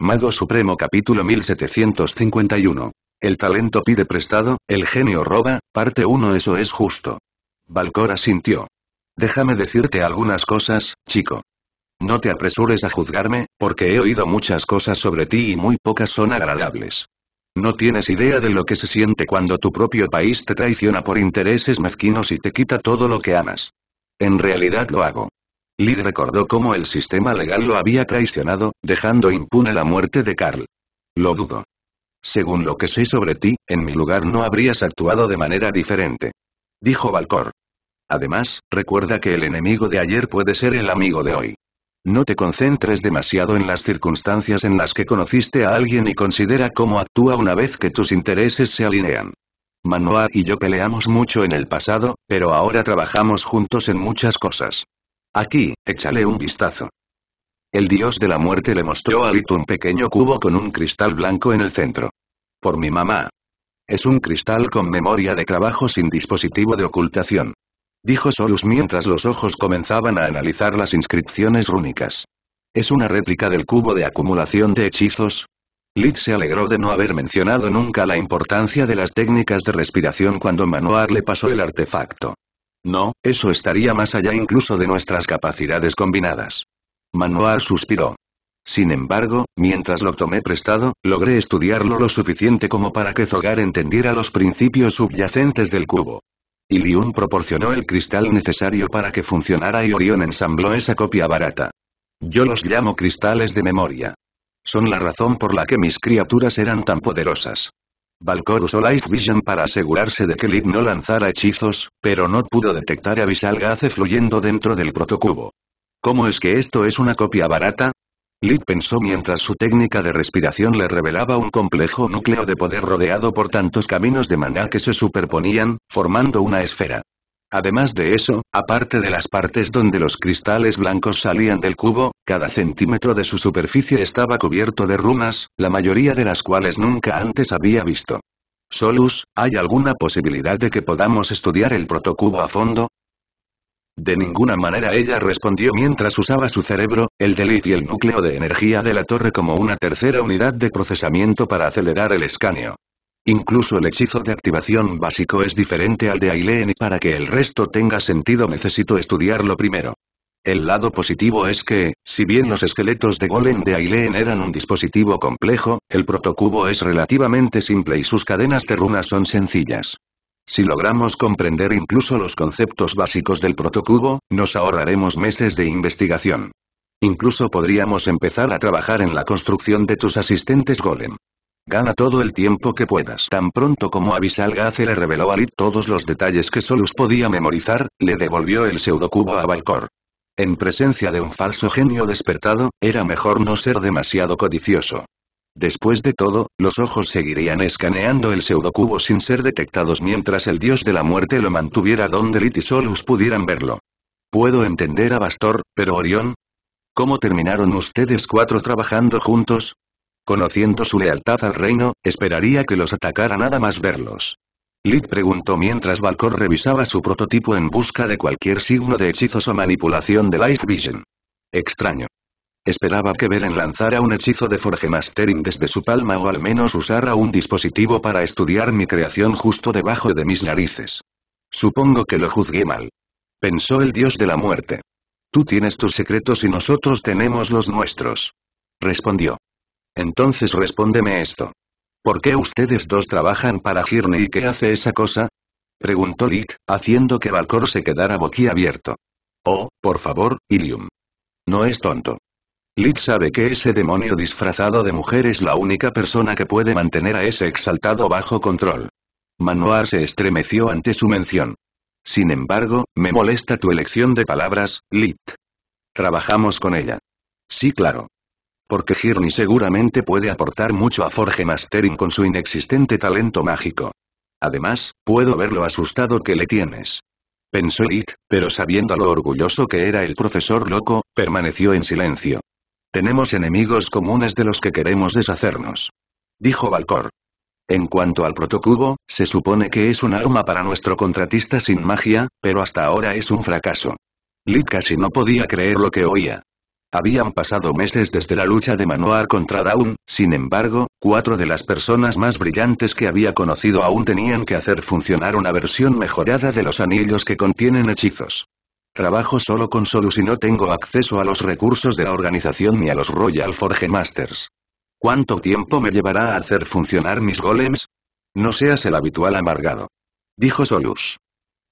Mago Supremo capítulo 1751. El talento pide prestado, el genio roba, parte 1 Eso es justo. Balcoras sintió. Déjame decirte algunas cosas, chico. No te apresures a juzgarme, porque he oído muchas cosas sobre ti y muy pocas son agradables. No tienes idea de lo que se siente cuando tu propio país te traiciona por intereses mezquinos y te quita todo lo que amas. En realidad lo hago. Lee recordó cómo el sistema legal lo había traicionado, dejando impune la muerte de Carl. Lo dudo. Según lo que sé sobre ti, en mi lugar no habrías actuado de manera diferente. Dijo Valcor. Además, recuerda que el enemigo de ayer puede ser el amigo de hoy. No te concentres demasiado en las circunstancias en las que conociste a alguien y considera cómo actúa una vez que tus intereses se alinean. Manoa y yo peleamos mucho en el pasado, pero ahora trabajamos juntos en muchas cosas. Aquí, échale un vistazo. El dios de la muerte le mostró a lit un pequeño cubo con un cristal blanco en el centro. Por mi mamá. Es un cristal con memoria de trabajo sin dispositivo de ocultación. Dijo Solus mientras los ojos comenzaban a analizar las inscripciones rúnicas. ¿Es una réplica del cubo de acumulación de hechizos? Lid se alegró de no haber mencionado nunca la importancia de las técnicas de respiración cuando Manoar le pasó el artefacto. No, eso estaría más allá incluso de nuestras capacidades combinadas. Manoar suspiró. Sin embargo, mientras lo tomé prestado, logré estudiarlo lo suficiente como para que Zogar entendiera los principios subyacentes del cubo. Ilium proporcionó el cristal necesario para que funcionara y Orión ensambló esa copia barata. Yo los llamo cristales de memoria. Son la razón por la que mis criaturas eran tan poderosas. Valkor usó Life Vision para asegurarse de que Lid no lanzara hechizos, pero no pudo detectar a Gaze fluyendo dentro del protocubo. ¿Cómo es que esto es una copia barata? Lid pensó mientras su técnica de respiración le revelaba un complejo núcleo de poder rodeado por tantos caminos de maná que se superponían, formando una esfera. Además de eso, aparte de las partes donde los cristales blancos salían del cubo, cada centímetro de su superficie estaba cubierto de runas, la mayoría de las cuales nunca antes había visto. Solus, ¿hay alguna posibilidad de que podamos estudiar el protocubo a fondo? De ninguna manera ella respondió mientras usaba su cerebro, el delit y el núcleo de energía de la torre como una tercera unidad de procesamiento para acelerar el escaneo. Incluso el hechizo de activación básico es diferente al de Aileen y para que el resto tenga sentido necesito estudiarlo primero. El lado positivo es que, si bien los esqueletos de Golem de Aileen eran un dispositivo complejo, el protocubo es relativamente simple y sus cadenas de runas son sencillas. Si logramos comprender incluso los conceptos básicos del protocubo, nos ahorraremos meses de investigación. Incluso podríamos empezar a trabajar en la construcción de tus asistentes Golem. Gana todo el tiempo que puedas. Tan pronto como Abisal Gaze le reveló a Lid todos los detalles que Solus podía memorizar, le devolvió el pseudocubo a Valcor. En presencia de un falso genio despertado, era mejor no ser demasiado codicioso. Después de todo, los ojos seguirían escaneando el pseudocubo sin ser detectados mientras el dios de la muerte lo mantuviera donde Lit y Solus pudieran verlo. Puedo entender a Bastor, pero Orión... ¿Cómo terminaron ustedes cuatro trabajando juntos? Conociendo su lealtad al reino, esperaría que los atacara nada más verlos. Lid preguntó mientras Valkor revisaba su prototipo en busca de cualquier signo de hechizos o manipulación de Life Vision. Extraño. Esperaba que Beren lanzara un hechizo de Forge Mastering desde su palma o al menos usara un dispositivo para estudiar mi creación justo debajo de mis narices. Supongo que lo juzgué mal. Pensó el dios de la muerte. Tú tienes tus secretos y nosotros tenemos los nuestros. Respondió. Entonces respóndeme esto. ¿Por qué ustedes dos trabajan para Girne y qué hace esa cosa? Preguntó Lit, haciendo que Valcor se quedara boquiabierto. Oh, por favor, Ilium. No es tonto. Lit sabe que ese demonio disfrazado de mujer es la única persona que puede mantener a ese exaltado bajo control. Manoar se estremeció ante su mención. Sin embargo, me molesta tu elección de palabras, Lit. Trabajamos con ella. Sí claro. Porque Hirni seguramente puede aportar mucho a Forge Mastering con su inexistente talento mágico. Además, puedo ver lo asustado que le tienes. Pensó Lid, pero sabiendo lo orgulloso que era el profesor loco, permaneció en silencio. Tenemos enemigos comunes de los que queremos deshacernos. Dijo Valcor. En cuanto al protocubo, se supone que es un arma para nuestro contratista sin magia, pero hasta ahora es un fracaso. Lit casi no podía creer lo que oía. Habían pasado meses desde la lucha de Manoar contra Dawn, sin embargo, cuatro de las personas más brillantes que había conocido aún tenían que hacer funcionar una versión mejorada de los anillos que contienen hechizos. Trabajo solo con Solus y no tengo acceso a los recursos de la organización ni a los Royal Forge Masters. ¿Cuánto tiempo me llevará a hacer funcionar mis golems? No seas el habitual amargado. Dijo Solus.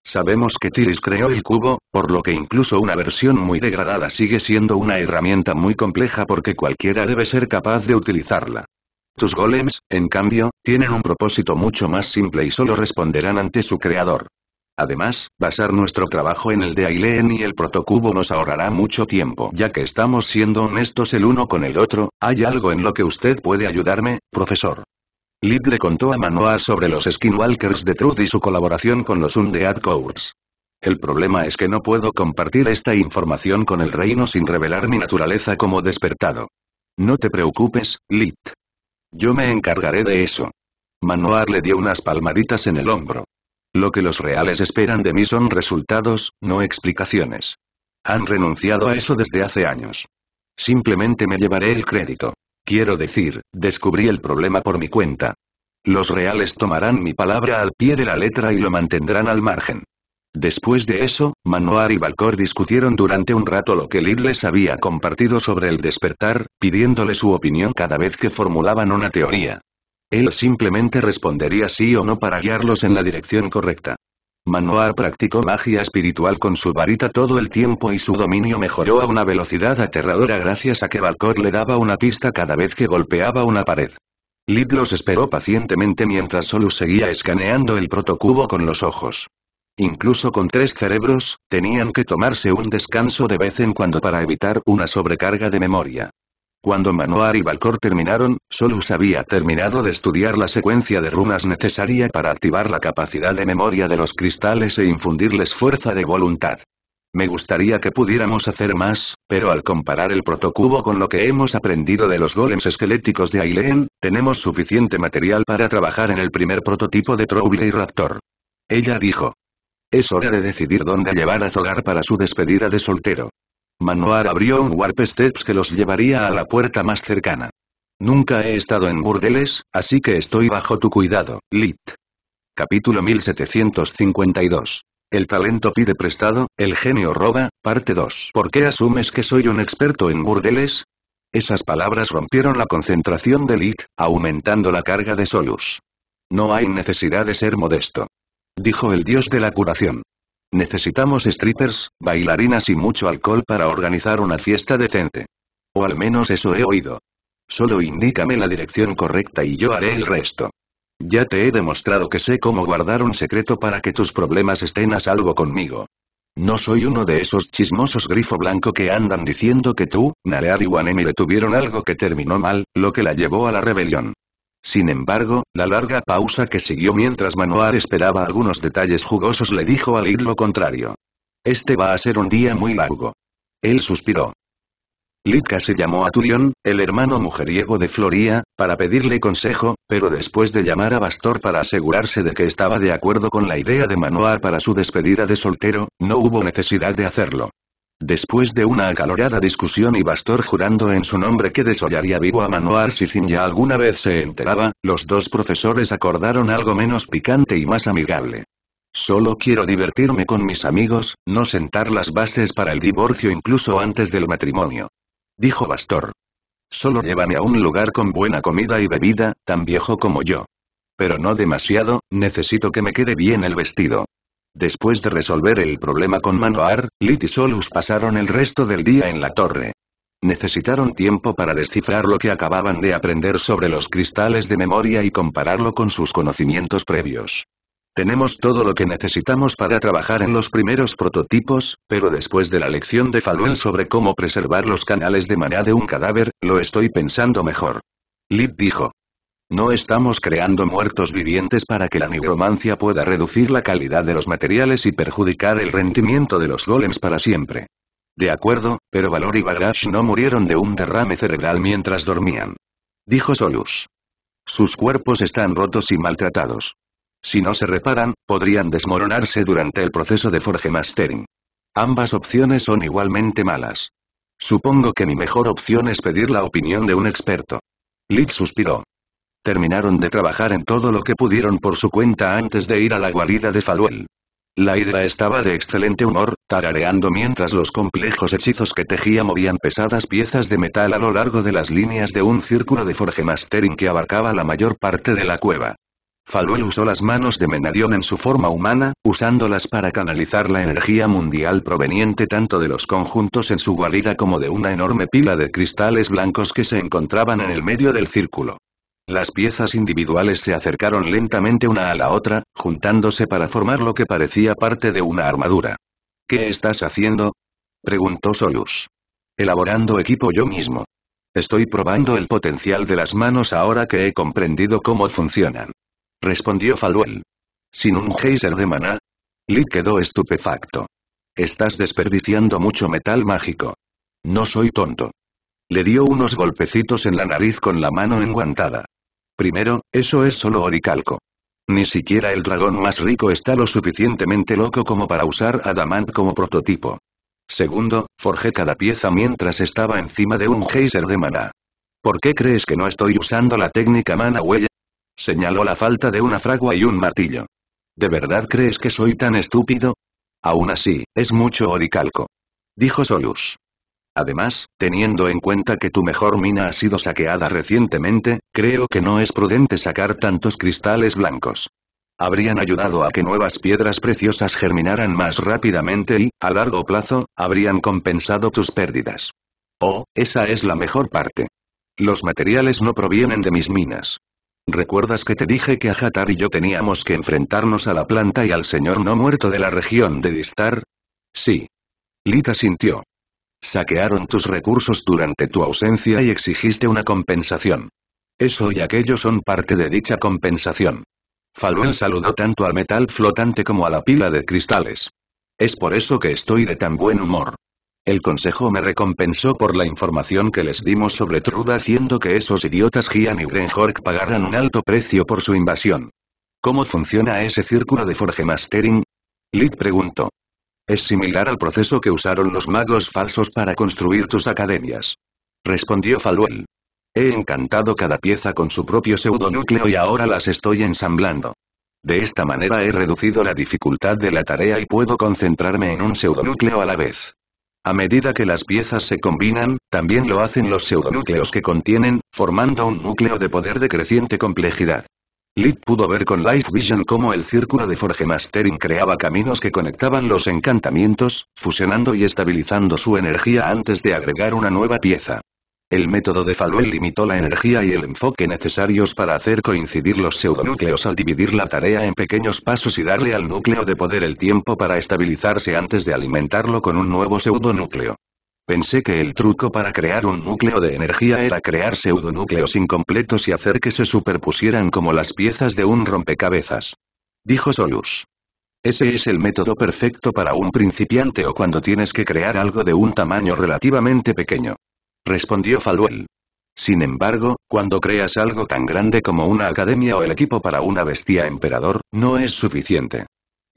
Sabemos que Tiris creó el cubo, por lo que incluso una versión muy degradada sigue siendo una herramienta muy compleja porque cualquiera debe ser capaz de utilizarla. Tus golems, en cambio, tienen un propósito mucho más simple y solo responderán ante su creador. Además, basar nuestro trabajo en el de Aileen y el protocubo nos ahorrará mucho tiempo. Ya que estamos siendo honestos el uno con el otro, ¿hay algo en lo que usted puede ayudarme, profesor? Lid le contó a Manoar sobre los Skinwalkers de Truth y su colaboración con los Undead Courts. El problema es que no puedo compartir esta información con el reino sin revelar mi naturaleza como despertado. No te preocupes, Lit. Yo me encargaré de eso. Manoar le dio unas palmaditas en el hombro. Lo que los reales esperan de mí son resultados, no explicaciones. Han renunciado a eso desde hace años. Simplemente me llevaré el crédito. Quiero decir, descubrí el problema por mi cuenta. Los reales tomarán mi palabra al pie de la letra y lo mantendrán al margen. Después de eso, Manoar y Valcor discutieron durante un rato lo que Lid les había compartido sobre el despertar, pidiéndole su opinión cada vez que formulaban una teoría. Él simplemente respondería sí o no para guiarlos en la dirección correcta. Manoar practicó magia espiritual con su varita todo el tiempo y su dominio mejoró a una velocidad aterradora gracias a que Balcor le daba una pista cada vez que golpeaba una pared. Lid los esperó pacientemente mientras solo seguía escaneando el protocubo con los ojos. Incluso con tres cerebros, tenían que tomarse un descanso de vez en cuando para evitar una sobrecarga de memoria. Cuando manoir y Valcor terminaron, Solus había terminado de estudiar la secuencia de runas necesaria para activar la capacidad de memoria de los cristales e infundirles fuerza de voluntad. Me gustaría que pudiéramos hacer más, pero al comparar el protocubo con lo que hemos aprendido de los golems esqueléticos de Aileen, tenemos suficiente material para trabajar en el primer prototipo de Trouble y Raptor. Ella dijo. Es hora de decidir dónde llevar a Zogar para su despedida de soltero. Manoar abrió un warp steps que los llevaría a la puerta más cercana. Nunca he estado en burdeles, así que estoy bajo tu cuidado, Lit. Capítulo 1752. El talento pide prestado, el genio roba, parte 2. ¿Por qué asumes que soy un experto en burdeles? Esas palabras rompieron la concentración de Lit, aumentando la carga de Solus. No hay necesidad de ser modesto. Dijo el dios de la curación. Necesitamos strippers, bailarinas y mucho alcohol para organizar una fiesta decente. O al menos eso he oído. Solo indícame la dirección correcta y yo haré el resto. Ya te he demostrado que sé cómo guardar un secreto para que tus problemas estén a salvo conmigo. No soy uno de esos chismosos grifo blanco que andan diciendo que tú, Nalear y Wanemi le tuvieron algo que terminó mal, lo que la llevó a la rebelión. Sin embargo, la larga pausa que siguió mientras Manoar esperaba algunos detalles jugosos le dijo al ir lo contrario. Este va a ser un día muy largo. Él suspiró. Litka se llamó a Turión, el hermano mujeriego de Floría, para pedirle consejo, pero después de llamar a Bastor para asegurarse de que estaba de acuerdo con la idea de Manoar para su despedida de soltero, no hubo necesidad de hacerlo. Después de una acalorada discusión y Bastor jurando en su nombre que desollaría vivo a Manoar si ya alguna vez se enteraba, los dos profesores acordaron algo menos picante y más amigable. Solo quiero divertirme con mis amigos, no sentar las bases para el divorcio incluso antes del matrimonio. Dijo Bastor. Solo llévame a un lugar con buena comida y bebida, tan viejo como yo. Pero no demasiado, necesito que me quede bien el vestido. Después de resolver el problema con Manoar, Lit y Solus pasaron el resto del día en la torre. Necesitaron tiempo para descifrar lo que acababan de aprender sobre los cristales de memoria y compararlo con sus conocimientos previos. Tenemos todo lo que necesitamos para trabajar en los primeros prototipos, pero después de la lección de Faluen sobre cómo preservar los canales de maná de un cadáver, lo estoy pensando mejor. Lit dijo. No estamos creando muertos vivientes para que la nigromancia pueda reducir la calidad de los materiales y perjudicar el rendimiento de los golems para siempre. De acuerdo, pero Valor y Bagrash no murieron de un derrame cerebral mientras dormían. Dijo Solus. Sus cuerpos están rotos y maltratados. Si no se reparan, podrían desmoronarse durante el proceso de Forge Mastering. Ambas opciones son igualmente malas. Supongo que mi mejor opción es pedir la opinión de un experto. Lid suspiró. Terminaron de trabajar en todo lo que pudieron por su cuenta antes de ir a la guarida de Faluel. La hidra estaba de excelente humor, tarareando mientras los complejos hechizos que tejía movían pesadas piezas de metal a lo largo de las líneas de un círculo de forgemastering que abarcaba la mayor parte de la cueva. Faluel usó las manos de Menadion en su forma humana, usándolas para canalizar la energía mundial proveniente tanto de los conjuntos en su guarida como de una enorme pila de cristales blancos que se encontraban en el medio del círculo. Las piezas individuales se acercaron lentamente una a la otra, juntándose para formar lo que parecía parte de una armadura. ¿Qué estás haciendo? preguntó Solus. Elaborando equipo yo mismo. Estoy probando el potencial de las manos ahora que he comprendido cómo funcionan. Respondió Faluel. Sin un geyser de maná. Lee quedó estupefacto. Estás desperdiciando mucho metal mágico. No soy tonto. Le dio unos golpecitos en la nariz con la mano enguantada. Primero, eso es solo oricalco. Ni siquiera el dragón más rico está lo suficientemente loco como para usar Adamant como prototipo. Segundo, forjé cada pieza mientras estaba encima de un geyser de mana. ¿Por qué crees que no estoy usando la técnica mana huella? Señaló la falta de una fragua y un martillo. ¿De verdad crees que soy tan estúpido? Aún así, es mucho oricalco. Dijo Solus. Además, teniendo en cuenta que tu mejor mina ha sido saqueada recientemente, creo que no es prudente sacar tantos cristales blancos. Habrían ayudado a que nuevas piedras preciosas germinaran más rápidamente y, a largo plazo, habrían compensado tus pérdidas. Oh, esa es la mejor parte. Los materiales no provienen de mis minas. ¿Recuerdas que te dije que Ajatar y yo teníamos que enfrentarnos a la planta y al señor no muerto de la región de Distar? Sí. Lita sintió saquearon tus recursos durante tu ausencia y exigiste una compensación. Eso y aquello son parte de dicha compensación. Falwell saludó tanto al metal flotante como a la pila de cristales. Es por eso que estoy de tan buen humor. El consejo me recompensó por la información que les dimos sobre Truda haciendo que esos idiotas Gian y Grenhork pagaran un alto precio por su invasión. ¿Cómo funciona ese círculo de Forge Mastering? Lid preguntó. Es similar al proceso que usaron los magos falsos para construir tus academias. Respondió Falwell. He encantado cada pieza con su propio pseudonúcleo y ahora las estoy ensamblando. De esta manera he reducido la dificultad de la tarea y puedo concentrarme en un pseudonúcleo a la vez. A medida que las piezas se combinan, también lo hacen los pseudonúcleos que contienen, formando un núcleo de poder de creciente complejidad. Lid pudo ver con Life Vision cómo el círculo de Forge Mastering creaba caminos que conectaban los encantamientos, fusionando y estabilizando su energía antes de agregar una nueva pieza. El método de Falwell limitó la energía y el enfoque necesarios para hacer coincidir los pseudonúcleos al dividir la tarea en pequeños pasos y darle al núcleo de poder el tiempo para estabilizarse antes de alimentarlo con un nuevo pseudonúcleo. Pensé que el truco para crear un núcleo de energía era crear pseudonúcleos incompletos y hacer que se superpusieran como las piezas de un rompecabezas. Dijo Solus. Ese es el método perfecto para un principiante o cuando tienes que crear algo de un tamaño relativamente pequeño. Respondió Faluel. Sin embargo, cuando creas algo tan grande como una academia o el equipo para una bestia emperador, no es suficiente.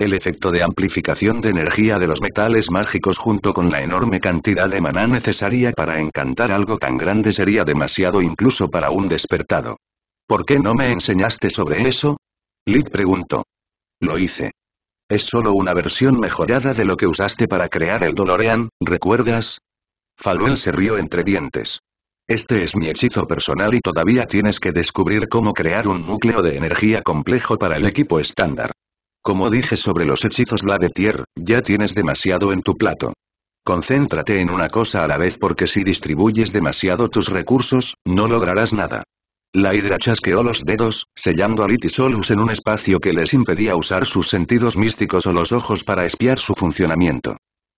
El efecto de amplificación de energía de los metales mágicos junto con la enorme cantidad de maná necesaria para encantar algo tan grande sería demasiado incluso para un despertado. ¿Por qué no me enseñaste sobre eso? Lid preguntó. Lo hice. Es solo una versión mejorada de lo que usaste para crear el Dolorean, ¿recuerdas? Falwell se rió entre dientes. Este es mi hechizo personal y todavía tienes que descubrir cómo crear un núcleo de energía complejo para el equipo estándar. Como dije sobre los hechizos Bladetier, ya tienes demasiado en tu plato. Concéntrate en una cosa a la vez porque si distribuyes demasiado tus recursos, no lograrás nada. La hidra chasqueó los dedos, sellando a Solus en un espacio que les impedía usar sus sentidos místicos o los ojos para espiar su funcionamiento.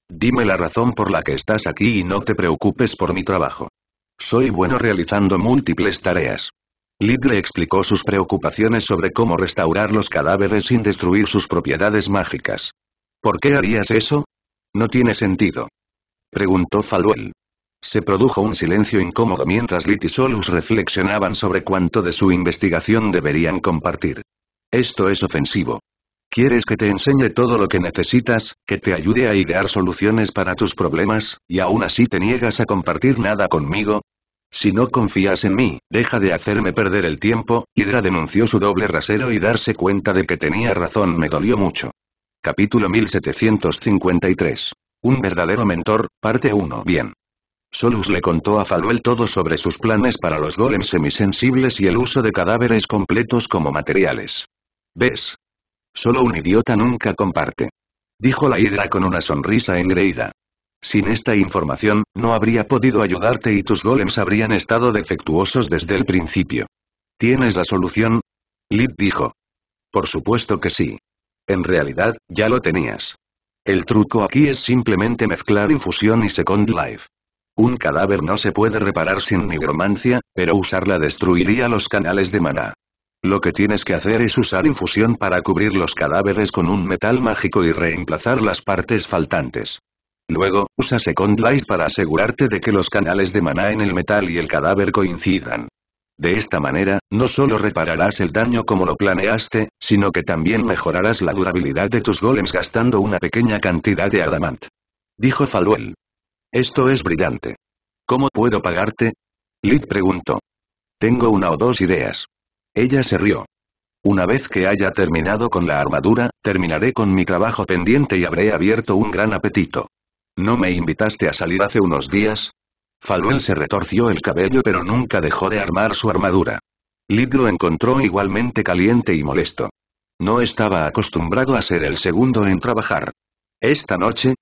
Dime la razón por la que estás aquí y no te preocupes por mi trabajo. Soy bueno realizando múltiples tareas. Lid le explicó sus preocupaciones sobre cómo restaurar los cadáveres sin destruir sus propiedades mágicas. ¿Por qué harías eso? No tiene sentido. Preguntó Falwell. Se produjo un silencio incómodo mientras Lit y Solus reflexionaban sobre cuánto de su investigación deberían compartir. Esto es ofensivo. ¿Quieres que te enseñe todo lo que necesitas, que te ayude a idear soluciones para tus problemas, y aún así te niegas a compartir nada conmigo? Si no confías en mí, deja de hacerme perder el tiempo, Hydra denunció su doble rasero y darse cuenta de que tenía razón me dolió mucho. Capítulo 1753. Un verdadero mentor, parte 1. Bien. Solus le contó a Faluel todo sobre sus planes para los golems semisensibles y el uso de cadáveres completos como materiales. ¿Ves? Solo un idiota nunca comparte. Dijo la Hydra con una sonrisa engreída. Sin esta información, no habría podido ayudarte y tus golems habrían estado defectuosos desde el principio. ¿Tienes la solución? lid dijo. Por supuesto que sí. En realidad, ya lo tenías. El truco aquí es simplemente mezclar infusión y Second Life. Un cadáver no se puede reparar sin nigromancia, pero usarla destruiría los canales de maná. Lo que tienes que hacer es usar infusión para cubrir los cadáveres con un metal mágico y reemplazar las partes faltantes. Luego, usa Second Life para asegurarte de que los canales de maná en el metal y el cadáver coincidan. De esta manera, no solo repararás el daño como lo planeaste, sino que también mejorarás la durabilidad de tus golems gastando una pequeña cantidad de adamant. Dijo Faluel. Esto es brillante. ¿Cómo puedo pagarte? Lid preguntó. Tengo una o dos ideas. Ella se rió. Una vez que haya terminado con la armadura, terminaré con mi trabajo pendiente y habré abierto un gran apetito. ¿No me invitaste a salir hace unos días? Falwell se retorció el cabello pero nunca dejó de armar su armadura. Lid encontró igualmente caliente y molesto. No estaba acostumbrado a ser el segundo en trabajar. Esta noche,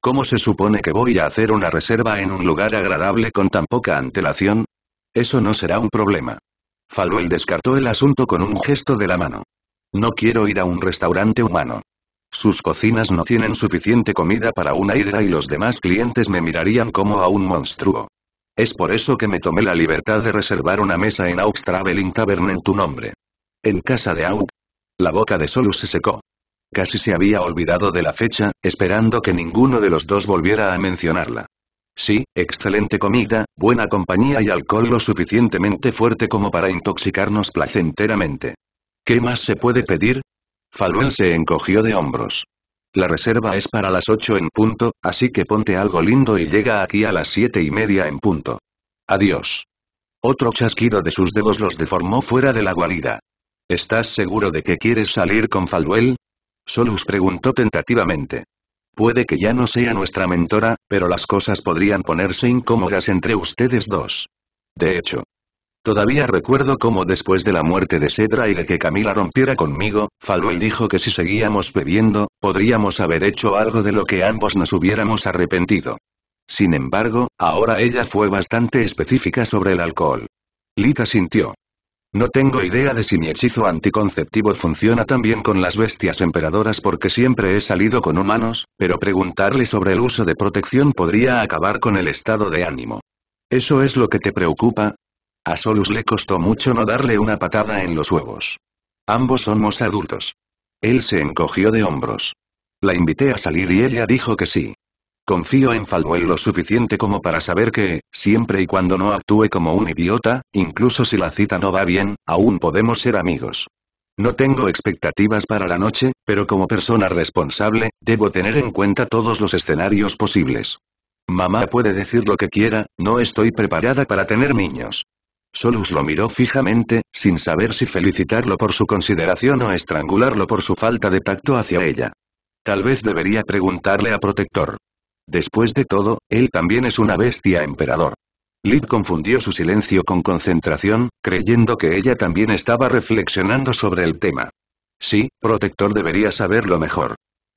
¿Cómo se supone que voy a hacer una reserva en un lugar agradable con tan poca antelación? Eso no será un problema. Falwell descartó el asunto con un gesto de la mano. No quiero ir a un restaurante humano. Sus cocinas no tienen suficiente comida para una hidra y los demás clientes me mirarían como a un monstruo. Es por eso que me tomé la libertad de reservar una mesa en Aux Tavern en tu nombre. En casa de Auk. La boca de Solus se secó. Casi se había olvidado de la fecha, esperando que ninguno de los dos volviera a mencionarla. Sí, excelente comida, buena compañía y alcohol lo suficientemente fuerte como para intoxicarnos placenteramente. ¿Qué más se puede pedir? Falwell se encogió de hombros. La reserva es para las ocho en punto, así que ponte algo lindo y llega aquí a las siete y media en punto. Adiós. Otro chasquido de sus dedos los deformó fuera de la guarida. ¿Estás seguro de que quieres salir con Falwell? Solus preguntó tentativamente. Puede que ya no sea nuestra mentora, pero las cosas podrían ponerse incómodas entre ustedes dos. De hecho, Todavía recuerdo cómo después de la muerte de Sedra y de que Camila rompiera conmigo, Falwell dijo que si seguíamos bebiendo, podríamos haber hecho algo de lo que ambos nos hubiéramos arrepentido. Sin embargo, ahora ella fue bastante específica sobre el alcohol. Lita sintió. No tengo idea de si mi hechizo anticonceptivo funciona tan bien con las bestias emperadoras porque siempre he salido con humanos, pero preguntarle sobre el uso de protección podría acabar con el estado de ánimo. ¿Eso es lo que te preocupa? A Solus le costó mucho no darle una patada en los huevos. Ambos somos adultos. Él se encogió de hombros. La invité a salir y ella dijo que sí. Confío en Falwell lo suficiente como para saber que, siempre y cuando no actúe como un idiota, incluso si la cita no va bien, aún podemos ser amigos. No tengo expectativas para la noche, pero como persona responsable, debo tener en cuenta todos los escenarios posibles. Mamá puede decir lo que quiera, no estoy preparada para tener niños. Solus lo miró fijamente, sin saber si felicitarlo por su consideración o estrangularlo por su falta de tacto hacia ella. Tal vez debería preguntarle a Protector. Después de todo, él también es una bestia emperador. Lid confundió su silencio con concentración, creyendo que ella también estaba reflexionando sobre el tema. Sí, Protector debería saberlo mejor.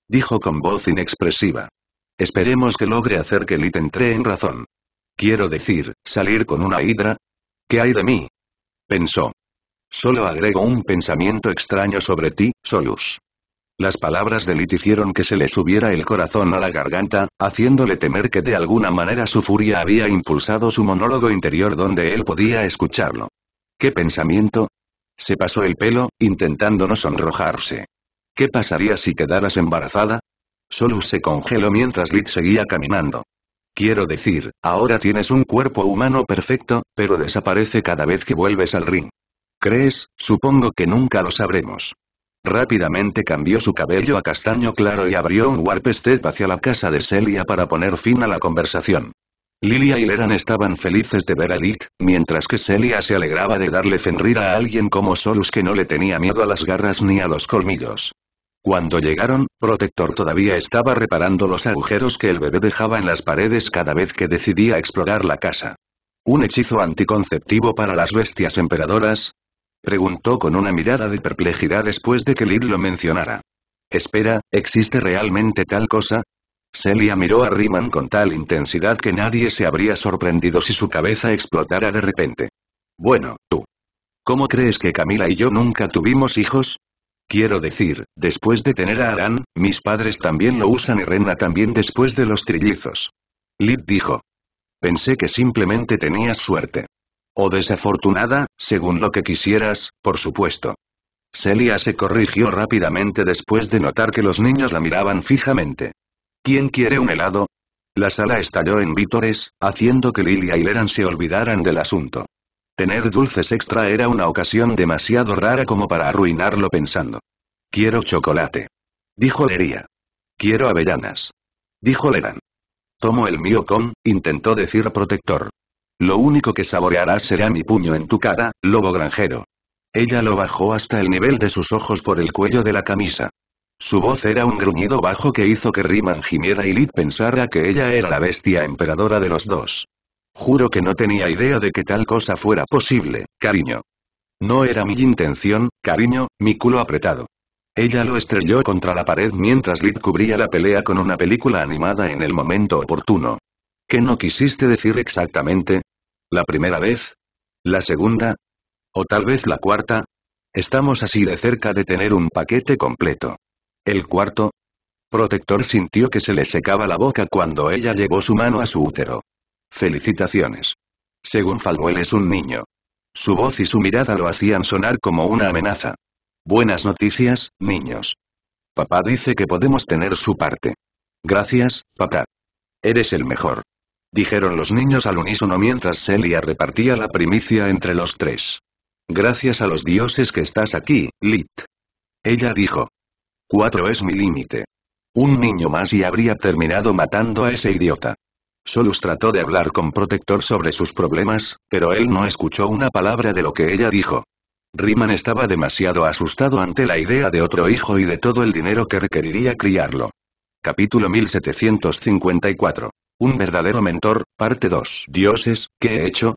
Dijo con voz inexpresiva. Esperemos que logre hacer que Lid entre en razón. Quiero decir, salir con una hidra, ¿Qué hay de mí? Pensó. Solo agrego un pensamiento extraño sobre ti, Solus. Las palabras de Lit hicieron que se le subiera el corazón a la garganta, haciéndole temer que de alguna manera su furia había impulsado su monólogo interior donde él podía escucharlo. ¿Qué pensamiento? Se pasó el pelo, intentando no sonrojarse. ¿Qué pasaría si quedaras embarazada? Solus se congeló mientras Lit seguía caminando. Quiero decir, ahora tienes un cuerpo humano perfecto, pero desaparece cada vez que vuelves al ring. ¿Crees? Supongo que nunca lo sabremos. Rápidamente cambió su cabello a castaño claro y abrió un warp step hacia la casa de Celia para poner fin a la conversación. Lilia y Leran estaban felices de ver a Lit, mientras que Celia se alegraba de darle Fenrir a alguien como Solus que no le tenía miedo a las garras ni a los colmillos. Cuando llegaron, Protector todavía estaba reparando los agujeros que el bebé dejaba en las paredes cada vez que decidía explorar la casa. ¿Un hechizo anticonceptivo para las bestias emperadoras? Preguntó con una mirada de perplejidad después de que Lid lo mencionara. Espera, ¿existe realmente tal cosa? Celia miró a Riemann con tal intensidad que nadie se habría sorprendido si su cabeza explotara de repente. Bueno, tú. ¿Cómo crees que Camila y yo nunca tuvimos hijos? Quiero decir, después de tener a Aran, mis padres también lo usan y Renna también después de los trillizos. Lid dijo. Pensé que simplemente tenías suerte. O desafortunada, según lo que quisieras, por supuesto. Celia se corrigió rápidamente después de notar que los niños la miraban fijamente. ¿Quién quiere un helado? La sala estalló en vítores, haciendo que Lilia y Leran se olvidaran del asunto. Tener dulces extra era una ocasión demasiado rara como para arruinarlo pensando. Quiero chocolate. Dijo Lería. Quiero avellanas. Dijo Leran. Tomo el mío con, intentó decir protector. Lo único que saborearás será mi puño en tu cara, lobo granjero. Ella lo bajó hasta el nivel de sus ojos por el cuello de la camisa. Su voz era un gruñido bajo que hizo que Riman gimiera y Lid pensara que ella era la bestia emperadora de los dos. Juro que no tenía idea de que tal cosa fuera posible, cariño. No era mi intención, cariño, mi culo apretado. Ella lo estrelló contra la pared mientras Lid cubría la pelea con una película animada en el momento oportuno. ¿Qué no quisiste decir exactamente? ¿La primera vez? ¿La segunda? ¿O tal vez la cuarta? Estamos así de cerca de tener un paquete completo. ¿El cuarto? Protector sintió que se le secaba la boca cuando ella llevó su mano a su útero. Felicitaciones. Según Falwell es un niño. Su voz y su mirada lo hacían sonar como una amenaza. Buenas noticias, niños. Papá dice que podemos tener su parte. Gracias, papá. Eres el mejor. Dijeron los niños al unísono mientras Celia repartía la primicia entre los tres. Gracias a los dioses que estás aquí, Lit. Ella dijo. Cuatro es mi límite. Un niño más y habría terminado matando a ese idiota. Solus trató de hablar con Protector sobre sus problemas, pero él no escuchó una palabra de lo que ella dijo. Riman estaba demasiado asustado ante la idea de otro hijo y de todo el dinero que requeriría criarlo. Capítulo 1754. Un verdadero mentor, parte 2. Dioses, ¿qué he hecho?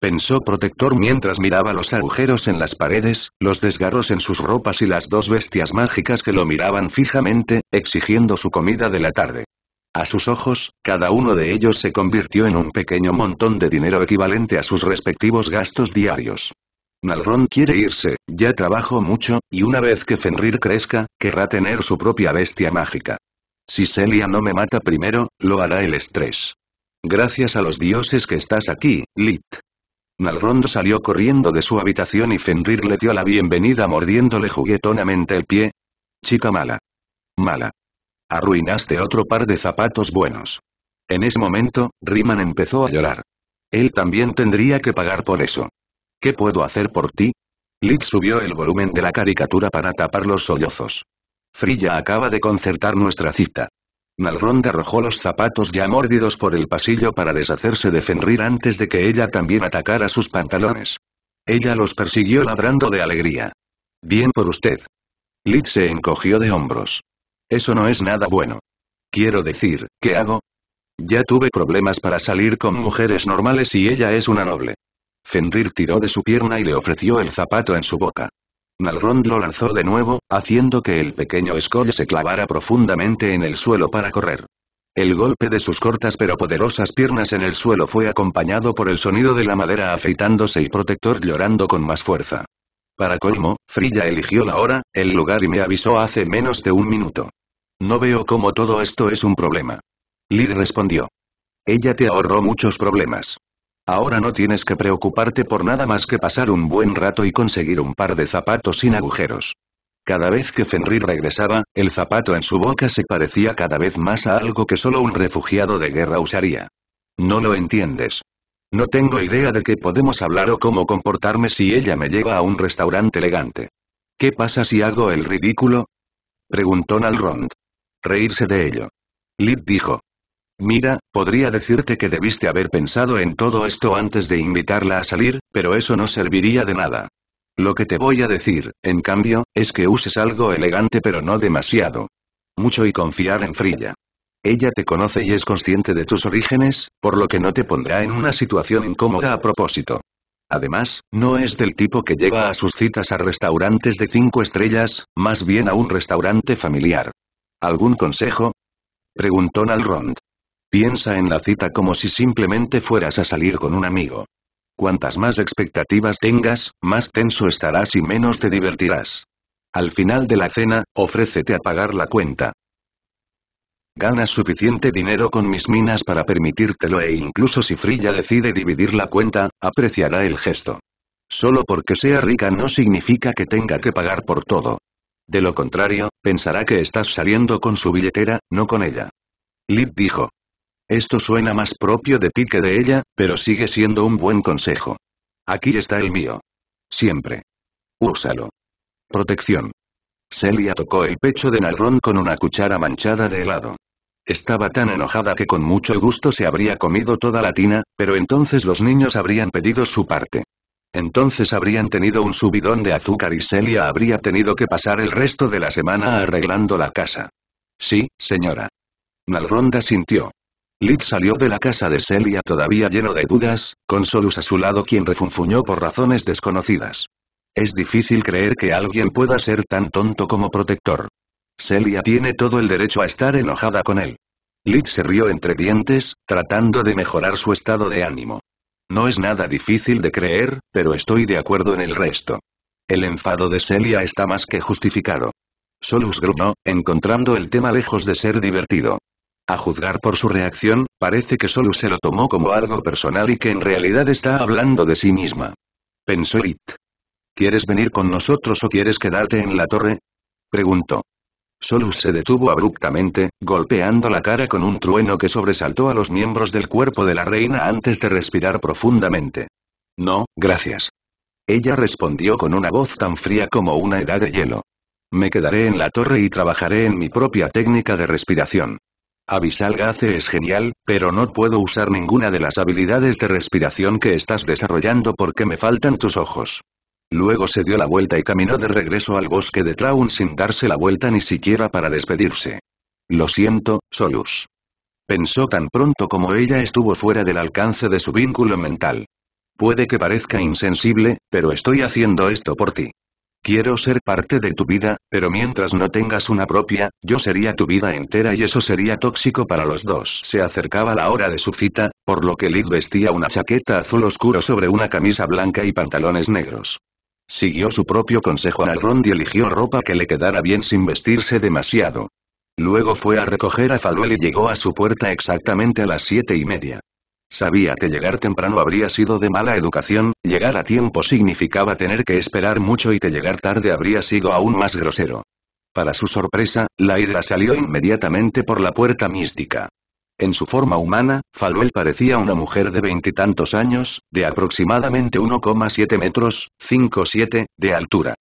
Pensó Protector mientras miraba los agujeros en las paredes, los desgarros en sus ropas y las dos bestias mágicas que lo miraban fijamente, exigiendo su comida de la tarde. A sus ojos, cada uno de ellos se convirtió en un pequeño montón de dinero equivalente a sus respectivos gastos diarios. Nalrón quiere irse, ya trabajó mucho, y una vez que Fenrir crezca, querrá tener su propia bestia mágica. Si Celia no me mata primero, lo hará el estrés. Gracias a los dioses que estás aquí, Lit. Nalrond salió corriendo de su habitación y Fenrir le dio la bienvenida mordiéndole juguetonamente el pie. Chica mala. Mala. Arruinaste otro par de zapatos buenos. En ese momento, Riman empezó a llorar. Él también tendría que pagar por eso. ¿Qué puedo hacer por ti? lid subió el volumen de la caricatura para tapar los sollozos. Frilla acaba de concertar nuestra cita. malronda arrojó los zapatos ya mordidos por el pasillo para deshacerse de Fenrir antes de que ella también atacara sus pantalones. Ella los persiguió ladrando de alegría. Bien por usted. Lid se encogió de hombros. Eso no es nada bueno. Quiero decir, ¿qué hago? Ya tuve problemas para salir con mujeres normales y ella es una noble. Fenrir tiró de su pierna y le ofreció el zapato en su boca. Nalrond lo lanzó de nuevo, haciendo que el pequeño Skoll se clavara profundamente en el suelo para correr. El golpe de sus cortas pero poderosas piernas en el suelo fue acompañado por el sonido de la madera afeitándose y Protector llorando con más fuerza. Para colmo, Frilla eligió la hora, el lugar y me avisó hace menos de un minuto. No veo cómo todo esto es un problema. Lee respondió. Ella te ahorró muchos problemas. Ahora no tienes que preocuparte por nada más que pasar un buen rato y conseguir un par de zapatos sin agujeros. Cada vez que Fenrir regresaba, el zapato en su boca se parecía cada vez más a algo que solo un refugiado de guerra usaría. No lo entiendes. No tengo idea de qué podemos hablar o cómo comportarme si ella me lleva a un restaurante elegante. ¿Qué pasa si hago el ridículo? Preguntó Nalrond. Reírse de ello. Lid dijo. Mira, podría decirte que debiste haber pensado en todo esto antes de invitarla a salir, pero eso no serviría de nada. Lo que te voy a decir, en cambio, es que uses algo elegante pero no demasiado. Mucho y confiar en Frilla. Ella te conoce y es consciente de tus orígenes, por lo que no te pondrá en una situación incómoda a propósito. Además, no es del tipo que lleva a sus citas a restaurantes de cinco estrellas, más bien a un restaurante familiar. ¿Algún consejo? Preguntó Nalrond. Piensa en la cita como si simplemente fueras a salir con un amigo. Cuantas más expectativas tengas, más tenso estarás y menos te divertirás. Al final de la cena, ofrécete a pagar la cuenta. Ganas suficiente dinero con mis minas para permitírtelo e incluso si Frilla decide dividir la cuenta, apreciará el gesto. Solo porque sea rica no significa que tenga que pagar por todo. De lo contrario, pensará que estás saliendo con su billetera, no con ella. Lid dijo. Esto suena más propio de ti que de ella, pero sigue siendo un buen consejo. Aquí está el mío. Siempre. Úsalo. Protección. Celia tocó el pecho de Nalrón con una cuchara manchada de helado. Estaba tan enojada que con mucho gusto se habría comido toda la tina, pero entonces los niños habrían pedido su parte. Entonces habrían tenido un subidón de azúcar y Celia habría tenido que pasar el resto de la semana arreglando la casa. Sí, señora. Nalronda sintió. Lid salió de la casa de Celia todavía lleno de dudas, con Solus a su lado quien refunfuñó por razones desconocidas. Es difícil creer que alguien pueda ser tan tonto como protector. Celia tiene todo el derecho a estar enojada con él. Lid se rió entre dientes, tratando de mejorar su estado de ánimo. No es nada difícil de creer, pero estoy de acuerdo en el resto. El enfado de Celia está más que justificado. Solus gruñó, encontrando el tema lejos de ser divertido. A juzgar por su reacción, parece que Solus se lo tomó como algo personal y que en realidad está hablando de sí misma. Pensó Lid. ¿Quieres venir con nosotros o quieres quedarte en la torre? Preguntó. Solus se detuvo abruptamente, golpeando la cara con un trueno que sobresaltó a los miembros del cuerpo de la reina antes de respirar profundamente. No, gracias. Ella respondió con una voz tan fría como una edad de hielo. Me quedaré en la torre y trabajaré en mi propia técnica de respiración. Abisal Gace es genial, pero no puedo usar ninguna de las habilidades de respiración que estás desarrollando porque me faltan tus ojos. Luego se dio la vuelta y caminó de regreso al bosque de Traun sin darse la vuelta ni siquiera para despedirse. Lo siento, Solus. Pensó tan pronto como ella estuvo fuera del alcance de su vínculo mental. Puede que parezca insensible, pero estoy haciendo esto por ti. Quiero ser parte de tu vida, pero mientras no tengas una propia, yo sería tu vida entera y eso sería tóxico para los dos. Se acercaba la hora de su cita, por lo que Lid vestía una chaqueta azul oscuro sobre una camisa blanca y pantalones negros. Siguió su propio consejo a Narrond y eligió ropa que le quedara bien sin vestirse demasiado. Luego fue a recoger a Faluel y llegó a su puerta exactamente a las siete y media. Sabía que llegar temprano habría sido de mala educación, llegar a tiempo significaba tener que esperar mucho y que llegar tarde habría sido aún más grosero. Para su sorpresa, la hidra salió inmediatamente por la puerta mística. En su forma humana, Faluel parecía una mujer de veintitantos años, de aproximadamente 1,7 metros, 5,7, de altura.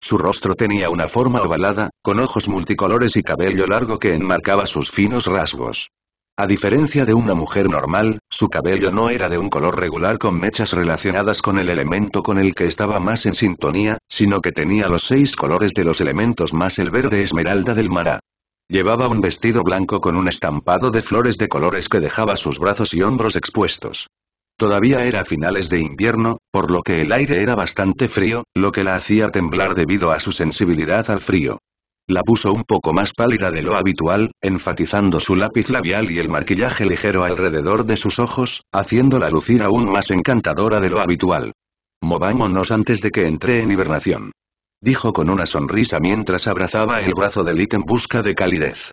Su rostro tenía una forma ovalada, con ojos multicolores y cabello largo que enmarcaba sus finos rasgos. A diferencia de una mujer normal, su cabello no era de un color regular con mechas relacionadas con el elemento con el que estaba más en sintonía, sino que tenía los seis colores de los elementos más el verde esmeralda del mará. Llevaba un vestido blanco con un estampado de flores de colores que dejaba sus brazos y hombros expuestos. Todavía era finales de invierno, por lo que el aire era bastante frío, lo que la hacía temblar debido a su sensibilidad al frío. La puso un poco más pálida de lo habitual, enfatizando su lápiz labial y el maquillaje ligero alrededor de sus ojos, haciéndola lucir aún más encantadora de lo habitual. Movámonos antes de que entre en hibernación dijo con una sonrisa mientras abrazaba el brazo de Lid en busca de calidez.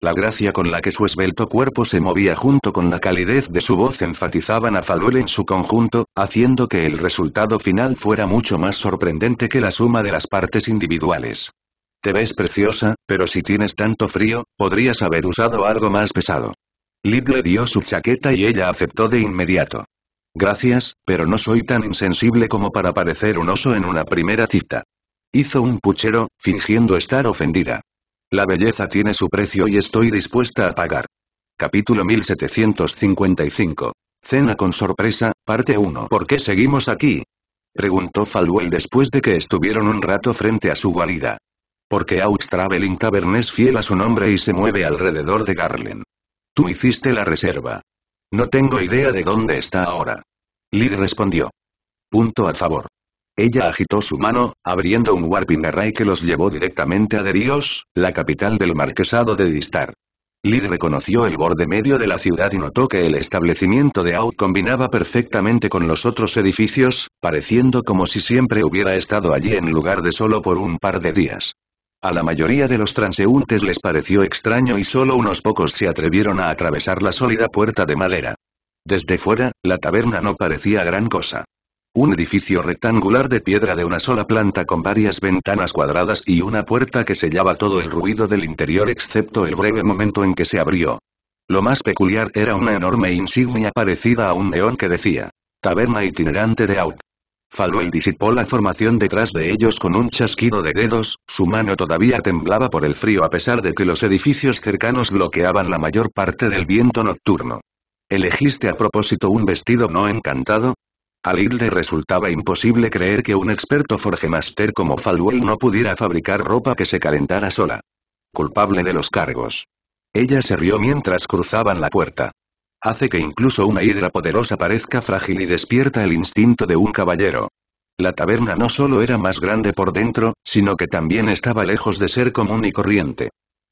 La gracia con la que su esbelto cuerpo se movía junto con la calidez de su voz enfatizaban a Falwell en su conjunto, haciendo que el resultado final fuera mucho más sorprendente que la suma de las partes individuales. Te ves preciosa, pero si tienes tanto frío, podrías haber usado algo más pesado. Lid le dio su chaqueta y ella aceptó de inmediato. Gracias, pero no soy tan insensible como para parecer un oso en una primera cita. Hizo un puchero, fingiendo estar ofendida. La belleza tiene su precio y estoy dispuesta a pagar. Capítulo 1755. Cena con sorpresa, parte 1. ¿Por qué seguimos aquí? Preguntó Falwell después de que estuvieron un rato frente a su guarida. Porque Austra Tavern es fiel a su nombre y se mueve alrededor de Garland. Tú hiciste la reserva. No tengo idea de dónde está ahora. Lee respondió. Punto a favor. Ella agitó su mano, abriendo un warping array que los llevó directamente a Derios, la capital del marquesado de Distar. Lee reconoció el borde medio de la ciudad y notó que el establecimiento de Out combinaba perfectamente con los otros edificios, pareciendo como si siempre hubiera estado allí en lugar de solo por un par de días. A la mayoría de los transeúntes les pareció extraño y solo unos pocos se atrevieron a atravesar la sólida puerta de madera. Desde fuera, la taberna no parecía gran cosa. Un edificio rectangular de piedra de una sola planta con varias ventanas cuadradas y una puerta que sellaba todo el ruido del interior excepto el breve momento en que se abrió. Lo más peculiar era una enorme insignia parecida a un neón que decía, Taberna itinerante de Out. Falwell disipó la formación detrás de ellos con un chasquido de dedos, su mano todavía temblaba por el frío a pesar de que los edificios cercanos bloqueaban la mayor parte del viento nocturno. ¿Elegiste a propósito un vestido no encantado? Al Lil resultaba imposible creer que un experto forgemaster como Falwell no pudiera fabricar ropa que se calentara sola. Culpable de los cargos. Ella se rió mientras cruzaban la puerta. Hace que incluso una hidra poderosa parezca frágil y despierta el instinto de un caballero. La taberna no solo era más grande por dentro, sino que también estaba lejos de ser común y corriente.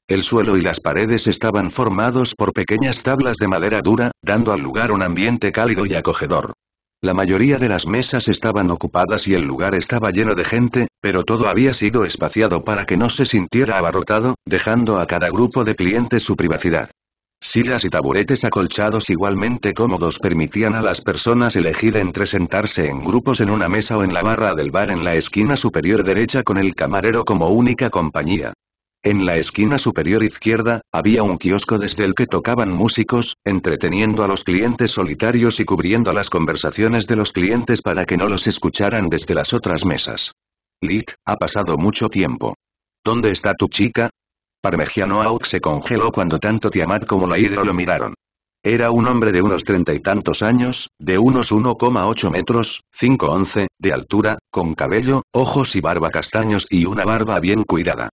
El suelo y las paredes estaban formados por pequeñas tablas de madera dura, dando al lugar un ambiente cálido y acogedor. La mayoría de las mesas estaban ocupadas y el lugar estaba lleno de gente, pero todo había sido espaciado para que no se sintiera abarrotado, dejando a cada grupo de clientes su privacidad. Sillas y taburetes acolchados igualmente cómodos permitían a las personas elegir entre sentarse en grupos en una mesa o en la barra del bar en la esquina superior derecha con el camarero como única compañía. En la esquina superior izquierda, había un kiosco desde el que tocaban músicos, entreteniendo a los clientes solitarios y cubriendo las conversaciones de los clientes para que no los escucharan desde las otras mesas. Lit, ha pasado mucho tiempo. ¿Dónde está tu chica? Parmegiano Auk se congeló cuando tanto Tiamat como la Hidro lo miraron. Era un hombre de unos treinta y tantos años, de unos 1,8 metros, 5'11, de altura, con cabello, ojos y barba castaños y una barba bien cuidada.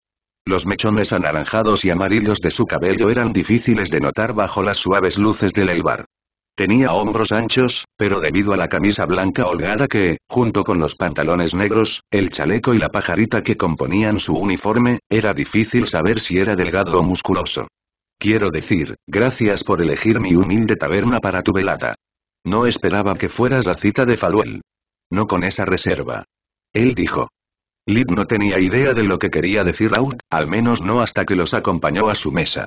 Los mechones anaranjados y amarillos de su cabello eran difíciles de notar bajo las suaves luces del elbar. Tenía hombros anchos, pero debido a la camisa blanca holgada que, junto con los pantalones negros, el chaleco y la pajarita que componían su uniforme, era difícil saber si era delgado o musculoso. Quiero decir, gracias por elegir mi humilde taberna para tu velada. No esperaba que fueras la cita de Faluel. No con esa reserva. Él dijo. Lid no tenía idea de lo que quería decir Raúl, al menos no hasta que los acompañó a su mesa.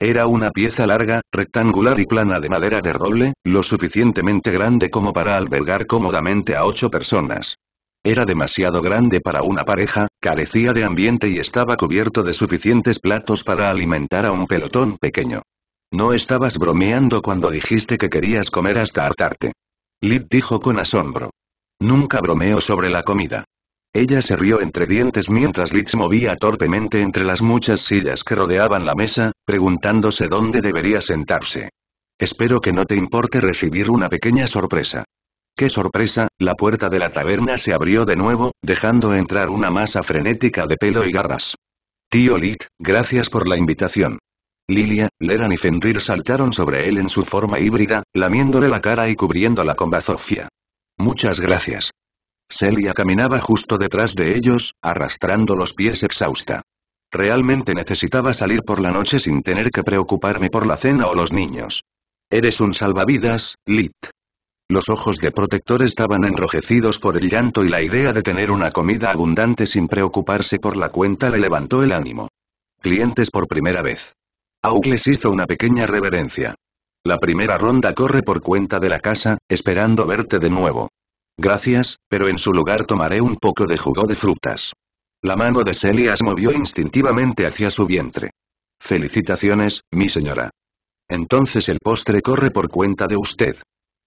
Era una pieza larga, rectangular y plana de madera de roble, lo suficientemente grande como para albergar cómodamente a ocho personas. Era demasiado grande para una pareja, carecía de ambiente y estaba cubierto de suficientes platos para alimentar a un pelotón pequeño. No estabas bromeando cuando dijiste que querías comer hasta hartarte. Lid dijo con asombro. Nunca bromeo sobre la comida. Ella se rió entre dientes mientras Litz movía torpemente entre las muchas sillas que rodeaban la mesa, preguntándose dónde debería sentarse. Espero que no te importe recibir una pequeña sorpresa. ¡Qué sorpresa! La puerta de la taberna se abrió de nuevo, dejando entrar una masa frenética de pelo y garras. Tío Lit, gracias por la invitación. Lilia, Leran y Fenrir saltaron sobre él en su forma híbrida, lamiéndole la cara y cubriéndola con bazofia. Muchas gracias. Celia caminaba justo detrás de ellos, arrastrando los pies exhausta. Realmente necesitaba salir por la noche sin tener que preocuparme por la cena o los niños. Eres un salvavidas, Lit. Los ojos de protector estaban enrojecidos por el llanto y la idea de tener una comida abundante sin preocuparse por la cuenta le levantó el ánimo. Clientes por primera vez. Augles hizo una pequeña reverencia. La primera ronda corre por cuenta de la casa, esperando verte de nuevo. Gracias, pero en su lugar tomaré un poco de jugo de frutas. La mano de Celia se movió instintivamente hacia su vientre. Felicitaciones, mi señora. Entonces el postre corre por cuenta de usted.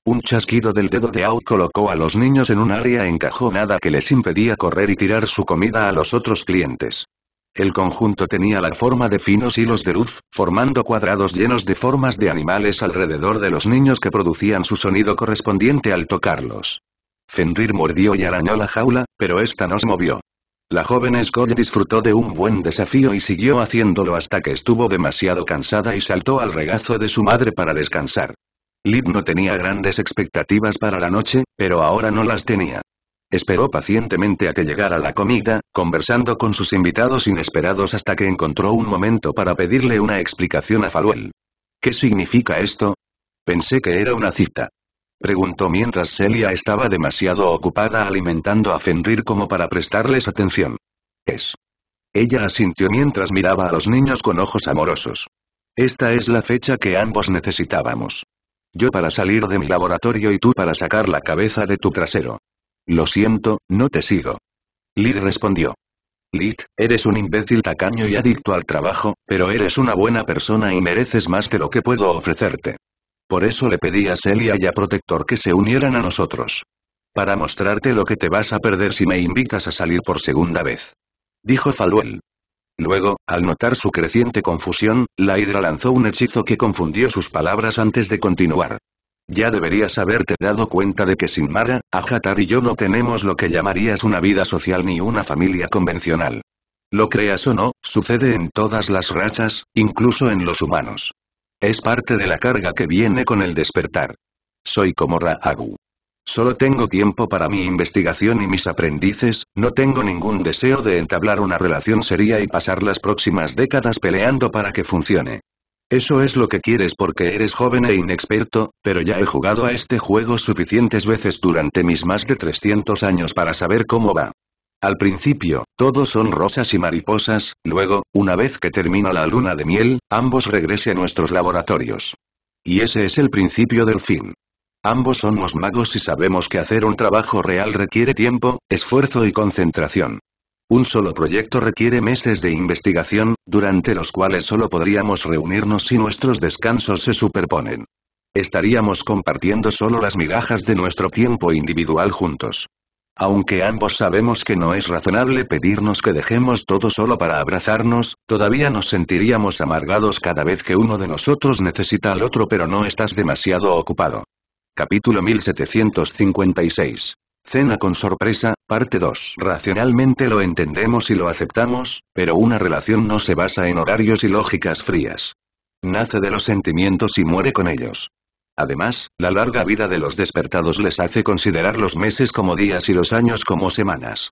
Un chasquido del dedo de Au colocó a los niños en un área encajonada que les impedía correr y tirar su comida a los otros clientes. El conjunto tenía la forma de finos hilos de luz, formando cuadrados llenos de formas de animales alrededor de los niños que producían su sonido correspondiente al tocarlos. Fenrir mordió y arañó la jaula, pero esta no se movió. La joven Skoll disfrutó de un buen desafío y siguió haciéndolo hasta que estuvo demasiado cansada y saltó al regazo de su madre para descansar. Lid no tenía grandes expectativas para la noche, pero ahora no las tenía. Esperó pacientemente a que llegara la comida, conversando con sus invitados inesperados hasta que encontró un momento para pedirle una explicación a Faluel. ¿Qué significa esto? Pensé que era una cita. Preguntó mientras Celia estaba demasiado ocupada alimentando a Fenrir como para prestarles atención. Es. Ella asintió mientras miraba a los niños con ojos amorosos. Esta es la fecha que ambos necesitábamos. Yo para salir de mi laboratorio y tú para sacar la cabeza de tu trasero. Lo siento, no te sigo. Lid respondió. Lid, eres un imbécil tacaño y adicto al trabajo, pero eres una buena persona y mereces más de lo que puedo ofrecerte. Por eso le pedí a Celia y a Protector que se unieran a nosotros. Para mostrarte lo que te vas a perder si me invitas a salir por segunda vez. Dijo Falwell. Luego, al notar su creciente confusión, la hidra lanzó un hechizo que confundió sus palabras antes de continuar. Ya deberías haberte dado cuenta de que sin Mara, Ajatar y yo no tenemos lo que llamarías una vida social ni una familia convencional. Lo creas o no, sucede en todas las razas, incluso en los humanos. Es parte de la carga que viene con el despertar. Soy como Raagu. Solo tengo tiempo para mi investigación y mis aprendices, no tengo ningún deseo de entablar una relación seria y pasar las próximas décadas peleando para que funcione. Eso es lo que quieres porque eres joven e inexperto, pero ya he jugado a este juego suficientes veces durante mis más de 300 años para saber cómo va. Al principio, todos son rosas y mariposas, luego, una vez que termina la luna de miel, ambos regresen a nuestros laboratorios. Y ese es el principio del fin. Ambos somos magos y sabemos que hacer un trabajo real requiere tiempo, esfuerzo y concentración. Un solo proyecto requiere meses de investigación, durante los cuales solo podríamos reunirnos si nuestros descansos se superponen. Estaríamos compartiendo solo las migajas de nuestro tiempo individual juntos. Aunque ambos sabemos que no es razonable pedirnos que dejemos todo solo para abrazarnos, todavía nos sentiríamos amargados cada vez que uno de nosotros necesita al otro pero no estás demasiado ocupado. Capítulo 1756. Cena con sorpresa, parte 2. Racionalmente lo entendemos y lo aceptamos, pero una relación no se basa en horarios y lógicas frías. Nace de los sentimientos y muere con ellos. Además, la larga vida de los despertados les hace considerar los meses como días y los años como semanas.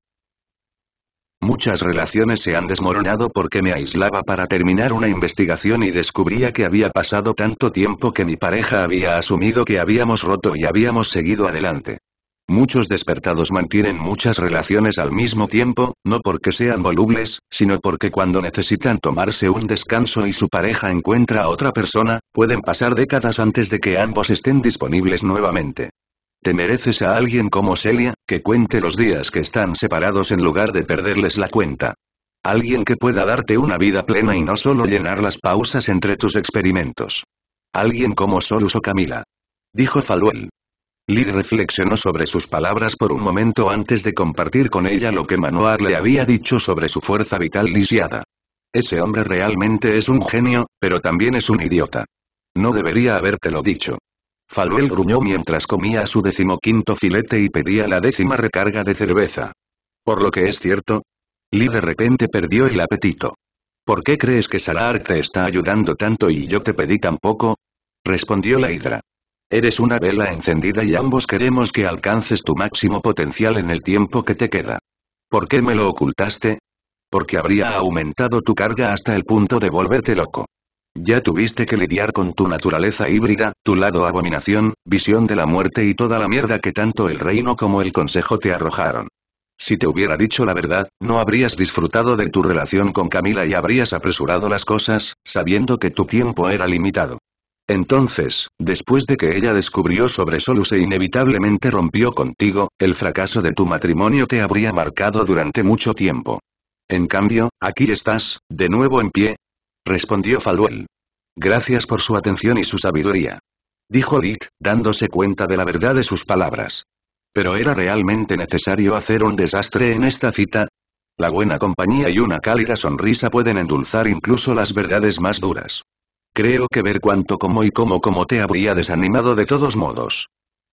Muchas relaciones se han desmoronado porque me aislaba para terminar una investigación y descubría que había pasado tanto tiempo que mi pareja había asumido que habíamos roto y habíamos seguido adelante. Muchos despertados mantienen muchas relaciones al mismo tiempo, no porque sean volubles, sino porque cuando necesitan tomarse un descanso y su pareja encuentra a otra persona, pueden pasar décadas antes de que ambos estén disponibles nuevamente. Te mereces a alguien como Celia, que cuente los días que están separados en lugar de perderles la cuenta. Alguien que pueda darte una vida plena y no solo llenar las pausas entre tus experimentos. Alguien como Solus o Camila. Dijo Faluel. Lee reflexionó sobre sus palabras por un momento antes de compartir con ella lo que Manoar le había dicho sobre su fuerza vital lisiada. Ese hombre realmente es un genio, pero también es un idiota. No debería habértelo dicho. Faluel gruñó mientras comía su decimoquinto filete y pedía la décima recarga de cerveza. Por lo que es cierto, Lee de repente perdió el apetito. ¿Por qué crees que Sarar te está ayudando tanto y yo te pedí tan poco? Respondió la hidra. Eres una vela encendida y ambos queremos que alcances tu máximo potencial en el tiempo que te queda. ¿Por qué me lo ocultaste? Porque habría aumentado tu carga hasta el punto de volverte loco. Ya tuviste que lidiar con tu naturaleza híbrida, tu lado abominación, visión de la muerte y toda la mierda que tanto el reino como el consejo te arrojaron. Si te hubiera dicho la verdad, no habrías disfrutado de tu relación con Camila y habrías apresurado las cosas, sabiendo que tu tiempo era limitado. Entonces, después de que ella descubrió sobre Solus e inevitablemente rompió contigo, el fracaso de tu matrimonio te habría marcado durante mucho tiempo. En cambio, aquí estás, de nuevo en pie. Respondió Falwell. Gracias por su atención y su sabiduría. Dijo Lit, dándose cuenta de la verdad de sus palabras. Pero era realmente necesario hacer un desastre en esta cita. La buena compañía y una cálida sonrisa pueden endulzar incluso las verdades más duras. Creo que ver cuánto como y cómo como te habría desanimado de todos modos.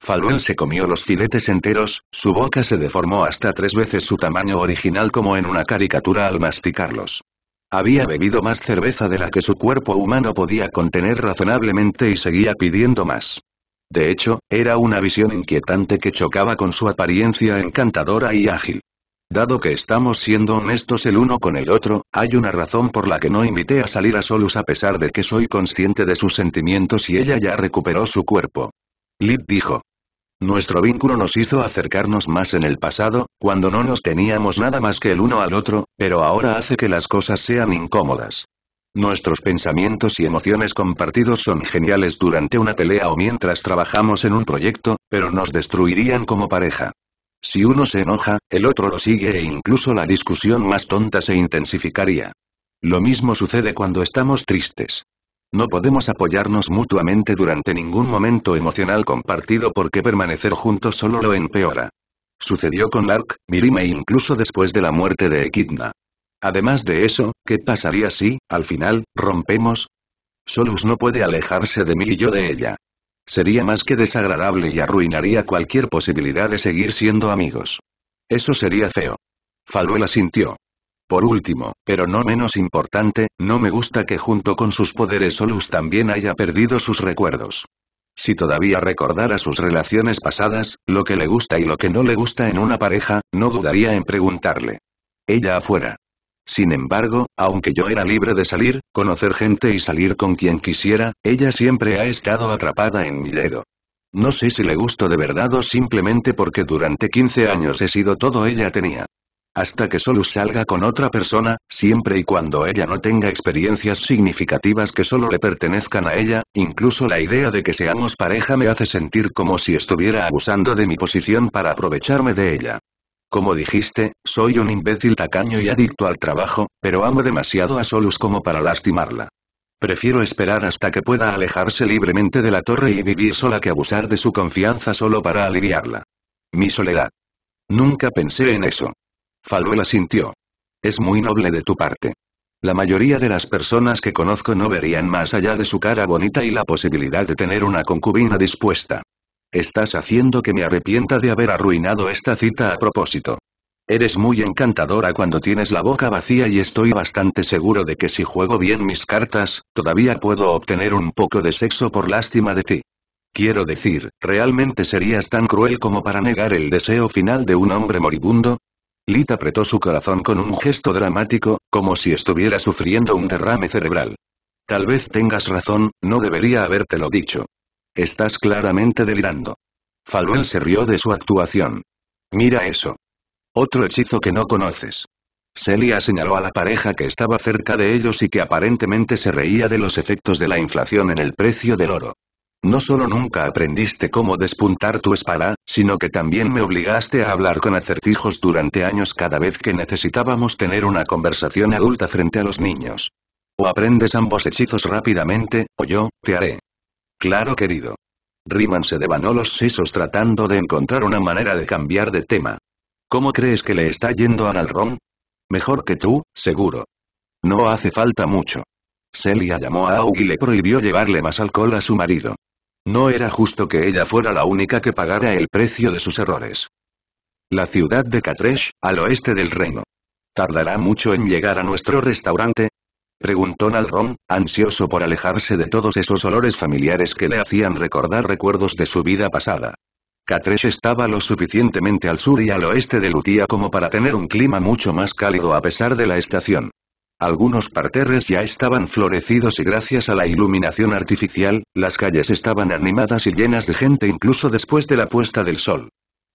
Falwell se comió los filetes enteros, su boca se deformó hasta tres veces su tamaño original como en una caricatura al masticarlos. Había bebido más cerveza de la que su cuerpo humano podía contener razonablemente y seguía pidiendo más. De hecho, era una visión inquietante que chocaba con su apariencia encantadora y ágil. Dado que estamos siendo honestos el uno con el otro, hay una razón por la que no invité a salir a Solus a pesar de que soy consciente de sus sentimientos y ella ya recuperó su cuerpo. Lid dijo. Nuestro vínculo nos hizo acercarnos más en el pasado, cuando no nos teníamos nada más que el uno al otro, pero ahora hace que las cosas sean incómodas. Nuestros pensamientos y emociones compartidos son geniales durante una pelea o mientras trabajamos en un proyecto, pero nos destruirían como pareja. Si uno se enoja, el otro lo sigue e incluso la discusión más tonta se intensificaría. Lo mismo sucede cuando estamos tristes. No podemos apoyarnos mutuamente durante ningún momento emocional compartido porque permanecer juntos solo lo empeora. Sucedió con Lark, Mirima e incluso después de la muerte de Echidna. Además de eso, ¿qué pasaría si, al final, rompemos? Solus no puede alejarse de mí y yo de ella. Sería más que desagradable y arruinaría cualquier posibilidad de seguir siendo amigos. Eso sería feo. Faluela sintió. Por último, pero no menos importante, no me gusta que junto con sus poderes Solus también haya perdido sus recuerdos. Si todavía recordara sus relaciones pasadas, lo que le gusta y lo que no le gusta en una pareja, no dudaría en preguntarle. Ella afuera. Sin embargo, aunque yo era libre de salir, conocer gente y salir con quien quisiera, ella siempre ha estado atrapada en mi dedo. No sé si le gusto de verdad o simplemente porque durante 15 años he sido todo ella tenía. Hasta que solo salga con otra persona, siempre y cuando ella no tenga experiencias significativas que solo le pertenezcan a ella, incluso la idea de que seamos pareja me hace sentir como si estuviera abusando de mi posición para aprovecharme de ella. Como dijiste, soy un imbécil tacaño y adicto al trabajo, pero amo demasiado a Solus como para lastimarla. Prefiero esperar hasta que pueda alejarse libremente de la torre y vivir sola que abusar de su confianza solo para aliviarla. Mi soledad. Nunca pensé en eso. Faluela sintió. Es muy noble de tu parte. La mayoría de las personas que conozco no verían más allá de su cara bonita y la posibilidad de tener una concubina dispuesta. Estás haciendo que me arrepienta de haber arruinado esta cita a propósito. Eres muy encantadora cuando tienes la boca vacía y estoy bastante seguro de que si juego bien mis cartas, todavía puedo obtener un poco de sexo por lástima de ti. Quiero decir, ¿realmente serías tan cruel como para negar el deseo final de un hombre moribundo? Lita apretó su corazón con un gesto dramático, como si estuviera sufriendo un derrame cerebral. Tal vez tengas razón, no debería habértelo dicho. Estás claramente delirando. Falwell se rió de su actuación. Mira eso. Otro hechizo que no conoces. Celia señaló a la pareja que estaba cerca de ellos y que aparentemente se reía de los efectos de la inflación en el precio del oro. No solo nunca aprendiste cómo despuntar tu espada, sino que también me obligaste a hablar con acertijos durante años cada vez que necesitábamos tener una conversación adulta frente a los niños. O aprendes ambos hechizos rápidamente, o yo, te haré. Claro querido. Riemann se devanó los sesos tratando de encontrar una manera de cambiar de tema. ¿Cómo crees que le está yendo a Nalron? Mejor que tú, seguro. No hace falta mucho. Celia llamó a Aug y le prohibió llevarle más alcohol a su marido. No era justo que ella fuera la única que pagara el precio de sus errores. La ciudad de Catresh, al oeste del reino. Tardará mucho en llegar a nuestro restaurante, preguntó Nalrón, ansioso por alejarse de todos esos olores familiares que le hacían recordar recuerdos de su vida pasada. Catresh estaba lo suficientemente al sur y al oeste de Lutía como para tener un clima mucho más cálido a pesar de la estación. Algunos parterres ya estaban florecidos y gracias a la iluminación artificial, las calles estaban animadas y llenas de gente incluso después de la puesta del sol.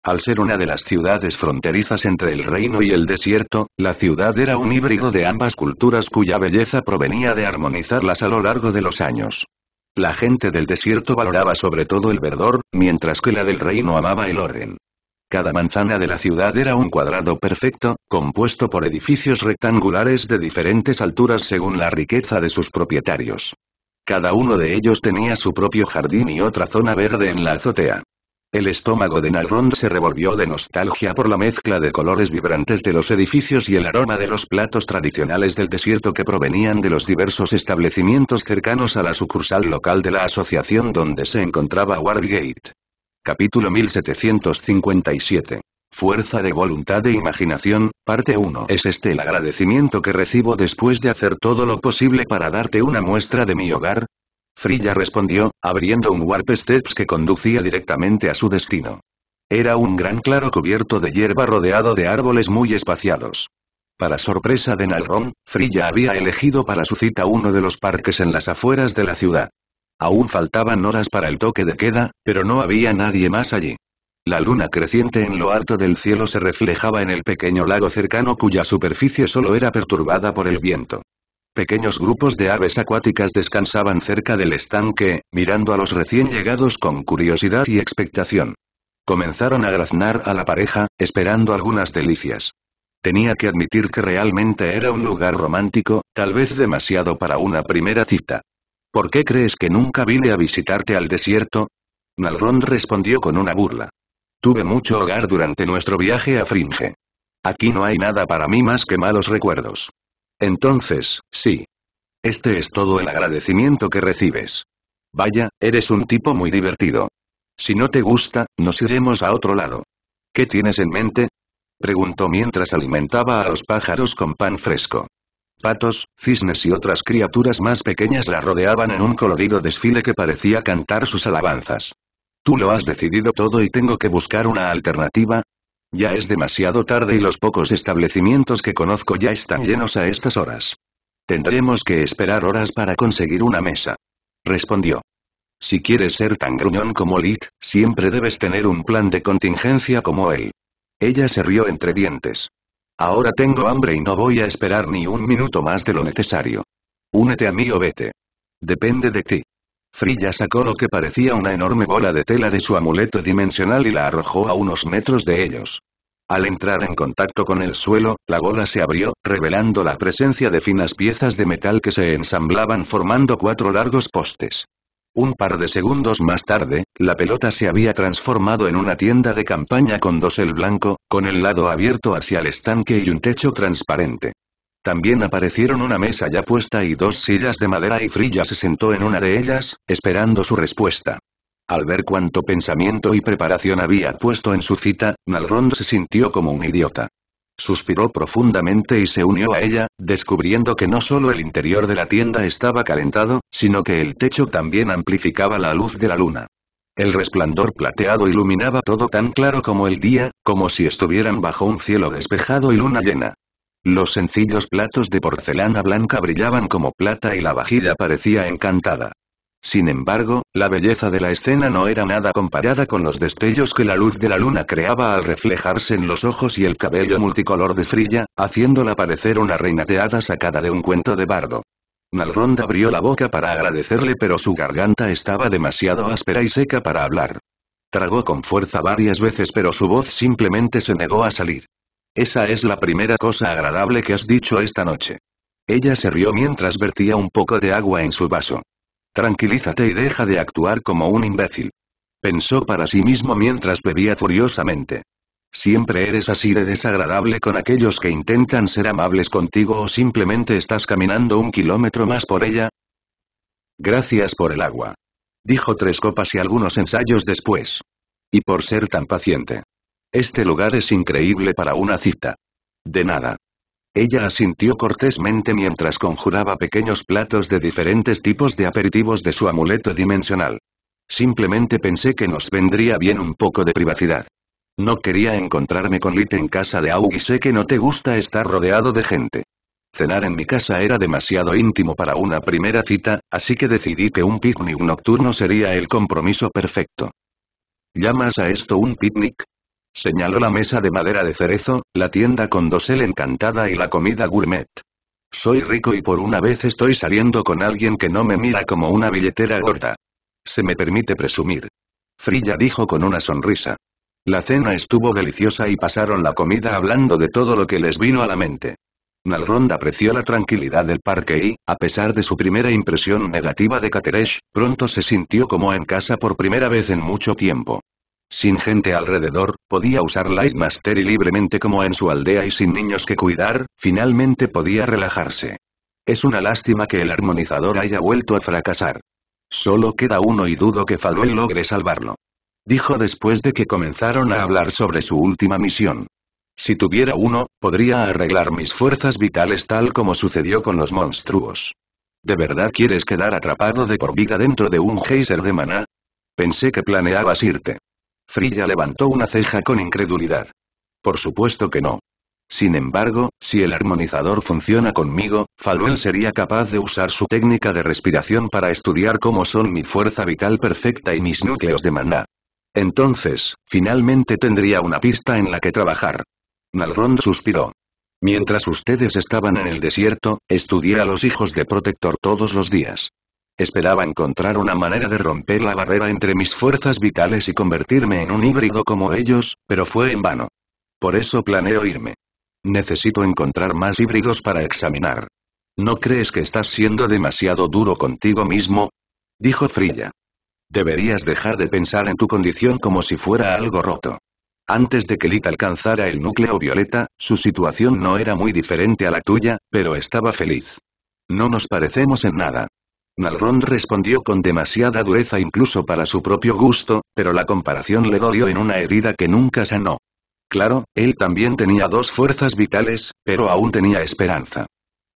Al ser una de las ciudades fronterizas entre el reino y el desierto, la ciudad era un híbrido de ambas culturas cuya belleza provenía de armonizarlas a lo largo de los años. La gente del desierto valoraba sobre todo el verdor, mientras que la del reino amaba el orden. Cada manzana de la ciudad era un cuadrado perfecto, compuesto por edificios rectangulares de diferentes alturas según la riqueza de sus propietarios. Cada uno de ellos tenía su propio jardín y otra zona verde en la azotea. El estómago de Narrond se revolvió de nostalgia por la mezcla de colores vibrantes de los edificios y el aroma de los platos tradicionales del desierto que provenían de los diversos establecimientos cercanos a la sucursal local de la asociación donde se encontraba Wargate. Capítulo 1757. Fuerza de voluntad e imaginación, parte 1. Es este el agradecimiento que recibo después de hacer todo lo posible para darte una muestra de mi hogar, Frilla respondió, abriendo un warp steps que conducía directamente a su destino. Era un gran claro cubierto de hierba rodeado de árboles muy espaciados. Para sorpresa de Nalron, Frilla había elegido para su cita uno de los parques en las afueras de la ciudad. Aún faltaban horas para el toque de queda, pero no había nadie más allí. La luna creciente en lo alto del cielo se reflejaba en el pequeño lago cercano cuya superficie solo era perturbada por el viento. Pequeños grupos de aves acuáticas descansaban cerca del estanque, mirando a los recién llegados con curiosidad y expectación. Comenzaron a graznar a la pareja, esperando algunas delicias. Tenía que admitir que realmente era un lugar romántico, tal vez demasiado para una primera cita. ¿Por qué crees que nunca vine a visitarte al desierto? Nalrond respondió con una burla. Tuve mucho hogar durante nuestro viaje a Fringe. Aquí no hay nada para mí más que malos recuerdos. Entonces, sí. Este es todo el agradecimiento que recibes. Vaya, eres un tipo muy divertido. Si no te gusta, nos iremos a otro lado. ¿Qué tienes en mente? Preguntó mientras alimentaba a los pájaros con pan fresco. Patos, cisnes y otras criaturas más pequeñas la rodeaban en un colorido desfile que parecía cantar sus alabanzas. Tú lo has decidido todo y tengo que buscar una alternativa, ya es demasiado tarde y los pocos establecimientos que conozco ya están llenos a estas horas. Tendremos que esperar horas para conseguir una mesa. Respondió. Si quieres ser tan gruñón como Lit, siempre debes tener un plan de contingencia como él. Ella se rió entre dientes. Ahora tengo hambre y no voy a esperar ni un minuto más de lo necesario. Únete a mí o vete. Depende de ti. Frilla sacó lo que parecía una enorme bola de tela de su amuleto dimensional y la arrojó a unos metros de ellos. Al entrar en contacto con el suelo, la bola se abrió, revelando la presencia de finas piezas de metal que se ensamblaban formando cuatro largos postes. Un par de segundos más tarde, la pelota se había transformado en una tienda de campaña con dosel blanco, con el lado abierto hacia el estanque y un techo transparente. También aparecieron una mesa ya puesta y dos sillas de madera y Frilla se sentó en una de ellas, esperando su respuesta. Al ver cuánto pensamiento y preparación había puesto en su cita, Nalrond se sintió como un idiota. Suspiró profundamente y se unió a ella, descubriendo que no solo el interior de la tienda estaba calentado, sino que el techo también amplificaba la luz de la luna. El resplandor plateado iluminaba todo tan claro como el día, como si estuvieran bajo un cielo despejado y luna llena. Los sencillos platos de porcelana blanca brillaban como plata y la vajilla parecía encantada. Sin embargo, la belleza de la escena no era nada comparada con los destellos que la luz de la luna creaba al reflejarse en los ojos y el cabello multicolor de Frilla, haciéndola parecer una reina de hadas sacada de un cuento de bardo. Nalrond abrió la boca para agradecerle pero su garganta estaba demasiado áspera y seca para hablar. Tragó con fuerza varias veces pero su voz simplemente se negó a salir. Esa es la primera cosa agradable que has dicho esta noche. Ella se rió mientras vertía un poco de agua en su vaso. Tranquilízate y deja de actuar como un imbécil. Pensó para sí mismo mientras bebía furiosamente. Siempre eres así de desagradable con aquellos que intentan ser amables contigo o simplemente estás caminando un kilómetro más por ella. Gracias por el agua. Dijo tres copas y algunos ensayos después. Y por ser tan paciente. Este lugar es increíble para una cita. De nada. Ella asintió cortésmente mientras conjuraba pequeños platos de diferentes tipos de aperitivos de su amuleto dimensional. Simplemente pensé que nos vendría bien un poco de privacidad. No quería encontrarme con Lit en casa de Aug y sé que no te gusta estar rodeado de gente. Cenar en mi casa era demasiado íntimo para una primera cita, así que decidí que un picnic nocturno sería el compromiso perfecto. ¿Llamas a esto un picnic? Señaló la mesa de madera de cerezo, la tienda con dosel encantada y la comida gourmet. Soy rico y por una vez estoy saliendo con alguien que no me mira como una billetera gorda. Se me permite presumir. Frilla dijo con una sonrisa. La cena estuvo deliciosa y pasaron la comida hablando de todo lo que les vino a la mente. Nalrond apreció la tranquilidad del parque y, a pesar de su primera impresión negativa de Cateresh, pronto se sintió como en casa por primera vez en mucho tiempo. Sin gente alrededor, podía usar y libremente como en su aldea y sin niños que cuidar, finalmente podía relajarse. Es una lástima que el armonizador haya vuelto a fracasar. Solo queda uno y dudo que Faluel logre salvarlo. Dijo después de que comenzaron a hablar sobre su última misión. Si tuviera uno, podría arreglar mis fuerzas vitales tal como sucedió con los monstruos. ¿De verdad quieres quedar atrapado de por vida dentro de un geyser de maná? Pensé que planeabas irte. Frilla levantó una ceja con incredulidad. Por supuesto que no. Sin embargo, si el armonizador funciona conmigo, Falwell sería capaz de usar su técnica de respiración para estudiar cómo son mi fuerza vital perfecta y mis núcleos de maná. Entonces, finalmente tendría una pista en la que trabajar. Nalrond suspiró. Mientras ustedes estaban en el desierto, estudié a los hijos de Protector todos los días. Esperaba encontrar una manera de romper la barrera entre mis fuerzas vitales y convertirme en un híbrido como ellos, pero fue en vano. Por eso planeo irme. Necesito encontrar más híbridos para examinar. ¿No crees que estás siendo demasiado duro contigo mismo? Dijo Frilla. Deberías dejar de pensar en tu condición como si fuera algo roto. Antes de que lita alcanzara el núcleo violeta, su situación no era muy diferente a la tuya, pero estaba feliz. No nos parecemos en nada. Nalrond respondió con demasiada dureza incluso para su propio gusto, pero la comparación le dolió en una herida que nunca sanó. Claro, él también tenía dos fuerzas vitales, pero aún tenía esperanza.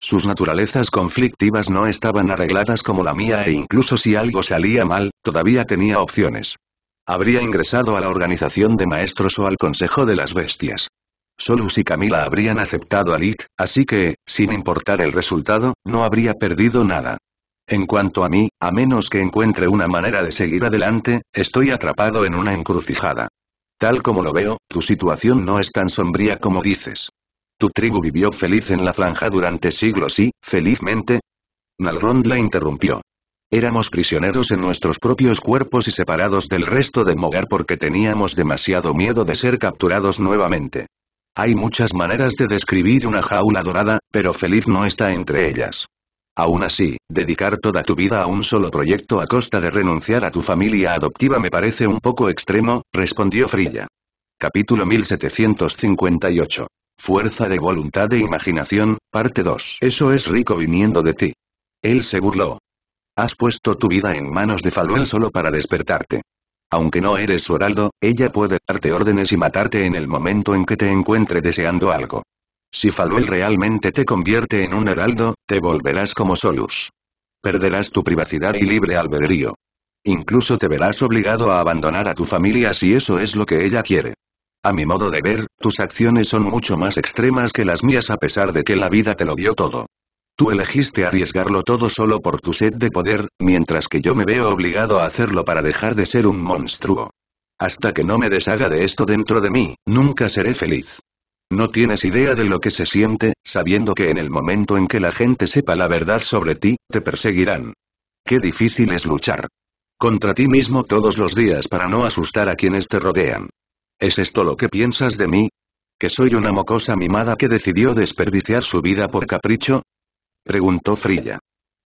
Sus naturalezas conflictivas no estaban arregladas como la mía e incluso si algo salía mal, todavía tenía opciones. Habría ingresado a la organización de maestros o al Consejo de las Bestias. Solus y Camila habrían aceptado a Lit, así que, sin importar el resultado, no habría perdido nada. En cuanto a mí, a menos que encuentre una manera de seguir adelante, estoy atrapado en una encrucijada. Tal como lo veo, tu situación no es tan sombría como dices. Tu tribu vivió feliz en la franja durante siglos y, felizmente. Nalrond la interrumpió. Éramos prisioneros en nuestros propios cuerpos y separados del resto de Mogar porque teníamos demasiado miedo de ser capturados nuevamente. Hay muchas maneras de describir una jaula dorada, pero feliz no está entre ellas. Aún así, dedicar toda tu vida a un solo proyecto a costa de renunciar a tu familia adoptiva me parece un poco extremo, respondió Frilla. Capítulo 1758. Fuerza de voluntad e imaginación, parte 2. Eso es rico viniendo de ti. Él se burló. Has puesto tu vida en manos de Falwell solo para despertarte. Aunque no eres su heraldo, ella puede darte órdenes y matarte en el momento en que te encuentre deseando algo. Si Faluel realmente te convierte en un heraldo, te volverás como Solus. Perderás tu privacidad y libre albedrío. Incluso te verás obligado a abandonar a tu familia si eso es lo que ella quiere. A mi modo de ver, tus acciones son mucho más extremas que las mías a pesar de que la vida te lo dio todo. Tú elegiste arriesgarlo todo solo por tu sed de poder, mientras que yo me veo obligado a hacerlo para dejar de ser un monstruo. Hasta que no me deshaga de esto dentro de mí, nunca seré feliz. No tienes idea de lo que se siente, sabiendo que en el momento en que la gente sepa la verdad sobre ti, te perseguirán. Qué difícil es luchar. Contra ti mismo todos los días para no asustar a quienes te rodean. ¿Es esto lo que piensas de mí? ¿Que soy una mocosa mimada que decidió desperdiciar su vida por capricho? Preguntó Frilla.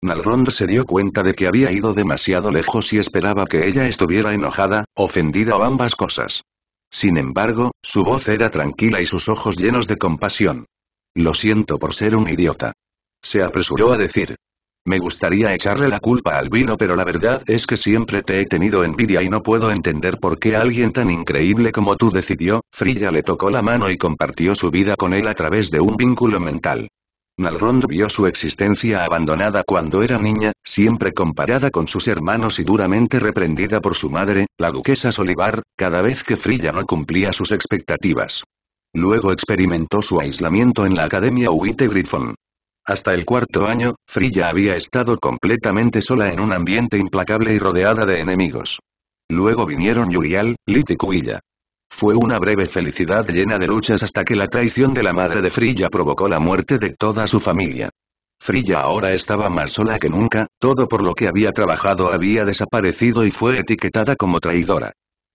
Nalrond se dio cuenta de que había ido demasiado lejos y esperaba que ella estuviera enojada, ofendida o ambas cosas. Sin embargo, su voz era tranquila y sus ojos llenos de compasión. Lo siento por ser un idiota. Se apresuró a decir. Me gustaría echarle la culpa al vino pero la verdad es que siempre te he tenido envidia y no puedo entender por qué alguien tan increíble como tú decidió, Frilla le tocó la mano y compartió su vida con él a través de un vínculo mental. Alrond vio su existencia abandonada cuando era niña, siempre comparada con sus hermanos y duramente reprendida por su madre, la duquesa Solivar, cada vez que Frilla no cumplía sus expectativas. Luego experimentó su aislamiento en la Academia Witte Griffon. Hasta el cuarto año, Frilla había estado completamente sola en un ambiente implacable y rodeada de enemigos. Luego vinieron Yurial, Lite Cuilla, fue una breve felicidad llena de luchas hasta que la traición de la madre de Frilla provocó la muerte de toda su familia. Frilla ahora estaba más sola que nunca, todo por lo que había trabajado había desaparecido y fue etiquetada como traidora.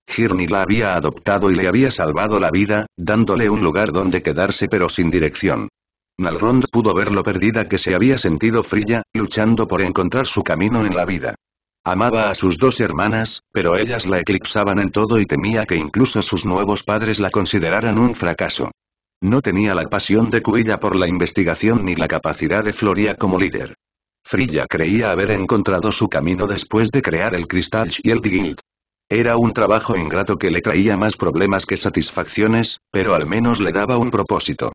Girny la había adoptado y le había salvado la vida, dándole un lugar donde quedarse pero sin dirección. Malrond pudo ver lo perdida que se había sentido Frilla, luchando por encontrar su camino en la vida. Amaba a sus dos hermanas, pero ellas la eclipsaban en todo y temía que incluso sus nuevos padres la consideraran un fracaso. No tenía la pasión de Cuilla por la investigación ni la capacidad de Floria como líder. Frilla creía haber encontrado su camino después de crear el Crystal Shield Guild. Era un trabajo ingrato que le traía más problemas que satisfacciones, pero al menos le daba un propósito.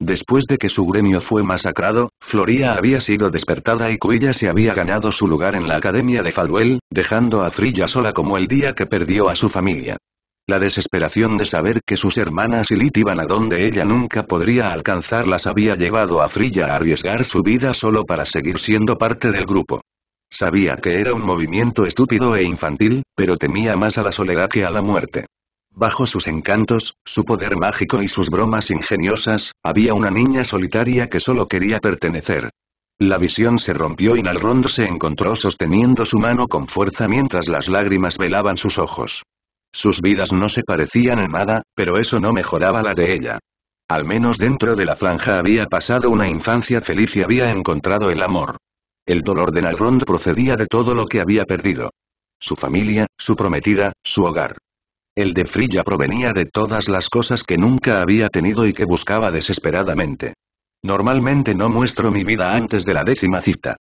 Después de que su gremio fue masacrado, Floria había sido despertada y Cuilla se había ganado su lugar en la Academia de Falwell, dejando a Frilla sola como el día que perdió a su familia. La desesperación de saber que sus hermanas y Lit iban a donde ella nunca podría alcanzarlas había llevado a Frilla a arriesgar su vida solo para seguir siendo parte del grupo. Sabía que era un movimiento estúpido e infantil, pero temía más a la soledad que a la muerte. Bajo sus encantos, su poder mágico y sus bromas ingeniosas, había una niña solitaria que solo quería pertenecer. La visión se rompió y Nalrond se encontró sosteniendo su mano con fuerza mientras las lágrimas velaban sus ojos. Sus vidas no se parecían en nada, pero eso no mejoraba la de ella. Al menos dentro de la franja había pasado una infancia feliz y había encontrado el amor. El dolor de Nalrond procedía de todo lo que había perdido. Su familia, su prometida, su hogar. El de Frilla provenía de todas las cosas que nunca había tenido y que buscaba desesperadamente. Normalmente no muestro mi vida antes de la décima cita.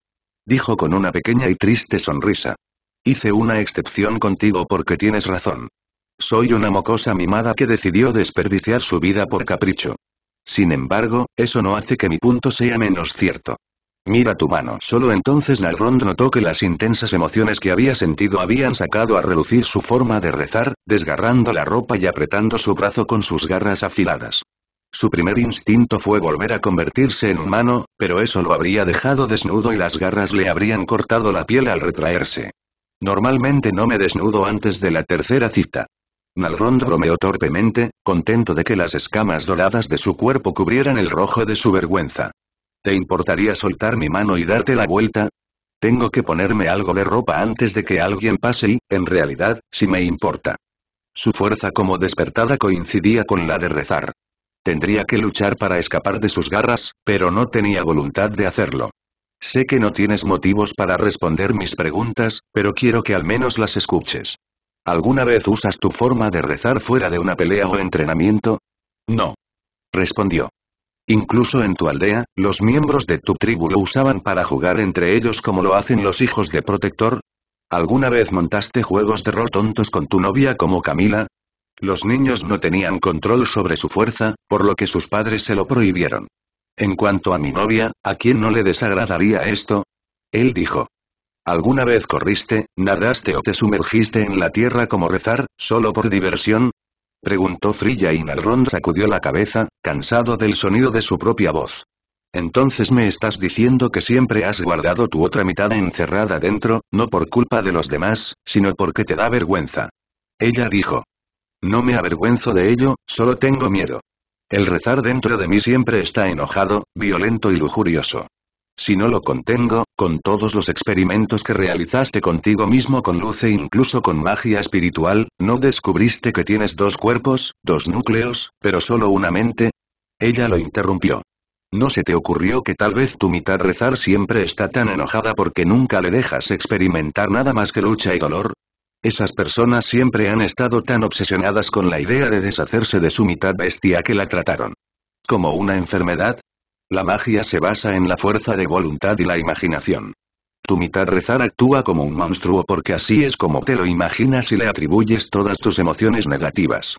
Dijo con una pequeña y triste sonrisa. Hice una excepción contigo porque tienes razón. Soy una mocosa mimada que decidió desperdiciar su vida por capricho. Sin embargo, eso no hace que mi punto sea menos cierto. Mira tu mano. Solo entonces Nalrond notó que las intensas emociones que había sentido habían sacado a relucir su forma de rezar, desgarrando la ropa y apretando su brazo con sus garras afiladas. Su primer instinto fue volver a convertirse en humano, pero eso lo habría dejado desnudo y las garras le habrían cortado la piel al retraerse. Normalmente no me desnudo antes de la tercera cita. Nalrond bromeó torpemente, contento de que las escamas doradas de su cuerpo cubrieran el rojo de su vergüenza. ¿Te importaría soltar mi mano y darte la vuelta? Tengo que ponerme algo de ropa antes de que alguien pase y, en realidad, si me importa. Su fuerza como despertada coincidía con la de rezar. Tendría que luchar para escapar de sus garras, pero no tenía voluntad de hacerlo. Sé que no tienes motivos para responder mis preguntas, pero quiero que al menos las escuches. ¿Alguna vez usas tu forma de rezar fuera de una pelea o entrenamiento? No. Respondió. Incluso en tu aldea, los miembros de tu tribu lo usaban para jugar entre ellos como lo hacen los hijos de protector. ¿Alguna vez montaste juegos de rol tontos con tu novia como Camila? Los niños no tenían control sobre su fuerza, por lo que sus padres se lo prohibieron. En cuanto a mi novia, ¿a quién no le desagradaría esto? Él dijo. ¿Alguna vez corriste, nadaste o te sumergiste en la tierra como rezar, solo por diversión? Preguntó Frilla y Nalrond sacudió la cabeza, cansado del sonido de su propia voz. Entonces me estás diciendo que siempre has guardado tu otra mitad encerrada dentro, no por culpa de los demás, sino porque te da vergüenza. Ella dijo. No me avergüenzo de ello, solo tengo miedo. El rezar dentro de mí siempre está enojado, violento y lujurioso. Si no lo contengo, con todos los experimentos que realizaste contigo mismo con luz e incluso con magia espiritual, ¿no descubriste que tienes dos cuerpos, dos núcleos, pero solo una mente? Ella lo interrumpió. ¿No se te ocurrió que tal vez tu mitad rezar siempre está tan enojada porque nunca le dejas experimentar nada más que lucha y dolor? Esas personas siempre han estado tan obsesionadas con la idea de deshacerse de su mitad bestia que la trataron como una enfermedad, la magia se basa en la fuerza de voluntad y la imaginación. Tu mitad rezar actúa como un monstruo porque así es como te lo imaginas y le atribuyes todas tus emociones negativas.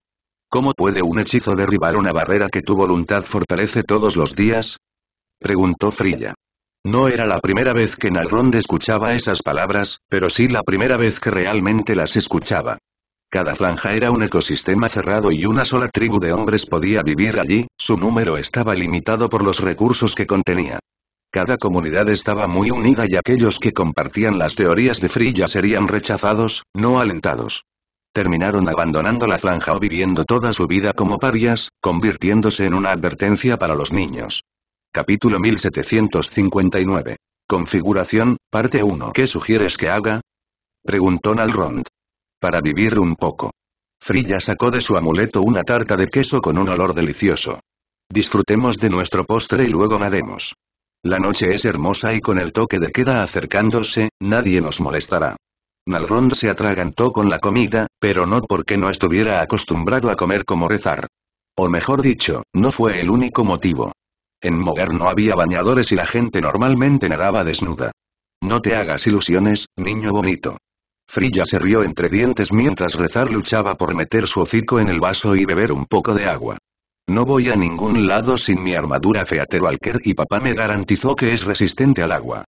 ¿Cómo puede un hechizo derribar una barrera que tu voluntad fortalece todos los días? Preguntó Frilla. No era la primera vez que Nalrond escuchaba esas palabras, pero sí la primera vez que realmente las escuchaba. Cada franja era un ecosistema cerrado y una sola tribu de hombres podía vivir allí, su número estaba limitado por los recursos que contenía. Cada comunidad estaba muy unida y aquellos que compartían las teorías de Frilla serían rechazados, no alentados. Terminaron abandonando la franja o viviendo toda su vida como parias, convirtiéndose en una advertencia para los niños. Capítulo 1759. Configuración, parte 1. ¿Qué sugieres que haga? Preguntó Nalrond para vivir un poco. Frilla sacó de su amuleto una tarta de queso con un olor delicioso. Disfrutemos de nuestro postre y luego nademos. La noche es hermosa y con el toque de queda acercándose, nadie nos molestará. Nalrond se atragantó con la comida, pero no porque no estuviera acostumbrado a comer como rezar. O mejor dicho, no fue el único motivo. En Mogar no había bañadores y la gente normalmente nadaba desnuda. No te hagas ilusiones, niño bonito. Frilla se rió entre dientes mientras Rezar luchaba por meter su hocico en el vaso y beber un poco de agua. No voy a ningún lado sin mi armadura featero alker y papá me garantizó que es resistente al agua.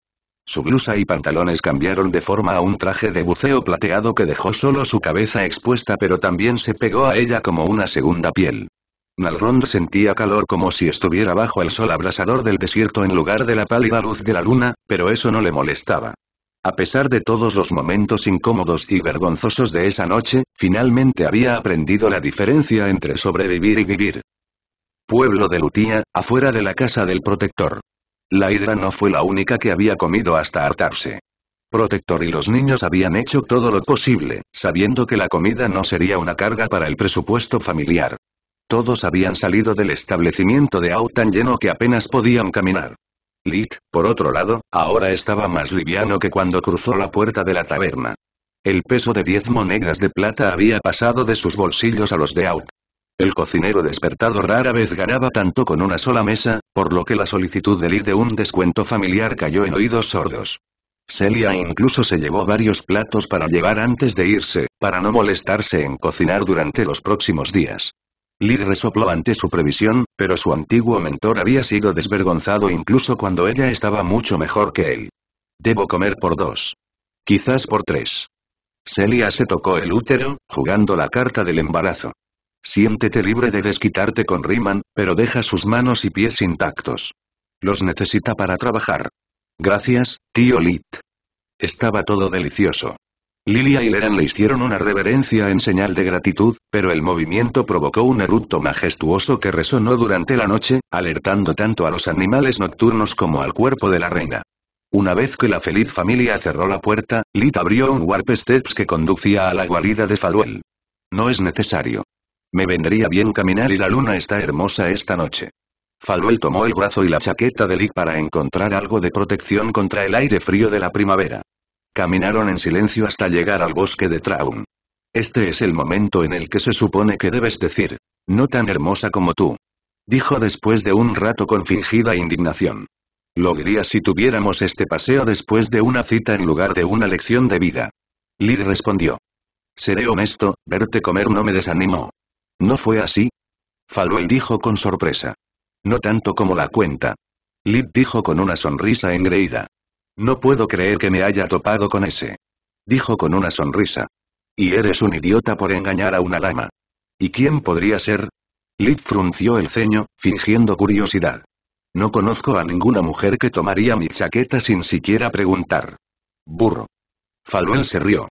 Su blusa y pantalones cambiaron de forma a un traje de buceo plateado que dejó solo su cabeza expuesta pero también se pegó a ella como una segunda piel. Nalrond sentía calor como si estuviera bajo el sol abrasador del desierto en lugar de la pálida luz de la luna, pero eso no le molestaba. A pesar de todos los momentos incómodos y vergonzosos de esa noche, finalmente había aprendido la diferencia entre sobrevivir y vivir. Pueblo de Lutía, afuera de la casa del protector. La hidra no fue la única que había comido hasta hartarse. Protector y los niños habían hecho todo lo posible, sabiendo que la comida no sería una carga para el presupuesto familiar. Todos habían salido del establecimiento de tan lleno que apenas podían caminar. Lit, por otro lado, ahora estaba más liviano que cuando cruzó la puerta de la taberna. El peso de diez monedas de plata había pasado de sus bolsillos a los de Out. El cocinero despertado rara vez ganaba tanto con una sola mesa, por lo que la solicitud de Lit de un descuento familiar cayó en oídos sordos. Celia incluso se llevó varios platos para llevar antes de irse, para no molestarse en cocinar durante los próximos días. Lee resopló ante su previsión, pero su antiguo mentor había sido desvergonzado incluso cuando ella estaba mucho mejor que él. Debo comer por dos. Quizás por tres. Celia se tocó el útero, jugando la carta del embarazo. Siéntete libre de desquitarte con Riemann, pero deja sus manos y pies intactos. Los necesita para trabajar. Gracias, tío Lit. Estaba todo delicioso. Lilia y Leran le hicieron una reverencia en señal de gratitud, pero el movimiento provocó un eructo majestuoso que resonó durante la noche, alertando tanto a los animales nocturnos como al cuerpo de la reina. Una vez que la feliz familia cerró la puerta, Lit abrió un warp steps que conducía a la guarida de Faluel. No es necesario. Me vendría bien caminar y la luna está hermosa esta noche. Faluel tomó el brazo y la chaqueta de Lit para encontrar algo de protección contra el aire frío de la primavera. Caminaron en silencio hasta llegar al bosque de Traun. Este es el momento en el que se supone que debes decir, no tan hermosa como tú. Dijo después de un rato con fingida indignación. Lo diría si tuviéramos este paseo después de una cita en lugar de una lección de vida. Lid respondió. Seré honesto, verte comer no me desanimó. ¿No fue así? Falwell dijo con sorpresa. No tanto como la cuenta. Lid dijo con una sonrisa engreída. No puedo creer que me haya topado con ese. Dijo con una sonrisa. Y eres un idiota por engañar a una lama. ¿Y quién podría ser? Lid frunció el ceño, fingiendo curiosidad. No conozco a ninguna mujer que tomaría mi chaqueta sin siquiera preguntar. Burro. Falwell se rió.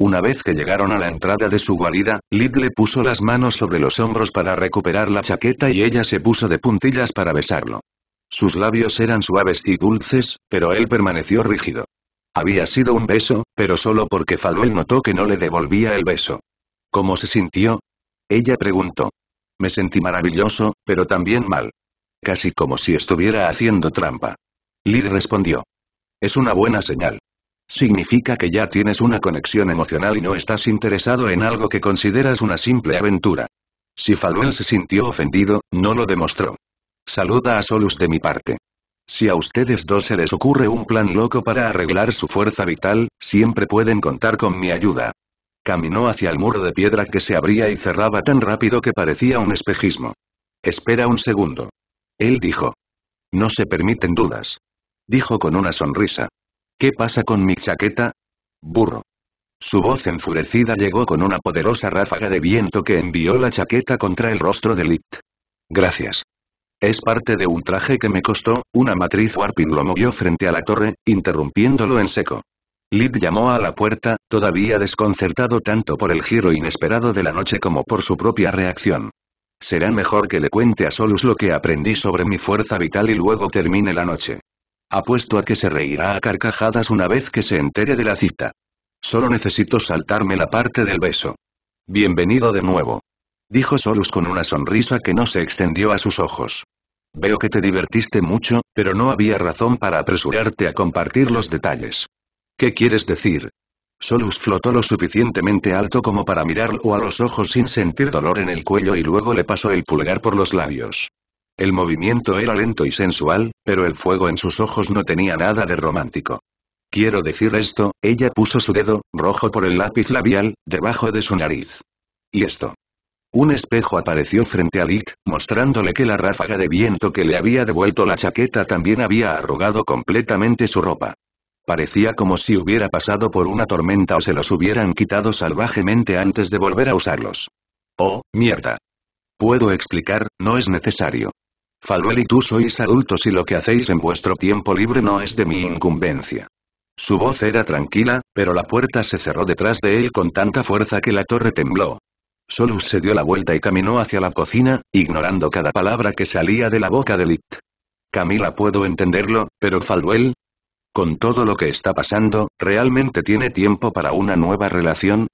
Una vez que llegaron a la entrada de su guarida, Lid le puso las manos sobre los hombros para recuperar la chaqueta y ella se puso de puntillas para besarlo. Sus labios eran suaves y dulces, pero él permaneció rígido. Había sido un beso, pero solo porque Falwell notó que no le devolvía el beso. ¿Cómo se sintió? Ella preguntó. Me sentí maravilloso, pero también mal. Casi como si estuviera haciendo trampa. Lee respondió. Es una buena señal. Significa que ya tienes una conexión emocional y no estás interesado en algo que consideras una simple aventura. Si Falwell se sintió ofendido, no lo demostró. Saluda a Solus de mi parte. Si a ustedes dos se les ocurre un plan loco para arreglar su fuerza vital, siempre pueden contar con mi ayuda. Caminó hacia el muro de piedra que se abría y cerraba tan rápido que parecía un espejismo. Espera un segundo. Él dijo. No se permiten dudas. Dijo con una sonrisa. ¿Qué pasa con mi chaqueta? Burro. Su voz enfurecida llegó con una poderosa ráfaga de viento que envió la chaqueta contra el rostro de Lit. Gracias. Es parte de un traje que me costó, una matriz warping lo movió frente a la torre, interrumpiéndolo en seco. Lid llamó a la puerta, todavía desconcertado tanto por el giro inesperado de la noche como por su propia reacción. Será mejor que le cuente a Solus lo que aprendí sobre mi fuerza vital y luego termine la noche. Apuesto a que se reirá a carcajadas una vez que se entere de la cita. Solo necesito saltarme la parte del beso. Bienvenido de nuevo dijo Solus con una sonrisa que no se extendió a sus ojos. Veo que te divertiste mucho, pero no había razón para apresurarte a compartir los detalles. ¿Qué quieres decir? Solus flotó lo suficientemente alto como para mirarlo a los ojos sin sentir dolor en el cuello y luego le pasó el pulgar por los labios. El movimiento era lento y sensual, pero el fuego en sus ojos no tenía nada de romántico. Quiero decir esto, ella puso su dedo, rojo por el lápiz labial, debajo de su nariz. Y esto. Un espejo apareció frente a Lit, mostrándole que la ráfaga de viento que le había devuelto la chaqueta también había arrugado completamente su ropa. Parecía como si hubiera pasado por una tormenta o se los hubieran quitado salvajemente antes de volver a usarlos. Oh, mierda. Puedo explicar, no es necesario. Falwell y tú sois adultos y lo que hacéis en vuestro tiempo libre no es de mi incumbencia. Su voz era tranquila, pero la puerta se cerró detrás de él con tanta fuerza que la torre tembló, Solus se dio la vuelta y caminó hacia la cocina, ignorando cada palabra que salía de la boca de Lit. Camila puedo entenderlo, pero Falwell... Con todo lo que está pasando, ¿realmente tiene tiempo para una nueva relación?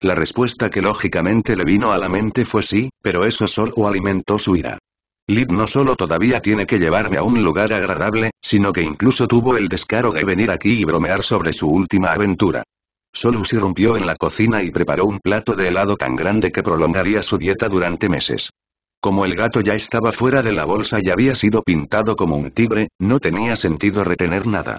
La respuesta que lógicamente le vino a la mente fue sí, pero eso solo alimentó su ira. Lid no solo todavía tiene que llevarme a un lugar agradable, sino que incluso tuvo el descaro de venir aquí y bromear sobre su última aventura. Solus irrumpió en la cocina y preparó un plato de helado tan grande que prolongaría su dieta durante meses. Como el gato ya estaba fuera de la bolsa y había sido pintado como un tigre, no tenía sentido retener nada.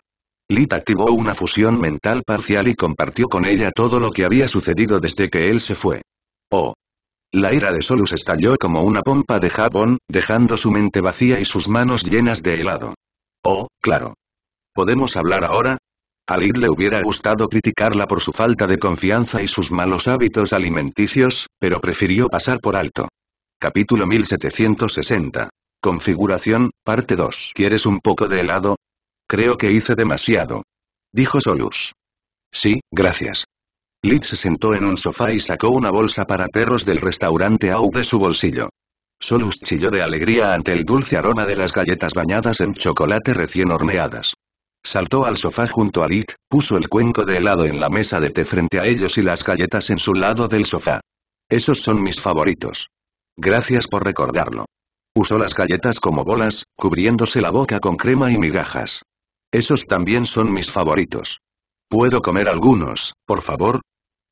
Lita activó una fusión mental parcial y compartió con ella todo lo que había sucedido desde que él se fue. Oh. La ira de Solus estalló como una pompa de jabón, dejando su mente vacía y sus manos llenas de helado. Oh, claro. ¿Podemos hablar ahora? A Lid le hubiera gustado criticarla por su falta de confianza y sus malos hábitos alimenticios, pero prefirió pasar por alto. Capítulo 1760. Configuración, parte 2. ¿Quieres un poco de helado? Creo que hice demasiado. Dijo Solus. Sí, gracias. Lid se sentó en un sofá y sacó una bolsa para perros del restaurante Au de su bolsillo. Solus chilló de alegría ante el dulce aroma de las galletas bañadas en chocolate recién horneadas. Saltó al sofá junto a Lit, puso el cuenco de helado en la mesa de té frente a ellos y las galletas en su lado del sofá. Esos son mis favoritos. Gracias por recordarlo. Usó las galletas como bolas, cubriéndose la boca con crema y migajas. Esos también son mis favoritos. ¿Puedo comer algunos, por favor?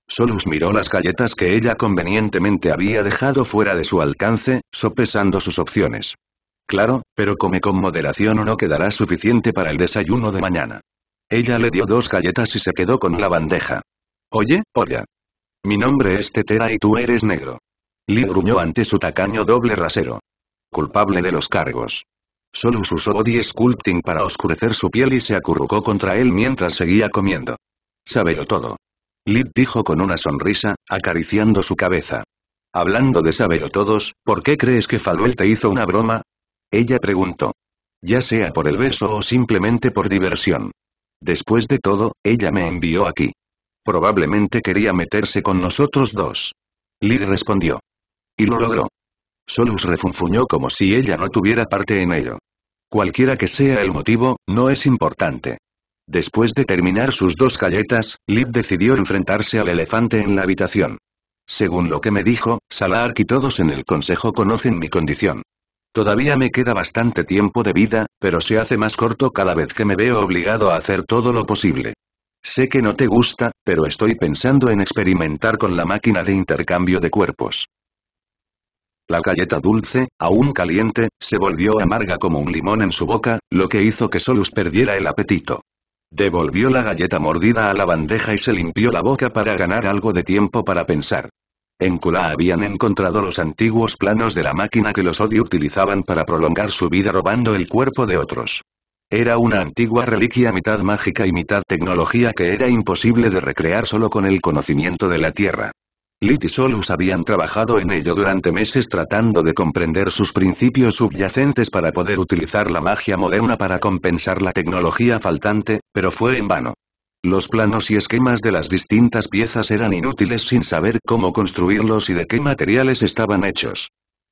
Solus miró las galletas que ella convenientemente había dejado fuera de su alcance, sopesando sus opciones claro, pero come con moderación o no quedará suficiente para el desayuno de mañana. Ella le dio dos galletas y se quedó con la bandeja. Oye, oye. Mi nombre es Tetera y tú eres negro. Lee gruñó ante su tacaño doble rasero. Culpable de los cargos. Solo usó body sculpting para oscurecer su piel y se acurrucó contra él mientras seguía comiendo. Sabelo todo. Lee dijo con una sonrisa, acariciando su cabeza. Hablando de saberlo todos, ¿por qué crees que Faluel te hizo una broma? Ella preguntó. Ya sea por el beso o simplemente por diversión. Después de todo, ella me envió aquí. Probablemente quería meterse con nosotros dos. Lee respondió. Y lo logró. Solus refunfuñó como si ella no tuviera parte en ello. Cualquiera que sea el motivo, no es importante. Después de terminar sus dos galletas, Lip decidió enfrentarse al elefante en la habitación. Según lo que me dijo, Salark y todos en el consejo conocen mi condición. Todavía me queda bastante tiempo de vida, pero se hace más corto cada vez que me veo obligado a hacer todo lo posible. Sé que no te gusta, pero estoy pensando en experimentar con la máquina de intercambio de cuerpos. La galleta dulce, aún caliente, se volvió amarga como un limón en su boca, lo que hizo que Solus perdiera el apetito. Devolvió la galleta mordida a la bandeja y se limpió la boca para ganar algo de tiempo para pensar. En Kula habían encontrado los antiguos planos de la máquina que los Odi utilizaban para prolongar su vida robando el cuerpo de otros. Era una antigua reliquia mitad mágica y mitad tecnología que era imposible de recrear solo con el conocimiento de la Tierra. Lit y Solus habían trabajado en ello durante meses tratando de comprender sus principios subyacentes para poder utilizar la magia moderna para compensar la tecnología faltante, pero fue en vano. Los planos y esquemas de las distintas piezas eran inútiles sin saber cómo construirlos y de qué materiales estaban hechos.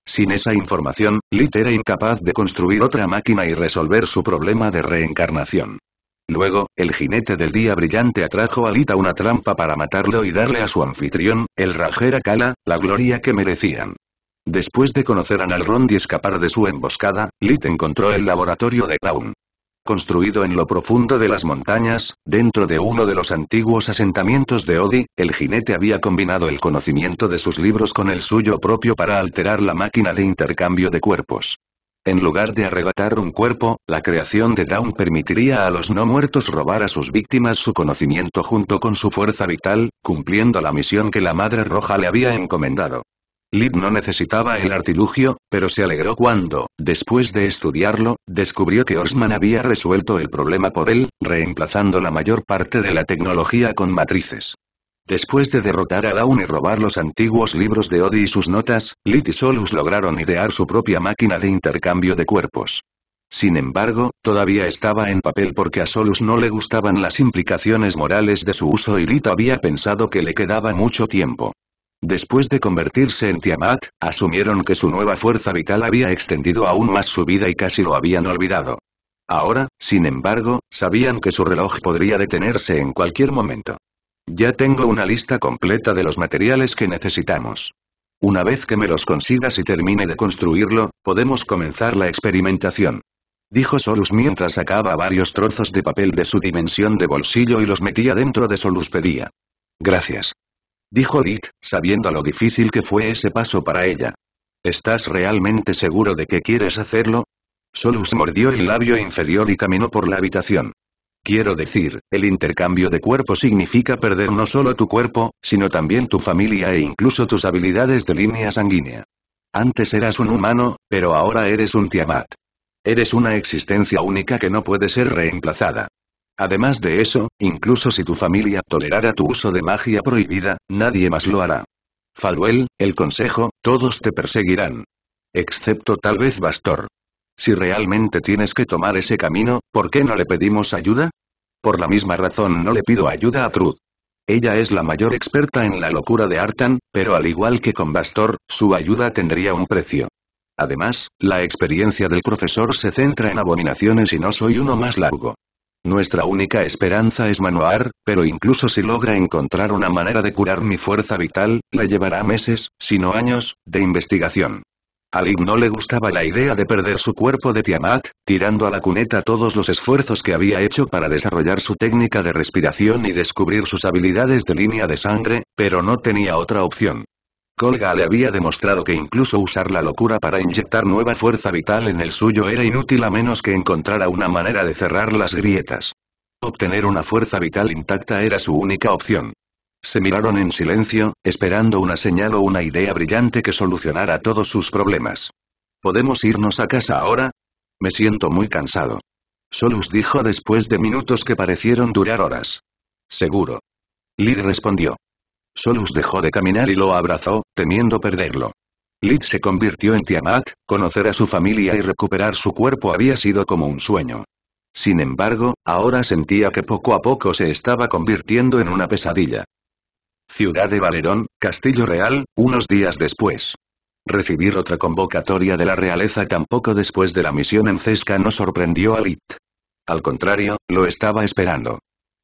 Sin esa información, Lit era incapaz de construir otra máquina y resolver su problema de reencarnación. Luego, el jinete del día brillante atrajo a Lit a una trampa para matarlo y darle a su anfitrión, el Rajera Kala, la gloria que merecían. Después de conocer a Nalrond y escapar de su emboscada, Lit encontró el laboratorio de Clown construido en lo profundo de las montañas, dentro de uno de los antiguos asentamientos de Odi, el jinete había combinado el conocimiento de sus libros con el suyo propio para alterar la máquina de intercambio de cuerpos. En lugar de arrebatar un cuerpo, la creación de Dawn permitiría a los no muertos robar a sus víctimas su conocimiento junto con su fuerza vital, cumpliendo la misión que la Madre Roja le había encomendado. Lit no necesitaba el artilugio, pero se alegró cuando, después de estudiarlo, descubrió que Orsman había resuelto el problema por él, reemplazando la mayor parte de la tecnología con matrices. Después de derrotar a Dawn y robar los antiguos libros de Odi y sus notas, Lit y Solus lograron idear su propia máquina de intercambio de cuerpos. Sin embargo, todavía estaba en papel porque a Solus no le gustaban las implicaciones morales de su uso y Lit había pensado que le quedaba mucho tiempo. Después de convertirse en Tiamat, asumieron que su nueva fuerza vital había extendido aún más su vida y casi lo habían olvidado. Ahora, sin embargo, sabían que su reloj podría detenerse en cualquier momento. Ya tengo una lista completa de los materiales que necesitamos. Una vez que me los consigas y termine de construirlo, podemos comenzar la experimentación. Dijo Solus mientras sacaba varios trozos de papel de su dimensión de bolsillo y los metía dentro de Soluspedía. pedía. Gracias dijo Rick, sabiendo lo difícil que fue ese paso para ella. ¿Estás realmente seguro de que quieres hacerlo? Solus mordió el labio inferior y caminó por la habitación. Quiero decir, el intercambio de cuerpo significa perder no solo tu cuerpo, sino también tu familia e incluso tus habilidades de línea sanguínea. Antes eras un humano, pero ahora eres un Tiamat. Eres una existencia única que no puede ser reemplazada. Además de eso, incluso si tu familia tolerara tu uso de magia prohibida, nadie más lo hará. Faluel, el consejo, todos te perseguirán. Excepto tal vez Bastor. Si realmente tienes que tomar ese camino, ¿por qué no le pedimos ayuda? Por la misma razón no le pido ayuda a Truth. Ella es la mayor experta en la locura de Artan, pero al igual que con Bastor, su ayuda tendría un precio. Además, la experiencia del profesor se centra en abominaciones y no soy uno más largo. Nuestra única esperanza es Manoar, pero incluso si logra encontrar una manera de curar mi fuerza vital, la llevará meses, si no años, de investigación. A no le gustaba la idea de perder su cuerpo de Tiamat, tirando a la cuneta todos los esfuerzos que había hecho para desarrollar su técnica de respiración y descubrir sus habilidades de línea de sangre, pero no tenía otra opción. Colga le había demostrado que incluso usar la locura para inyectar nueva fuerza vital en el suyo era inútil a menos que encontrara una manera de cerrar las grietas. Obtener una fuerza vital intacta era su única opción. Se miraron en silencio, esperando una señal o una idea brillante que solucionara todos sus problemas. ¿Podemos irnos a casa ahora? Me siento muy cansado. Solus dijo después de minutos que parecieron durar horas. Seguro. Lee respondió. Solus dejó de caminar y lo abrazó, temiendo perderlo. Lid se convirtió en Tiamat, conocer a su familia y recuperar su cuerpo había sido como un sueño. Sin embargo, ahora sentía que poco a poco se estaba convirtiendo en una pesadilla. Ciudad de Valerón, Castillo Real, unos días después. Recibir otra convocatoria de la realeza tampoco después de la misión en Cesca no sorprendió a Lit. Al contrario, lo estaba esperando.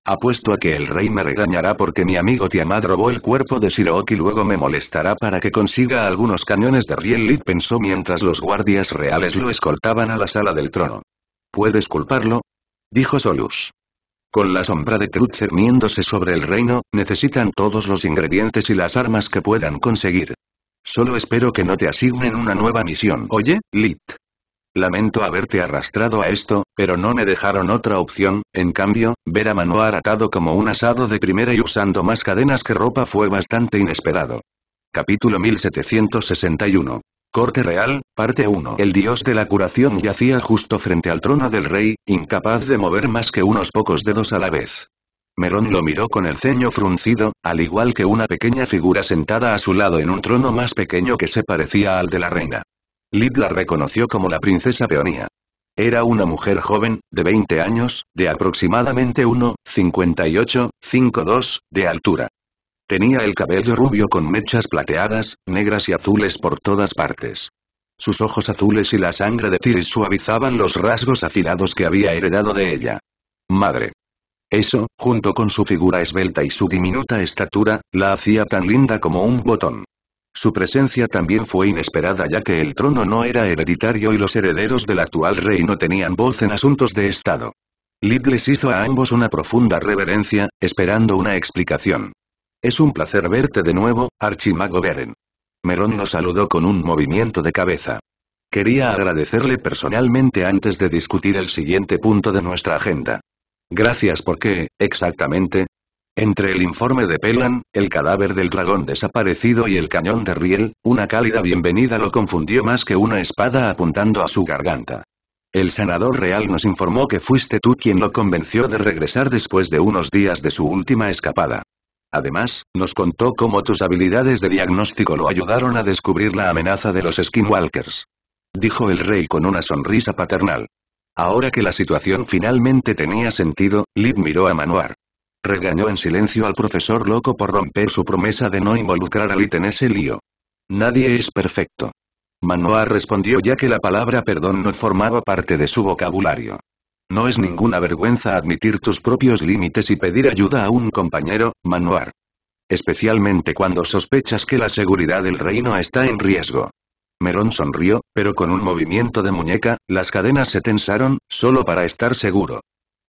Apuesto a que el rey me regañará porque mi amigo Tiamat robó el cuerpo de Siroki y luego me molestará para que consiga algunos cañones de Riel pensó mientras los guardias reales lo escoltaban a la sala del trono. ¿Puedes culparlo? Dijo Solus. Con la sombra de Trut cerniéndose sobre el reino, necesitan todos los ingredientes y las armas que puedan conseguir. Solo espero que no te asignen una nueva misión. Oye, Lit. Lamento haberte arrastrado a esto, pero no me dejaron otra opción, en cambio, ver a Manoar atado como un asado de primera y usando más cadenas que ropa fue bastante inesperado. Capítulo 1761. Corte Real, parte 1. El dios de la curación yacía justo frente al trono del rey, incapaz de mover más que unos pocos dedos a la vez. Merón lo miró con el ceño fruncido, al igual que una pequeña figura sentada a su lado en un trono más pequeño que se parecía al de la reina. Lid la reconoció como la princesa Peonía. Era una mujer joven, de 20 años, de aproximadamente 1,58, de altura. Tenía el cabello rubio con mechas plateadas, negras y azules por todas partes. Sus ojos azules y la sangre de Tiris suavizaban los rasgos afilados que había heredado de ella. Madre. Eso, junto con su figura esbelta y su diminuta estatura, la hacía tan linda como un botón. Su presencia también fue inesperada ya que el trono no era hereditario y los herederos del actual rey no tenían voz en asuntos de Estado. Lid les hizo a ambos una profunda reverencia, esperando una explicación. Es un placer verte de nuevo, Archimago Beren. Merón lo saludó con un movimiento de cabeza. Quería agradecerle personalmente antes de discutir el siguiente punto de nuestra agenda. Gracias porque, exactamente, entre el informe de Pelan, el cadáver del dragón desaparecido y el cañón de Riel, una cálida bienvenida lo confundió más que una espada apuntando a su garganta. El sanador real nos informó que fuiste tú quien lo convenció de regresar después de unos días de su última escapada. Además, nos contó cómo tus habilidades de diagnóstico lo ayudaron a descubrir la amenaza de los skinwalkers. Dijo el rey con una sonrisa paternal. Ahora que la situación finalmente tenía sentido, Lib miró a Manuar. Regañó en silencio al profesor loco por romper su promesa de no involucrar a Lit en ese lío. Nadie es perfecto. Manuar respondió ya que la palabra perdón no formaba parte de su vocabulario. No es ninguna vergüenza admitir tus propios límites y pedir ayuda a un compañero, Manuar. Especialmente cuando sospechas que la seguridad del reino está en riesgo. Merón sonrió, pero con un movimiento de muñeca, las cadenas se tensaron, solo para estar seguro.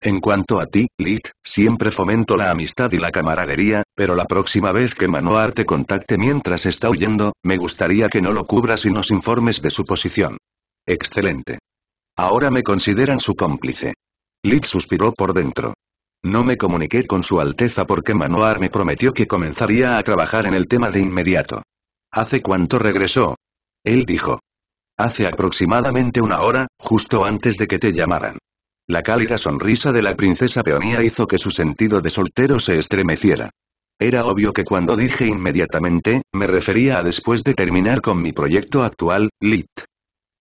En cuanto a ti, Lit, siempre fomento la amistad y la camaradería, pero la próxima vez que Manoar te contacte mientras está huyendo, me gustaría que no lo cubras y nos informes de su posición. Excelente. Ahora me consideran su cómplice. Lit suspiró por dentro. No me comuniqué con su alteza porque Manoar me prometió que comenzaría a trabajar en el tema de inmediato. ¿Hace cuánto regresó? Él dijo. Hace aproximadamente una hora, justo antes de que te llamaran. La cálida sonrisa de la princesa peonía hizo que su sentido de soltero se estremeciera. Era obvio que cuando dije inmediatamente, me refería a después de terminar con mi proyecto actual, Lit.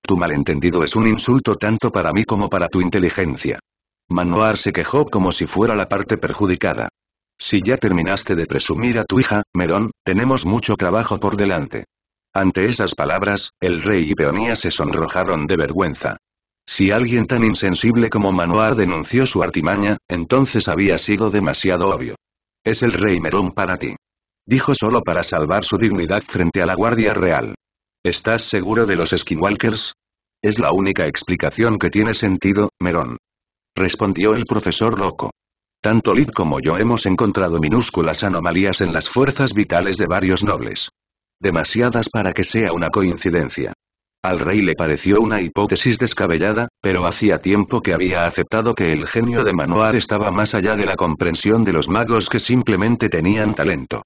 Tu malentendido es un insulto tanto para mí como para tu inteligencia. Manoar se quejó como si fuera la parte perjudicada. Si ya terminaste de presumir a tu hija, Merón, tenemos mucho trabajo por delante. Ante esas palabras, el rey y Peonía se sonrojaron de vergüenza. Si alguien tan insensible como Manoar denunció su artimaña, entonces había sido demasiado obvio. Es el rey Merón para ti. Dijo solo para salvar su dignidad frente a la Guardia Real. ¿Estás seguro de los Skinwalkers? Es la única explicación que tiene sentido, Merón. Respondió el profesor loco. Tanto Lid como yo hemos encontrado minúsculas anomalías en las fuerzas vitales de varios nobles. Demasiadas para que sea una coincidencia. Al rey le pareció una hipótesis descabellada, pero hacía tiempo que había aceptado que el genio de Manoar estaba más allá de la comprensión de los magos que simplemente tenían talento.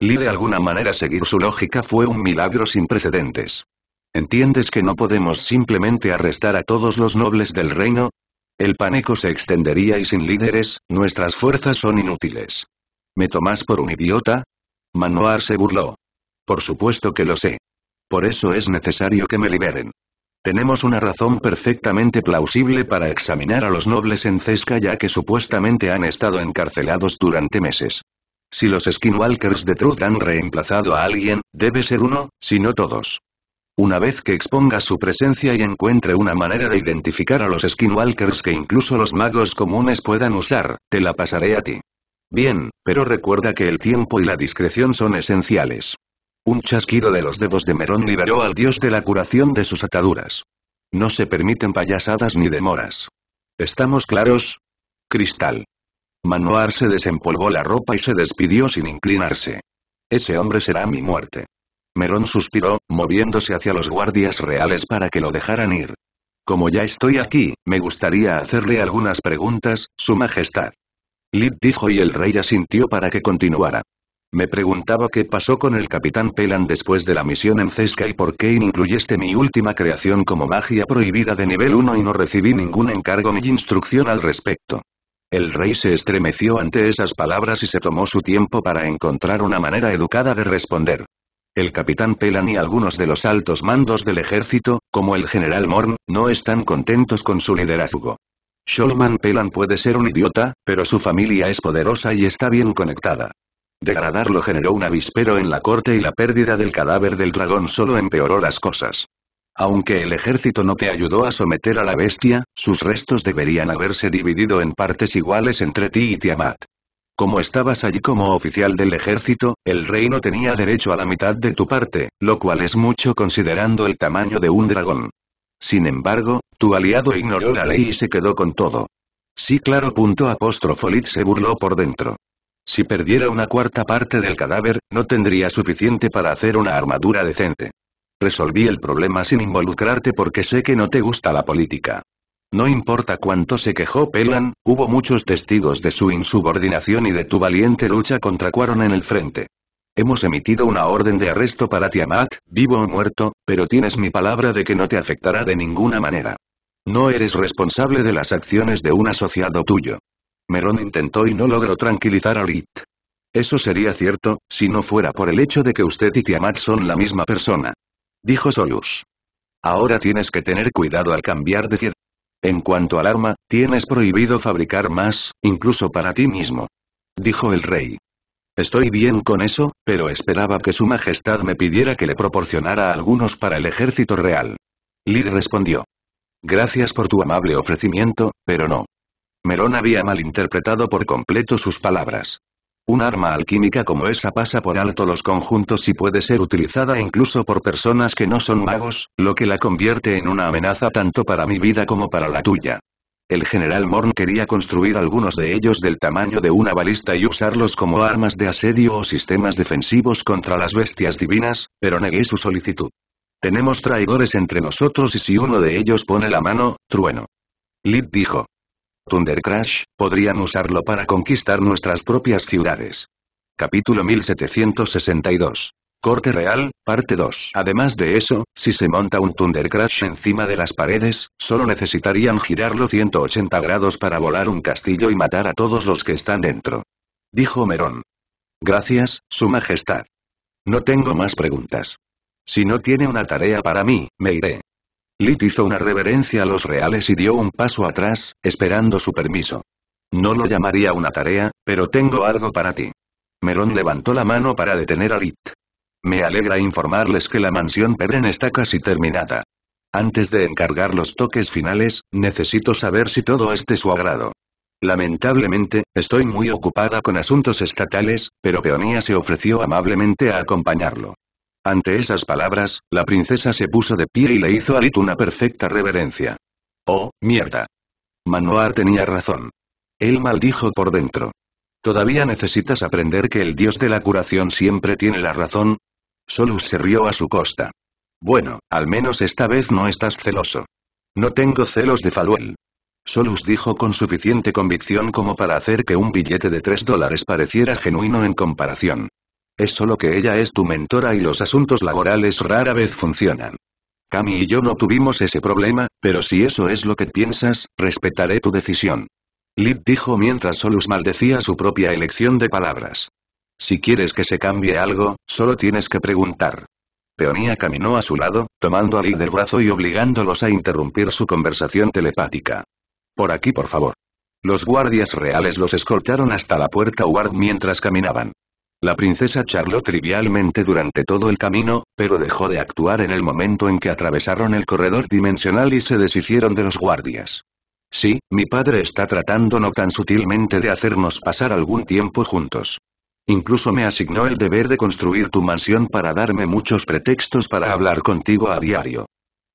Li de alguna manera seguir su lógica fue un milagro sin precedentes. ¿Entiendes que no podemos simplemente arrestar a todos los nobles del reino? El pánico se extendería y sin líderes, nuestras fuerzas son inútiles. ¿Me tomás por un idiota? Manoar se burló. Por supuesto que lo sé. Por eso es necesario que me liberen. Tenemos una razón perfectamente plausible para examinar a los nobles en Cesca ya que supuestamente han estado encarcelados durante meses. Si los skinwalkers de Truth han reemplazado a alguien, debe ser uno, si no todos. Una vez que exponga su presencia y encuentre una manera de identificar a los skinwalkers que incluso los magos comunes puedan usar, te la pasaré a ti. Bien, pero recuerda que el tiempo y la discreción son esenciales. Un chasquido de los dedos de Merón liberó al dios de la curación de sus ataduras. No se permiten payasadas ni demoras. ¿Estamos claros? Cristal. Manoar se desempolvó la ropa y se despidió sin inclinarse. Ese hombre será mi muerte. Merón suspiró, moviéndose hacia los guardias reales para que lo dejaran ir. Como ya estoy aquí, me gustaría hacerle algunas preguntas, Su Majestad. Lid dijo y el rey asintió para que continuara. Me preguntaba qué pasó con el Capitán Pelan después de la misión en Cesca y por qué incluyeste mi última creación como magia prohibida de nivel 1 y no recibí ningún encargo ni instrucción al respecto. El rey se estremeció ante esas palabras y se tomó su tiempo para encontrar una manera educada de responder. El capitán Pelan y algunos de los altos mandos del ejército, como el general Morn, no están contentos con su liderazgo. Shulman Pelan puede ser un idiota, pero su familia es poderosa y está bien conectada. Degradarlo generó un avispero en la corte y la pérdida del cadáver del dragón solo empeoró las cosas. Aunque el ejército no te ayudó a someter a la bestia, sus restos deberían haberse dividido en partes iguales entre ti y Tiamat. Como estabas allí como oficial del ejército, el reino tenía derecho a la mitad de tu parte, lo cual es mucho considerando el tamaño de un dragón. Sin embargo, tu aliado ignoró la ley y se quedó con todo. Sí claro punto apóstrofo lit se burló por dentro. Si perdiera una cuarta parte del cadáver, no tendría suficiente para hacer una armadura decente. Resolví el problema sin involucrarte porque sé que no te gusta la política. No importa cuánto se quejó Pelan, hubo muchos testigos de su insubordinación y de tu valiente lucha contra Cuaron en el frente. Hemos emitido una orden de arresto para Tiamat, vivo o muerto, pero tienes mi palabra de que no te afectará de ninguna manera. No eres responsable de las acciones de un asociado tuyo. Merón intentó y no logró tranquilizar a Rit. Eso sería cierto, si no fuera por el hecho de que usted y Tiamat son la misma persona. Dijo Solus. Ahora tienes que tener cuidado al cambiar de cierre. En cuanto al arma, tienes prohibido fabricar más, incluso para ti mismo. Dijo el rey. Estoy bien con eso, pero esperaba que su majestad me pidiera que le proporcionara algunos para el ejército real. Lid respondió. Gracias por tu amable ofrecimiento, pero no. Merón había malinterpretado por completo sus palabras. Un arma alquímica como esa pasa por alto los conjuntos y puede ser utilizada incluso por personas que no son magos, lo que la convierte en una amenaza tanto para mi vida como para la tuya. El general Morn quería construir algunos de ellos del tamaño de una balista y usarlos como armas de asedio o sistemas defensivos contra las bestias divinas, pero negué su solicitud. Tenemos traidores entre nosotros y si uno de ellos pone la mano, trueno. Lid dijo. Thunder podrían usarlo para conquistar nuestras propias ciudades. Capítulo 1762. Corte Real, parte 2. Además de eso, si se monta un Thundercrash encima de las paredes, solo necesitarían girarlo 180 grados para volar un castillo y matar a todos los que están dentro. Dijo Merón. Gracias, Su Majestad. No tengo más preguntas. Si no tiene una tarea para mí, me iré. Lit hizo una reverencia a los reales y dio un paso atrás, esperando su permiso. No lo llamaría una tarea, pero tengo algo para ti. Merón levantó la mano para detener a Lit. Me alegra informarles que la mansión Perren está casi terminada. Antes de encargar los toques finales, necesito saber si todo es de su agrado. Lamentablemente, estoy muy ocupada con asuntos estatales, pero Peonía se ofreció amablemente a acompañarlo. Ante esas palabras, la princesa se puso de pie y le hizo a Lit una perfecta reverencia. ¡Oh, mierda! Manoar tenía razón. Él maldijo por dentro. ¿Todavía necesitas aprender que el dios de la curación siempre tiene la razón? Solus se rió a su costa. Bueno, al menos esta vez no estás celoso. No tengo celos de Faluel. Solus dijo con suficiente convicción como para hacer que un billete de tres dólares pareciera genuino en comparación. Es solo que ella es tu mentora y los asuntos laborales rara vez funcionan. Cami y yo no tuvimos ese problema, pero si eso es lo que piensas, respetaré tu decisión. Lid dijo mientras Solus maldecía su propia elección de palabras. Si quieres que se cambie algo, solo tienes que preguntar. Peonía caminó a su lado, tomando a Lid del brazo y obligándolos a interrumpir su conversación telepática. Por aquí por favor. Los guardias reales los escoltaron hasta la puerta Ward mientras caminaban. La princesa charló trivialmente durante todo el camino, pero dejó de actuar en el momento en que atravesaron el corredor dimensional y se deshicieron de los guardias. Sí, mi padre está tratando no tan sutilmente de hacernos pasar algún tiempo juntos. Incluso me asignó el deber de construir tu mansión para darme muchos pretextos para hablar contigo a diario.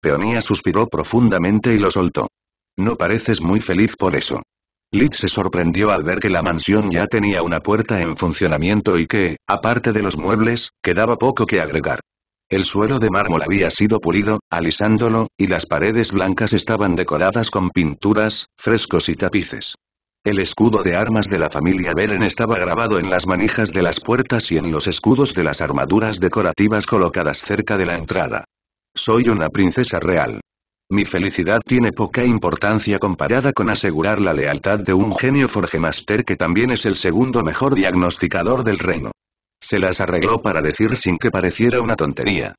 Peonía suspiró profundamente y lo soltó. No pareces muy feliz por eso. Lid se sorprendió al ver que la mansión ya tenía una puerta en funcionamiento y que, aparte de los muebles, quedaba poco que agregar. El suelo de mármol había sido pulido, alisándolo, y las paredes blancas estaban decoradas con pinturas, frescos y tapices. El escudo de armas de la familia Beren estaba grabado en las manijas de las puertas y en los escudos de las armaduras decorativas colocadas cerca de la entrada. Soy una princesa real. Mi felicidad tiene poca importancia comparada con asegurar la lealtad de un genio Forgemaster que también es el segundo mejor diagnosticador del reino. Se las arregló para decir sin que pareciera una tontería.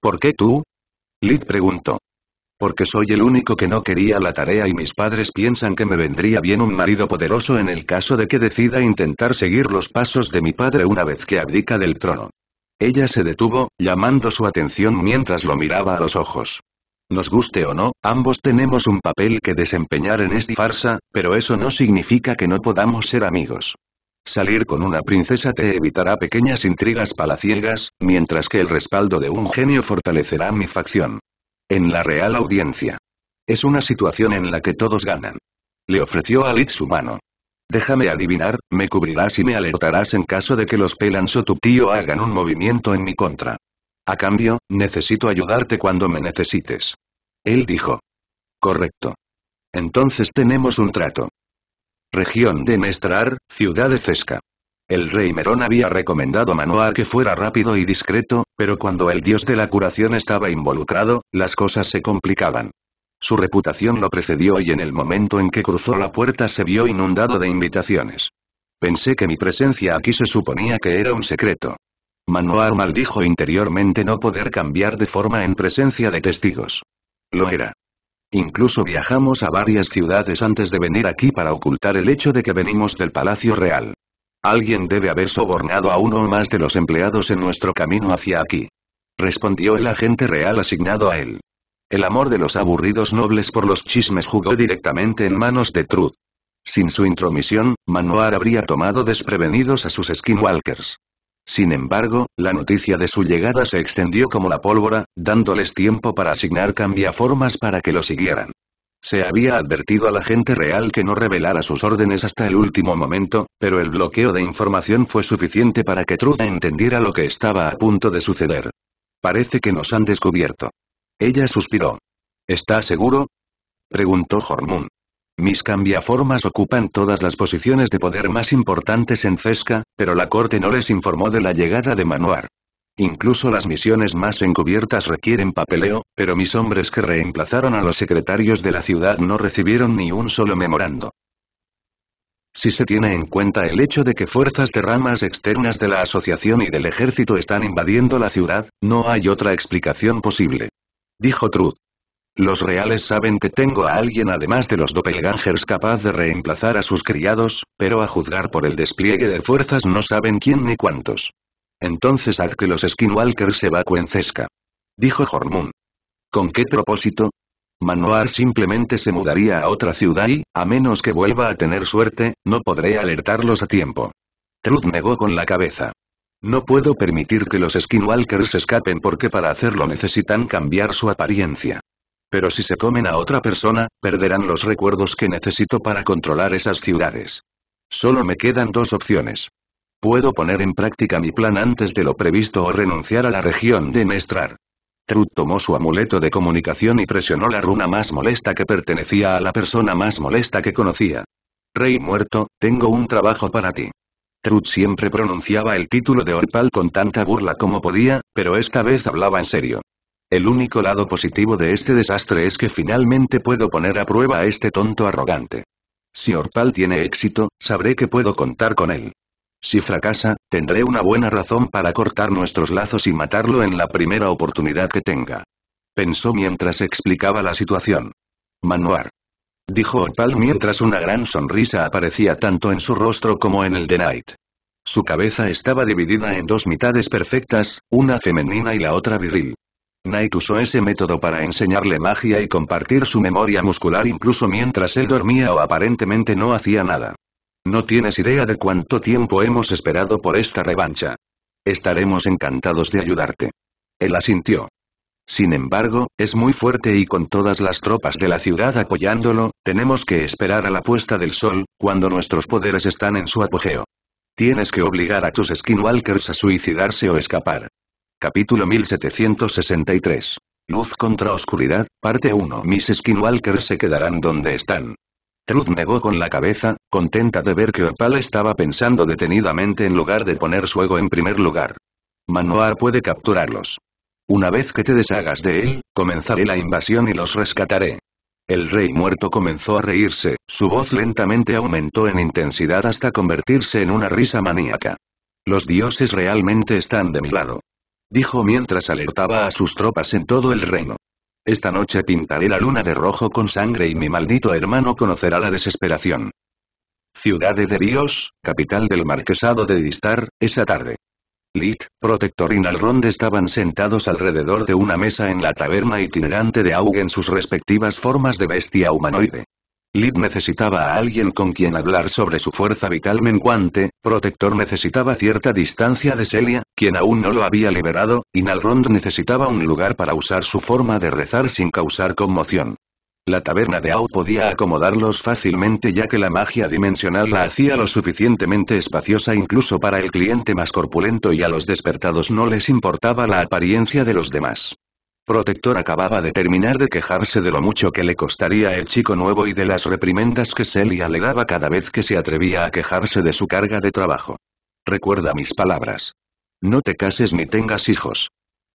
¿Por qué tú? Lid preguntó. Porque soy el único que no quería la tarea y mis padres piensan que me vendría bien un marido poderoso en el caso de que decida intentar seguir los pasos de mi padre una vez que abdica del trono. Ella se detuvo, llamando su atención mientras lo miraba a los ojos. Nos guste o no, ambos tenemos un papel que desempeñar en esta farsa, pero eso no significa que no podamos ser amigos. Salir con una princesa te evitará pequeñas intrigas palaciegas, mientras que el respaldo de un genio fortalecerá mi facción. En la real audiencia. Es una situación en la que todos ganan. Le ofreció a su mano. Déjame adivinar, me cubrirás y me alertarás en caso de que los Pelans o tu tío hagan un movimiento en mi contra. A cambio, necesito ayudarte cuando me necesites. Él dijo. Correcto. Entonces tenemos un trato. Región de Mestrar, ciudad de Cesca. El rey Merón había recomendado a Manoar que fuera rápido y discreto, pero cuando el dios de la curación estaba involucrado, las cosas se complicaban. Su reputación lo precedió y en el momento en que cruzó la puerta se vio inundado de invitaciones. Pensé que mi presencia aquí se suponía que era un secreto. Manoar maldijo interiormente no poder cambiar de forma en presencia de testigos. Lo era. Incluso viajamos a varias ciudades antes de venir aquí para ocultar el hecho de que venimos del Palacio Real. Alguien debe haber sobornado a uno o más de los empleados en nuestro camino hacia aquí. Respondió el agente real asignado a él. El amor de los aburridos nobles por los chismes jugó directamente en manos de Truth. Sin su intromisión, Manoar habría tomado desprevenidos a sus skinwalkers. Sin embargo, la noticia de su llegada se extendió como la pólvora, dándoles tiempo para asignar cambiaformas para que lo siguieran. Se había advertido a la gente real que no revelara sus órdenes hasta el último momento, pero el bloqueo de información fue suficiente para que Truda entendiera lo que estaba a punto de suceder. Parece que nos han descubierto. Ella suspiró. ¿Está seguro? preguntó Jormun. Mis cambiaformas ocupan todas las posiciones de poder más importantes en Fesca, pero la corte no les informó de la llegada de Manuar. Incluso las misiones más encubiertas requieren papeleo, pero mis hombres que reemplazaron a los secretarios de la ciudad no recibieron ni un solo memorando. Si se tiene en cuenta el hecho de que fuerzas de ramas externas de la asociación y del ejército están invadiendo la ciudad, no hay otra explicación posible. Dijo Truth. Los reales saben que tengo a alguien además de los doppelgangers capaz de reemplazar a sus criados, pero a juzgar por el despliegue de fuerzas no saben quién ni cuántos. Entonces haz que los skinwalkers se Cesca. Dijo Hormón. ¿Con qué propósito? Manoar simplemente se mudaría a otra ciudad y, a menos que vuelva a tener suerte, no podré alertarlos a tiempo. Truth negó con la cabeza. No puedo permitir que los skinwalkers escapen porque para hacerlo necesitan cambiar su apariencia. Pero si se comen a otra persona, perderán los recuerdos que necesito para controlar esas ciudades. Solo me quedan dos opciones. Puedo poner en práctica mi plan antes de lo previsto o renunciar a la región de Mestrar. Trud tomó su amuleto de comunicación y presionó la runa más molesta que pertenecía a la persona más molesta que conocía. Rey muerto, tengo un trabajo para ti. Trud siempre pronunciaba el título de Orpal con tanta burla como podía, pero esta vez hablaba en serio. El único lado positivo de este desastre es que finalmente puedo poner a prueba a este tonto arrogante. Si Orpal tiene éxito, sabré que puedo contar con él. Si fracasa, tendré una buena razón para cortar nuestros lazos y matarlo en la primera oportunidad que tenga. Pensó mientras explicaba la situación. Manuar. Dijo Orpal mientras una gran sonrisa aparecía tanto en su rostro como en el de Knight. Su cabeza estaba dividida en dos mitades perfectas, una femenina y la otra viril. Knight usó ese método para enseñarle magia y compartir su memoria muscular incluso mientras él dormía o aparentemente no hacía nada. No tienes idea de cuánto tiempo hemos esperado por esta revancha. Estaremos encantados de ayudarte. Él asintió. Sin embargo, es muy fuerte y con todas las tropas de la ciudad apoyándolo, tenemos que esperar a la puesta del sol, cuando nuestros poderes están en su apogeo. Tienes que obligar a tus skinwalkers a suicidarse o escapar. Capítulo 1763. Luz contra oscuridad, parte 1. Mis Skinwalkers se quedarán donde están. Truth negó con la cabeza, contenta de ver que Opal estaba pensando detenidamente en lugar de poner su ego en primer lugar. Manoar puede capturarlos. Una vez que te deshagas de él, comenzaré la invasión y los rescataré. El rey muerto comenzó a reírse, su voz lentamente aumentó en intensidad hasta convertirse en una risa maníaca. Los dioses realmente están de mi lado dijo mientras alertaba a sus tropas en todo el reino. Esta noche pintaré la luna de rojo con sangre y mi maldito hermano conocerá la desesperación. Ciudad de Dios, capital del marquesado de Distar, esa tarde. Lit, Protector y Nalrond estaban sentados alrededor de una mesa en la taberna itinerante de Aug en sus respectivas formas de bestia humanoide. Lit necesitaba a alguien con quien hablar sobre su fuerza vital menguante, Protector necesitaba cierta distancia de Celia, quien aún no lo había liberado, y Nalrond necesitaba un lugar para usar su forma de rezar sin causar conmoción. La taberna de Ao podía acomodarlos fácilmente ya que la magia dimensional la hacía lo suficientemente espaciosa incluso para el cliente más corpulento y a los despertados no les importaba la apariencia de los demás. Protector acababa de terminar de quejarse de lo mucho que le costaría el chico nuevo y de las reprimendas que Selia le daba cada vez que se atrevía a quejarse de su carga de trabajo. Recuerda mis palabras. No te cases ni tengas hijos.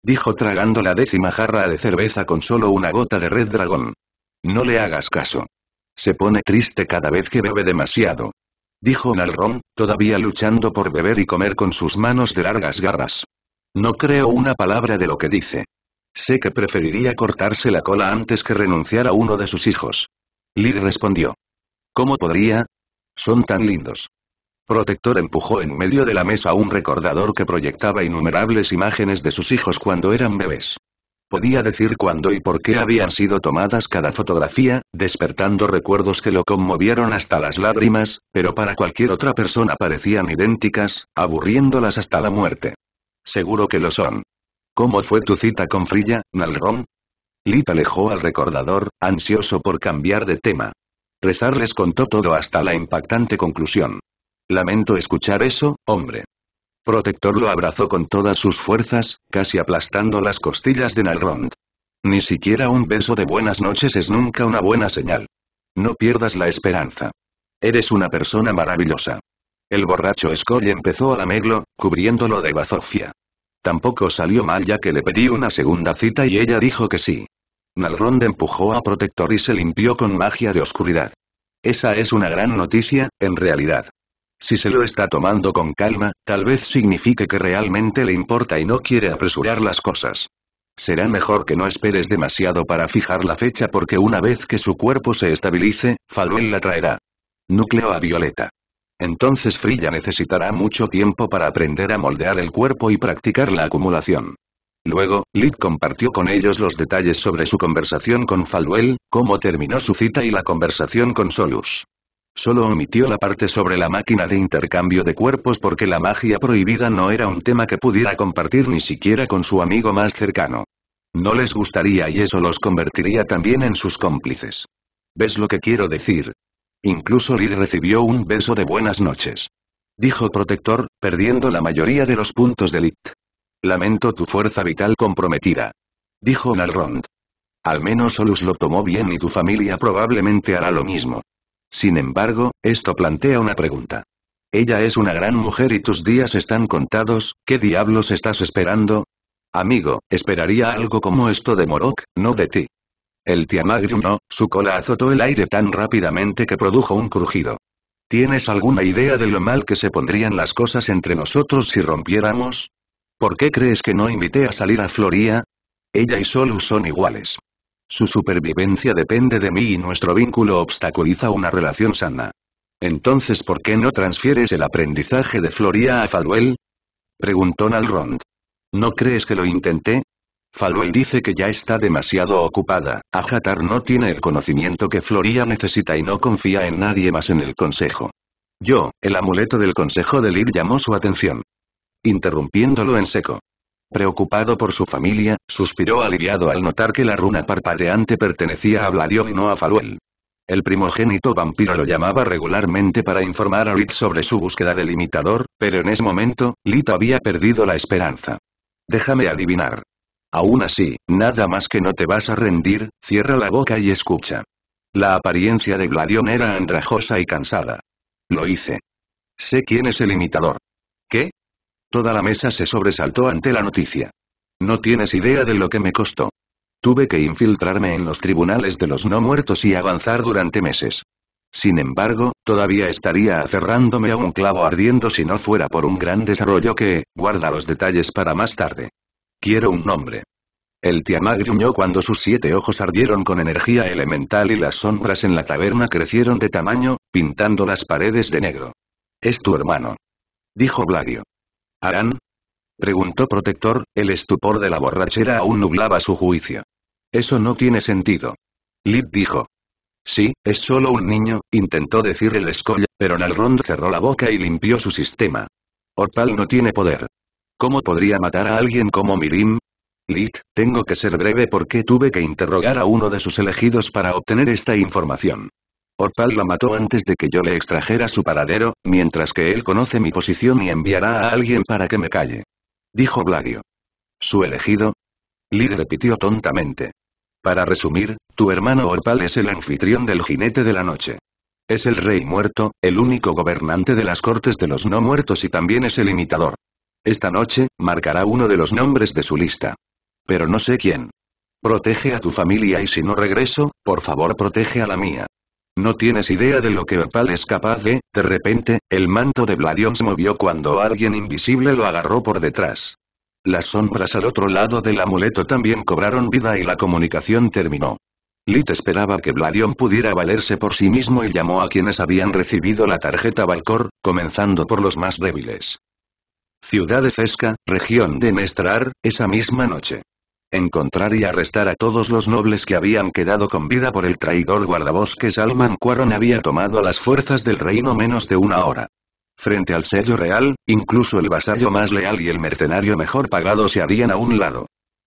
Dijo tragando la décima jarra de cerveza con solo una gota de red dragón. No le hagas caso. Se pone triste cada vez que bebe demasiado. Dijo Nalron, todavía luchando por beber y comer con sus manos de largas garras. No creo una palabra de lo que dice. Sé que preferiría cortarse la cola antes que renunciar a uno de sus hijos. Lee respondió. ¿Cómo podría? Son tan lindos. Protector empujó en medio de la mesa un recordador que proyectaba innumerables imágenes de sus hijos cuando eran bebés. Podía decir cuándo y por qué habían sido tomadas cada fotografía, despertando recuerdos que lo conmovieron hasta las lágrimas, pero para cualquier otra persona parecían idénticas, aburriéndolas hasta la muerte. Seguro que lo son. ¿Cómo fue tu cita con Frilla, Nalrón? Lita alejó al recordador, ansioso por cambiar de tema. Rezar les contó todo hasta la impactante conclusión. Lamento escuchar eso, hombre. Protector lo abrazó con todas sus fuerzas, casi aplastando las costillas de Nalrond. Ni siquiera un beso de buenas noches es nunca una buena señal. No pierdas la esperanza. Eres una persona maravillosa. El borracho Skoll empezó a lamerlo, cubriéndolo de bazofia. Tampoco salió mal ya que le pedí una segunda cita y ella dijo que sí. Nalrond empujó a Protector y se limpió con magia de oscuridad. Esa es una gran noticia, en realidad. Si se lo está tomando con calma, tal vez signifique que realmente le importa y no quiere apresurar las cosas. Será mejor que no esperes demasiado para fijar la fecha porque una vez que su cuerpo se estabilice, Falwell la traerá. Núcleo a Violeta. Entonces Frilla necesitará mucho tiempo para aprender a moldear el cuerpo y practicar la acumulación. Luego, Lid compartió con ellos los detalles sobre su conversación con Falwell, cómo terminó su cita y la conversación con Solus. Solo omitió la parte sobre la máquina de intercambio de cuerpos porque la magia prohibida no era un tema que pudiera compartir ni siquiera con su amigo más cercano. No les gustaría y eso los convertiría también en sus cómplices. ¿Ves lo que quiero decir? Incluso Lee recibió un beso de buenas noches. Dijo Protector, perdiendo la mayoría de los puntos de Lit. Lamento tu fuerza vital comprometida. Dijo Nalrond. Al menos Solus lo tomó bien y tu familia probablemente hará lo mismo. Sin embargo, esto plantea una pregunta. Ella es una gran mujer y tus días están contados, ¿qué diablos estás esperando? Amigo, esperaría algo como esto de Morok, no de ti. El Tiamagriu no, su cola azotó el aire tan rápidamente que produjo un crujido. ¿Tienes alguna idea de lo mal que se pondrían las cosas entre nosotros si rompiéramos? ¿Por qué crees que no invité a salir a Floría? Ella y Solu son iguales. Su supervivencia depende de mí y nuestro vínculo obstaculiza una relación sana. Entonces ¿por qué no transfieres el aprendizaje de Floria a Falwell? Preguntó Nalrond. ¿No crees que lo intenté? Falwell dice que ya está demasiado ocupada, Ajatar no tiene el conocimiento que Floria necesita y no confía en nadie más en el consejo. Yo, el amuleto del consejo de Lir llamó su atención. Interrumpiéndolo en seco. Preocupado por su familia, suspiró aliviado al notar que la runa parpadeante pertenecía a Vladion y no a Faluel. El primogénito vampiro lo llamaba regularmente para informar a Lit sobre su búsqueda del imitador, pero en ese momento, Lito había perdido la esperanza. Déjame adivinar. Aún así, nada más que no te vas a rendir, cierra la boca y escucha. La apariencia de Gladion era andrajosa y cansada. Lo hice. Sé quién es el imitador. ¿Qué? Toda la mesa se sobresaltó ante la noticia. No tienes idea de lo que me costó. Tuve que infiltrarme en los tribunales de los no muertos y avanzar durante meses. Sin embargo, todavía estaría aferrándome a un clavo ardiendo si no fuera por un gran desarrollo que, guarda los detalles para más tarde. Quiero un nombre. El Tiamá gruñó cuando sus siete ojos ardieron con energía elemental y las sombras en la taberna crecieron de tamaño, pintando las paredes de negro. Es tu hermano. Dijo Bladio. ¿Harán? Preguntó Protector, el estupor de la borrachera aún nublaba su juicio. Eso no tiene sentido. Lit dijo. Sí, es solo un niño, intentó decir el escolla, pero Nalrond cerró la boca y limpió su sistema. Orpal no tiene poder. ¿Cómo podría matar a alguien como Mirim? Lit, tengo que ser breve porque tuve que interrogar a uno de sus elegidos para obtener esta información. Orpal la mató antes de que yo le extrajera su paradero, mientras que él conoce mi posición y enviará a alguien para que me calle. Dijo Bladio. ¿Su elegido? Lee repitió tontamente. Para resumir, tu hermano Orpal es el anfitrión del jinete de la noche. Es el rey muerto, el único gobernante de las cortes de los no muertos y también es el imitador. Esta noche, marcará uno de los nombres de su lista. Pero no sé quién. Protege a tu familia y si no regreso, por favor protege a la mía. No tienes idea de lo que Opal es capaz de, de repente, el manto de Bladion se movió cuando alguien invisible lo agarró por detrás. Las sombras al otro lado del amuleto también cobraron vida y la comunicación terminó. Lit esperaba que Bladion pudiera valerse por sí mismo y llamó a quienes habían recibido la tarjeta Valcor, comenzando por los más débiles. Ciudad de Fesca, región de Nestrar, esa misma noche encontrar y arrestar a todos los nobles que habían quedado con vida por el traidor guardabosques Salman Cuaron había tomado a las fuerzas del reino menos de una hora. Frente al sello real, incluso el vasallo más leal y el mercenario mejor pagado se harían a un lado.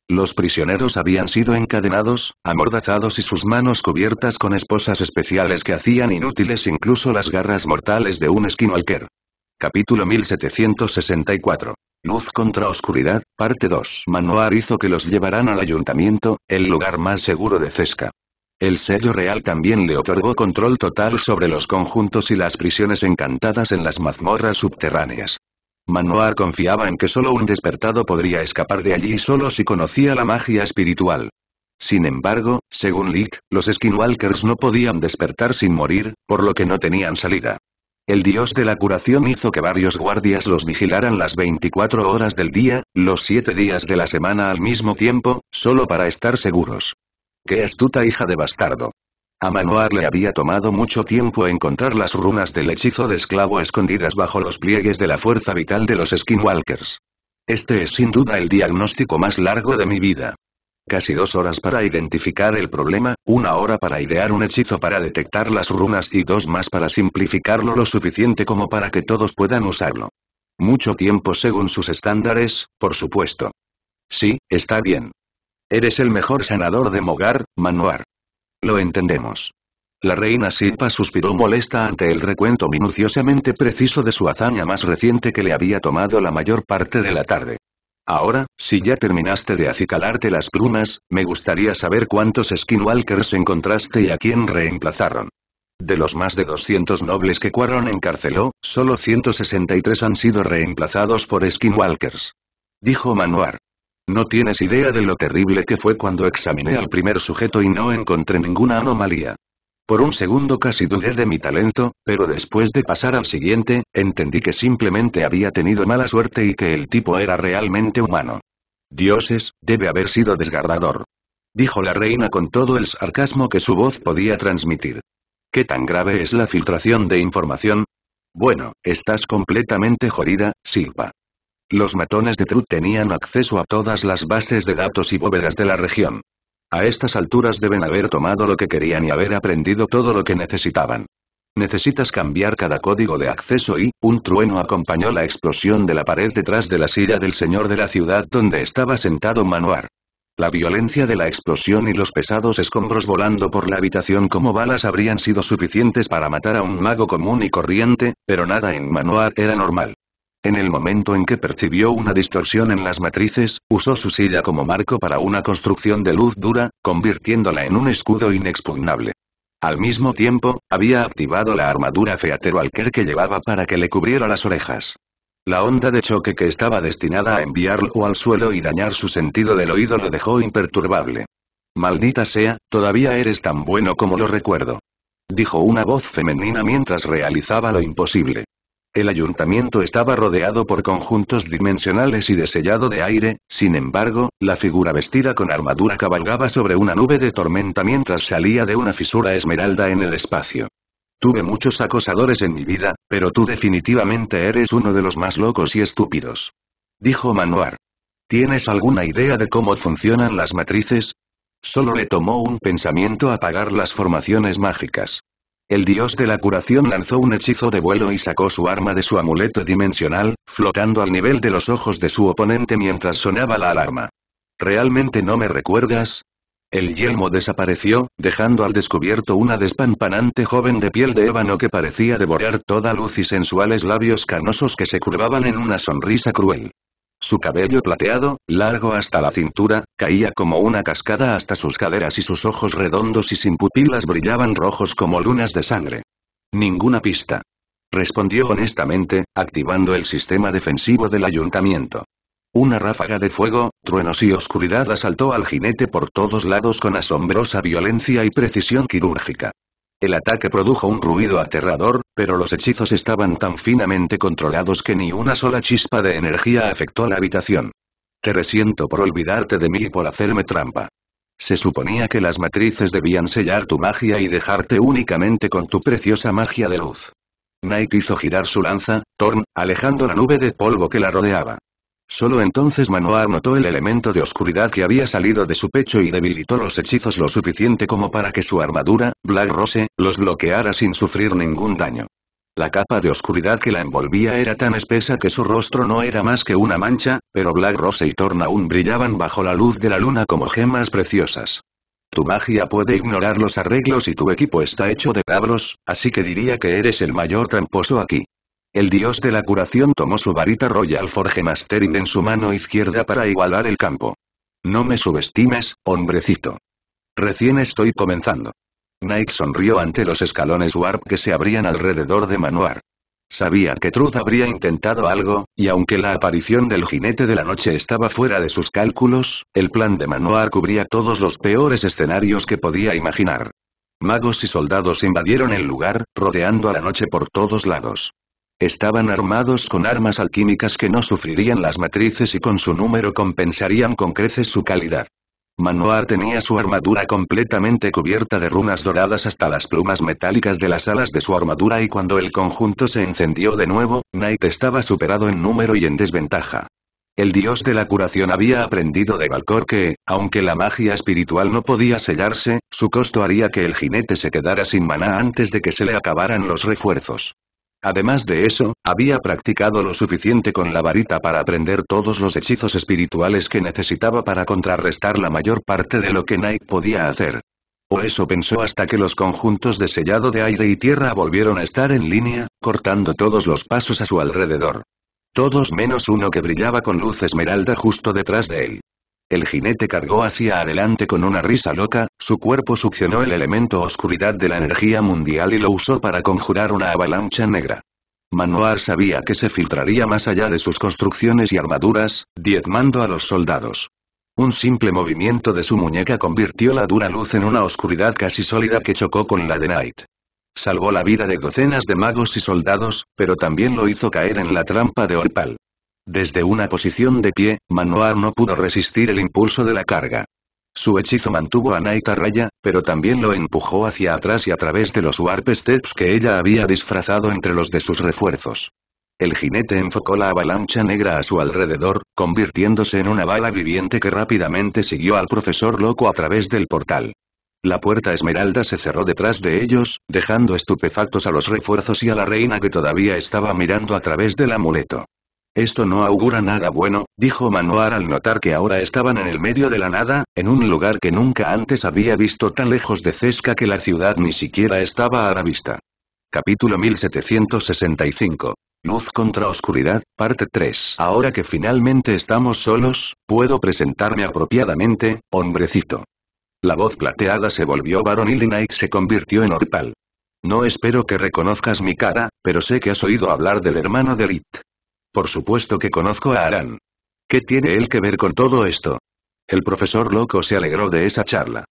Los prisioneros habían sido encadenados, amordazados y sus manos cubiertas con esposas especiales que hacían inútiles incluso las garras mortales de un skinwalker. Capítulo 1764 Luz contra Oscuridad, parte 2. Manoar hizo que los llevaran al ayuntamiento, el lugar más seguro de Cesca. El sello real también le otorgó control total sobre los conjuntos y las prisiones encantadas en las mazmorras subterráneas. Manoar confiaba en que solo un despertado podría escapar de allí solo si conocía la magia espiritual. Sin embargo, según Lit, los Skinwalkers no podían despertar sin morir, por lo que no tenían salida. El dios de la curación hizo que varios guardias los vigilaran las 24 horas del día, los 7 días de la semana al mismo tiempo, solo para estar seguros. ¡Qué astuta hija de bastardo! A Manoar le había tomado mucho tiempo encontrar las runas del hechizo de esclavo escondidas bajo los pliegues de la fuerza vital de los Skinwalkers. Este es sin duda el diagnóstico más largo de mi vida casi dos horas para identificar el problema, una hora para idear un hechizo para detectar las runas y dos más para simplificarlo lo suficiente como para que todos puedan usarlo. Mucho tiempo según sus estándares, por supuesto. Sí, está bien. Eres el mejor sanador de Mogar, Manuar. Lo entendemos. La reina Sipa suspiró molesta ante el recuento minuciosamente preciso de su hazaña más reciente que le había tomado la mayor parte de la tarde. Ahora, si ya terminaste de acicalarte las plumas, me gustaría saber cuántos skinwalkers encontraste y a quién reemplazaron. De los más de 200 nobles que Quaron encarceló, solo 163 han sido reemplazados por skinwalkers. Dijo Manuar. No tienes idea de lo terrible que fue cuando examiné al primer sujeto y no encontré ninguna anomalía. Por un segundo casi dudé de mi talento, pero después de pasar al siguiente, entendí que simplemente había tenido mala suerte y que el tipo era realmente humano. Dioses, debe haber sido desgarrador. Dijo la reina con todo el sarcasmo que su voz podía transmitir. ¿Qué tan grave es la filtración de información? Bueno, estás completamente jodida, Silva. Los matones de Truth tenían acceso a todas las bases de datos y bóvedas de la región. A estas alturas deben haber tomado lo que querían y haber aprendido todo lo que necesitaban. Necesitas cambiar cada código de acceso y, un trueno acompañó la explosión de la pared detrás de la silla del señor de la ciudad donde estaba sentado Manuar. La violencia de la explosión y los pesados escombros volando por la habitación como balas habrían sido suficientes para matar a un mago común y corriente, pero nada en Manuar era normal. En el momento en que percibió una distorsión en las matrices, usó su silla como marco para una construcción de luz dura, convirtiéndola en un escudo inexpugnable. Al mismo tiempo, había activado la armadura alker que llevaba para que le cubriera las orejas. La onda de choque que estaba destinada a enviarlo al suelo y dañar su sentido del oído lo dejó imperturbable. Maldita sea, todavía eres tan bueno como lo recuerdo. Dijo una voz femenina mientras realizaba lo imposible. El ayuntamiento estaba rodeado por conjuntos dimensionales y de sellado de aire, sin embargo, la figura vestida con armadura cabalgaba sobre una nube de tormenta mientras salía de una fisura esmeralda en el espacio. Tuve muchos acosadores en mi vida, pero tú definitivamente eres uno de los más locos y estúpidos. Dijo Manuar. ¿Tienes alguna idea de cómo funcionan las matrices? Solo le tomó un pensamiento apagar las formaciones mágicas. El dios de la curación lanzó un hechizo de vuelo y sacó su arma de su amuleto dimensional, flotando al nivel de los ojos de su oponente mientras sonaba la alarma. ¿Realmente no me recuerdas? El yelmo desapareció, dejando al descubierto una despampanante joven de piel de ébano que parecía devorar toda luz y sensuales labios canosos que se curvaban en una sonrisa cruel. Su cabello plateado, largo hasta la cintura, caía como una cascada hasta sus caderas y sus ojos redondos y sin pupilas brillaban rojos como lunas de sangre. Ninguna pista. Respondió honestamente, activando el sistema defensivo del ayuntamiento. Una ráfaga de fuego, truenos y oscuridad asaltó al jinete por todos lados con asombrosa violencia y precisión quirúrgica. El ataque produjo un ruido aterrador, pero los hechizos estaban tan finamente controlados que ni una sola chispa de energía afectó la habitación. Te resiento por olvidarte de mí y por hacerme trampa. Se suponía que las matrices debían sellar tu magia y dejarte únicamente con tu preciosa magia de luz. Knight hizo girar su lanza, Torn, alejando la nube de polvo que la rodeaba. Solo entonces Manoar notó el elemento de oscuridad que había salido de su pecho y debilitó los hechizos lo suficiente como para que su armadura, Black Rose, los bloqueara sin sufrir ningún daño. La capa de oscuridad que la envolvía era tan espesa que su rostro no era más que una mancha, pero Black Rose y aún brillaban bajo la luz de la luna como gemas preciosas. Tu magia puede ignorar los arreglos y tu equipo está hecho de cabros, así que diría que eres el mayor tramposo aquí. El dios de la curación tomó su varita Royal Forge Mastering en su mano izquierda para igualar el campo. No me subestimes, hombrecito. Recién estoy comenzando. Nike sonrió ante los escalones warp que se abrían alrededor de Manuar. Sabía que Truth habría intentado algo, y aunque la aparición del jinete de la noche estaba fuera de sus cálculos, el plan de Manuar cubría todos los peores escenarios que podía imaginar. Magos y soldados invadieron el lugar, rodeando a la noche por todos lados. Estaban armados con armas alquímicas que no sufrirían las matrices y con su número compensarían con creces su calidad. Manoar tenía su armadura completamente cubierta de runas doradas hasta las plumas metálicas de las alas de su armadura y cuando el conjunto se encendió de nuevo, Knight estaba superado en número y en desventaja. El dios de la curación había aprendido de Balcor que, aunque la magia espiritual no podía sellarse, su costo haría que el jinete se quedara sin maná antes de que se le acabaran los refuerzos. Además de eso, había practicado lo suficiente con la varita para aprender todos los hechizos espirituales que necesitaba para contrarrestar la mayor parte de lo que Nike podía hacer. O eso pensó hasta que los conjuntos de sellado de aire y tierra volvieron a estar en línea, cortando todos los pasos a su alrededor. Todos menos uno que brillaba con luz esmeralda justo detrás de él. El jinete cargó hacia adelante con una risa loca, su cuerpo succionó el elemento oscuridad de la energía mundial y lo usó para conjurar una avalancha negra. Manoar sabía que se filtraría más allá de sus construcciones y armaduras, diezmando a los soldados. Un simple movimiento de su muñeca convirtió la dura luz en una oscuridad casi sólida que chocó con la de Knight. Salvó la vida de docenas de magos y soldados, pero también lo hizo caer en la trampa de Orpal. Desde una posición de pie, Manoar no pudo resistir el impulso de la carga. Su hechizo mantuvo a Naita raya, pero también lo empujó hacia atrás y a través de los Warp Steps que ella había disfrazado entre los de sus refuerzos. El jinete enfocó la avalancha negra a su alrededor, convirtiéndose en una bala viviente que rápidamente siguió al profesor loco a través del portal. La puerta esmeralda se cerró detrás de ellos, dejando estupefactos a los refuerzos y a la reina que todavía estaba mirando a través del amuleto. Esto no augura nada bueno, dijo Manoar al notar que ahora estaban en el medio de la nada, en un lugar que nunca antes había visto tan lejos de Cesca que la ciudad ni siquiera estaba a la vista. Capítulo 1765. Luz contra oscuridad, parte 3. Ahora que finalmente estamos solos, puedo presentarme apropiadamente, hombrecito. La voz plateada se volvió varonil y Nike se convirtió en orpal. No espero que reconozcas mi cara, pero sé que has oído hablar del hermano de Lit. Por supuesto que conozco a Aran. ¿Qué tiene él que ver con todo esto? El profesor loco se alegró de esa charla.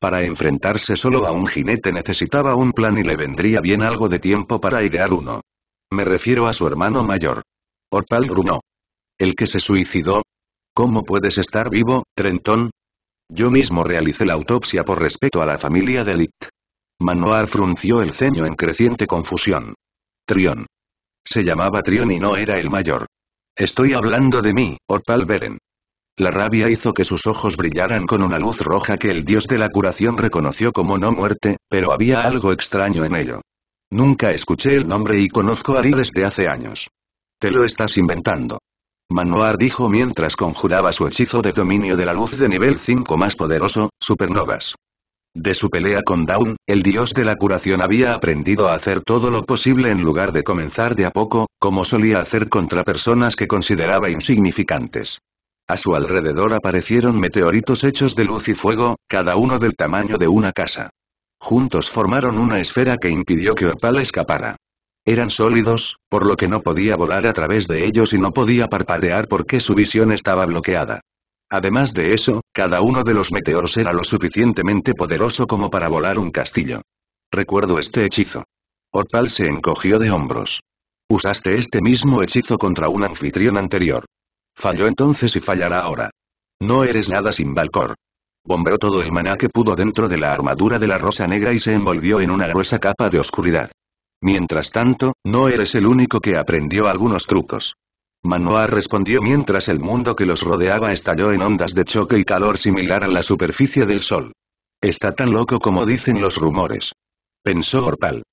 Para enfrentarse solo a un jinete necesitaba un plan y le vendría bien algo de tiempo para idear uno. Me refiero a su hermano mayor. Orpal Bruno, ¿El que se suicidó? ¿Cómo puedes estar vivo, Trenton? Yo mismo realicé la autopsia por respeto a la familia de Lict. Manoar frunció el ceño en creciente confusión. Trión. Se llamaba Trion y no era el mayor. Estoy hablando de mí, Orpal Beren. La rabia hizo que sus ojos brillaran con una luz roja que el dios de la curación reconoció como no muerte, pero había algo extraño en ello. Nunca escuché el nombre y conozco a Ari desde hace años. Te lo estás inventando. Manoar dijo mientras conjuraba su hechizo de dominio de la luz de nivel 5 más poderoso, Supernovas. De su pelea con Dawn, el dios de la curación había aprendido a hacer todo lo posible en lugar de comenzar de a poco, como solía hacer contra personas que consideraba insignificantes. A su alrededor aparecieron meteoritos hechos de luz y fuego, cada uno del tamaño de una casa. Juntos formaron una esfera que impidió que Opal escapara. Eran sólidos, por lo que no podía volar a través de ellos y no podía parpadear porque su visión estaba bloqueada. Además de eso, cada uno de los meteoros era lo suficientemente poderoso como para volar un castillo. Recuerdo este hechizo. Orpal se encogió de hombros. Usaste este mismo hechizo contra un anfitrión anterior. Falló entonces y fallará ahora. No eres nada sin Valcor. Bombró todo el maná que pudo dentro de la armadura de la rosa negra y se envolvió en una gruesa capa de oscuridad. Mientras tanto, no eres el único que aprendió algunos trucos. Manoa respondió mientras el mundo que los rodeaba estalló en ondas de choque y calor similar a la superficie del sol. Está tan loco como dicen los rumores. Pensó Orpal.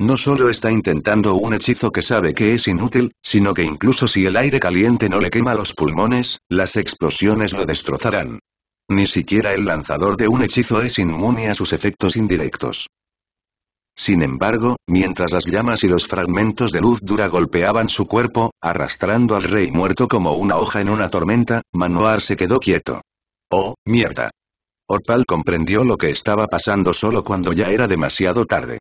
No solo está intentando un hechizo que sabe que es inútil, sino que incluso si el aire caliente no le quema los pulmones, las explosiones lo destrozarán. Ni siquiera el lanzador de un hechizo es inmune a sus efectos indirectos. Sin embargo, mientras las llamas y los fragmentos de luz dura golpeaban su cuerpo, arrastrando al rey muerto como una hoja en una tormenta, Manoar se quedó quieto. ¡Oh, mierda! Orpal comprendió lo que estaba pasando solo cuando ya era demasiado tarde.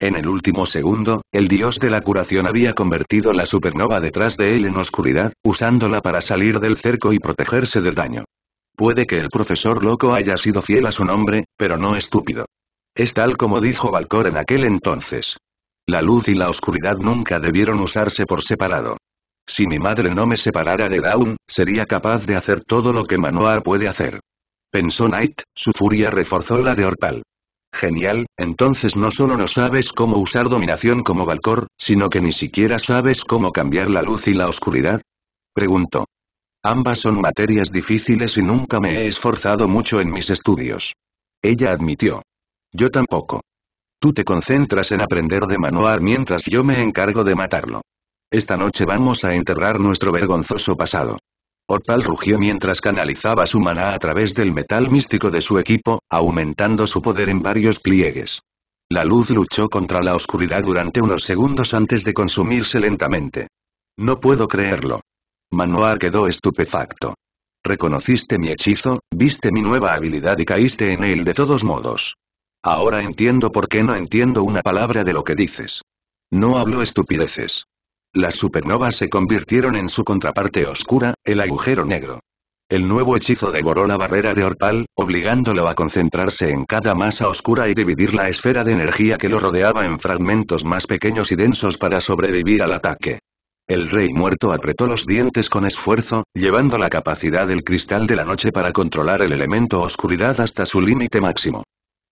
En el último segundo, el dios de la curación había convertido la supernova detrás de él en oscuridad, usándola para salir del cerco y protegerse del daño. Puede que el profesor loco haya sido fiel a su nombre, pero no estúpido. Es tal como dijo Balcor en aquel entonces. La luz y la oscuridad nunca debieron usarse por separado. Si mi madre no me separara de Dawn, sería capaz de hacer todo lo que Manoar puede hacer. Pensó Knight, su furia reforzó la de Orpal. Genial, entonces no solo no sabes cómo usar dominación como Valcor, sino que ni siquiera sabes cómo cambiar la luz y la oscuridad. Preguntó. Ambas son materias difíciles y nunca me he esforzado mucho en mis estudios. Ella admitió. Yo tampoco. Tú te concentras en aprender de Manoar mientras yo me encargo de matarlo. Esta noche vamos a enterrar nuestro vergonzoso pasado. Orpal rugió mientras canalizaba su maná a través del metal místico de su equipo, aumentando su poder en varios pliegues. La luz luchó contra la oscuridad durante unos segundos antes de consumirse lentamente. No puedo creerlo. Manoar quedó estupefacto. Reconociste mi hechizo, viste mi nueva habilidad y caíste en él de todos modos. Ahora entiendo por qué no entiendo una palabra de lo que dices. No hablo estupideces. Las supernovas se convirtieron en su contraparte oscura, el agujero negro. El nuevo hechizo devoró la barrera de Orpal, obligándolo a concentrarse en cada masa oscura y dividir la esfera de energía que lo rodeaba en fragmentos más pequeños y densos para sobrevivir al ataque. El rey muerto apretó los dientes con esfuerzo, llevando la capacidad del cristal de la noche para controlar el elemento oscuridad hasta su límite máximo.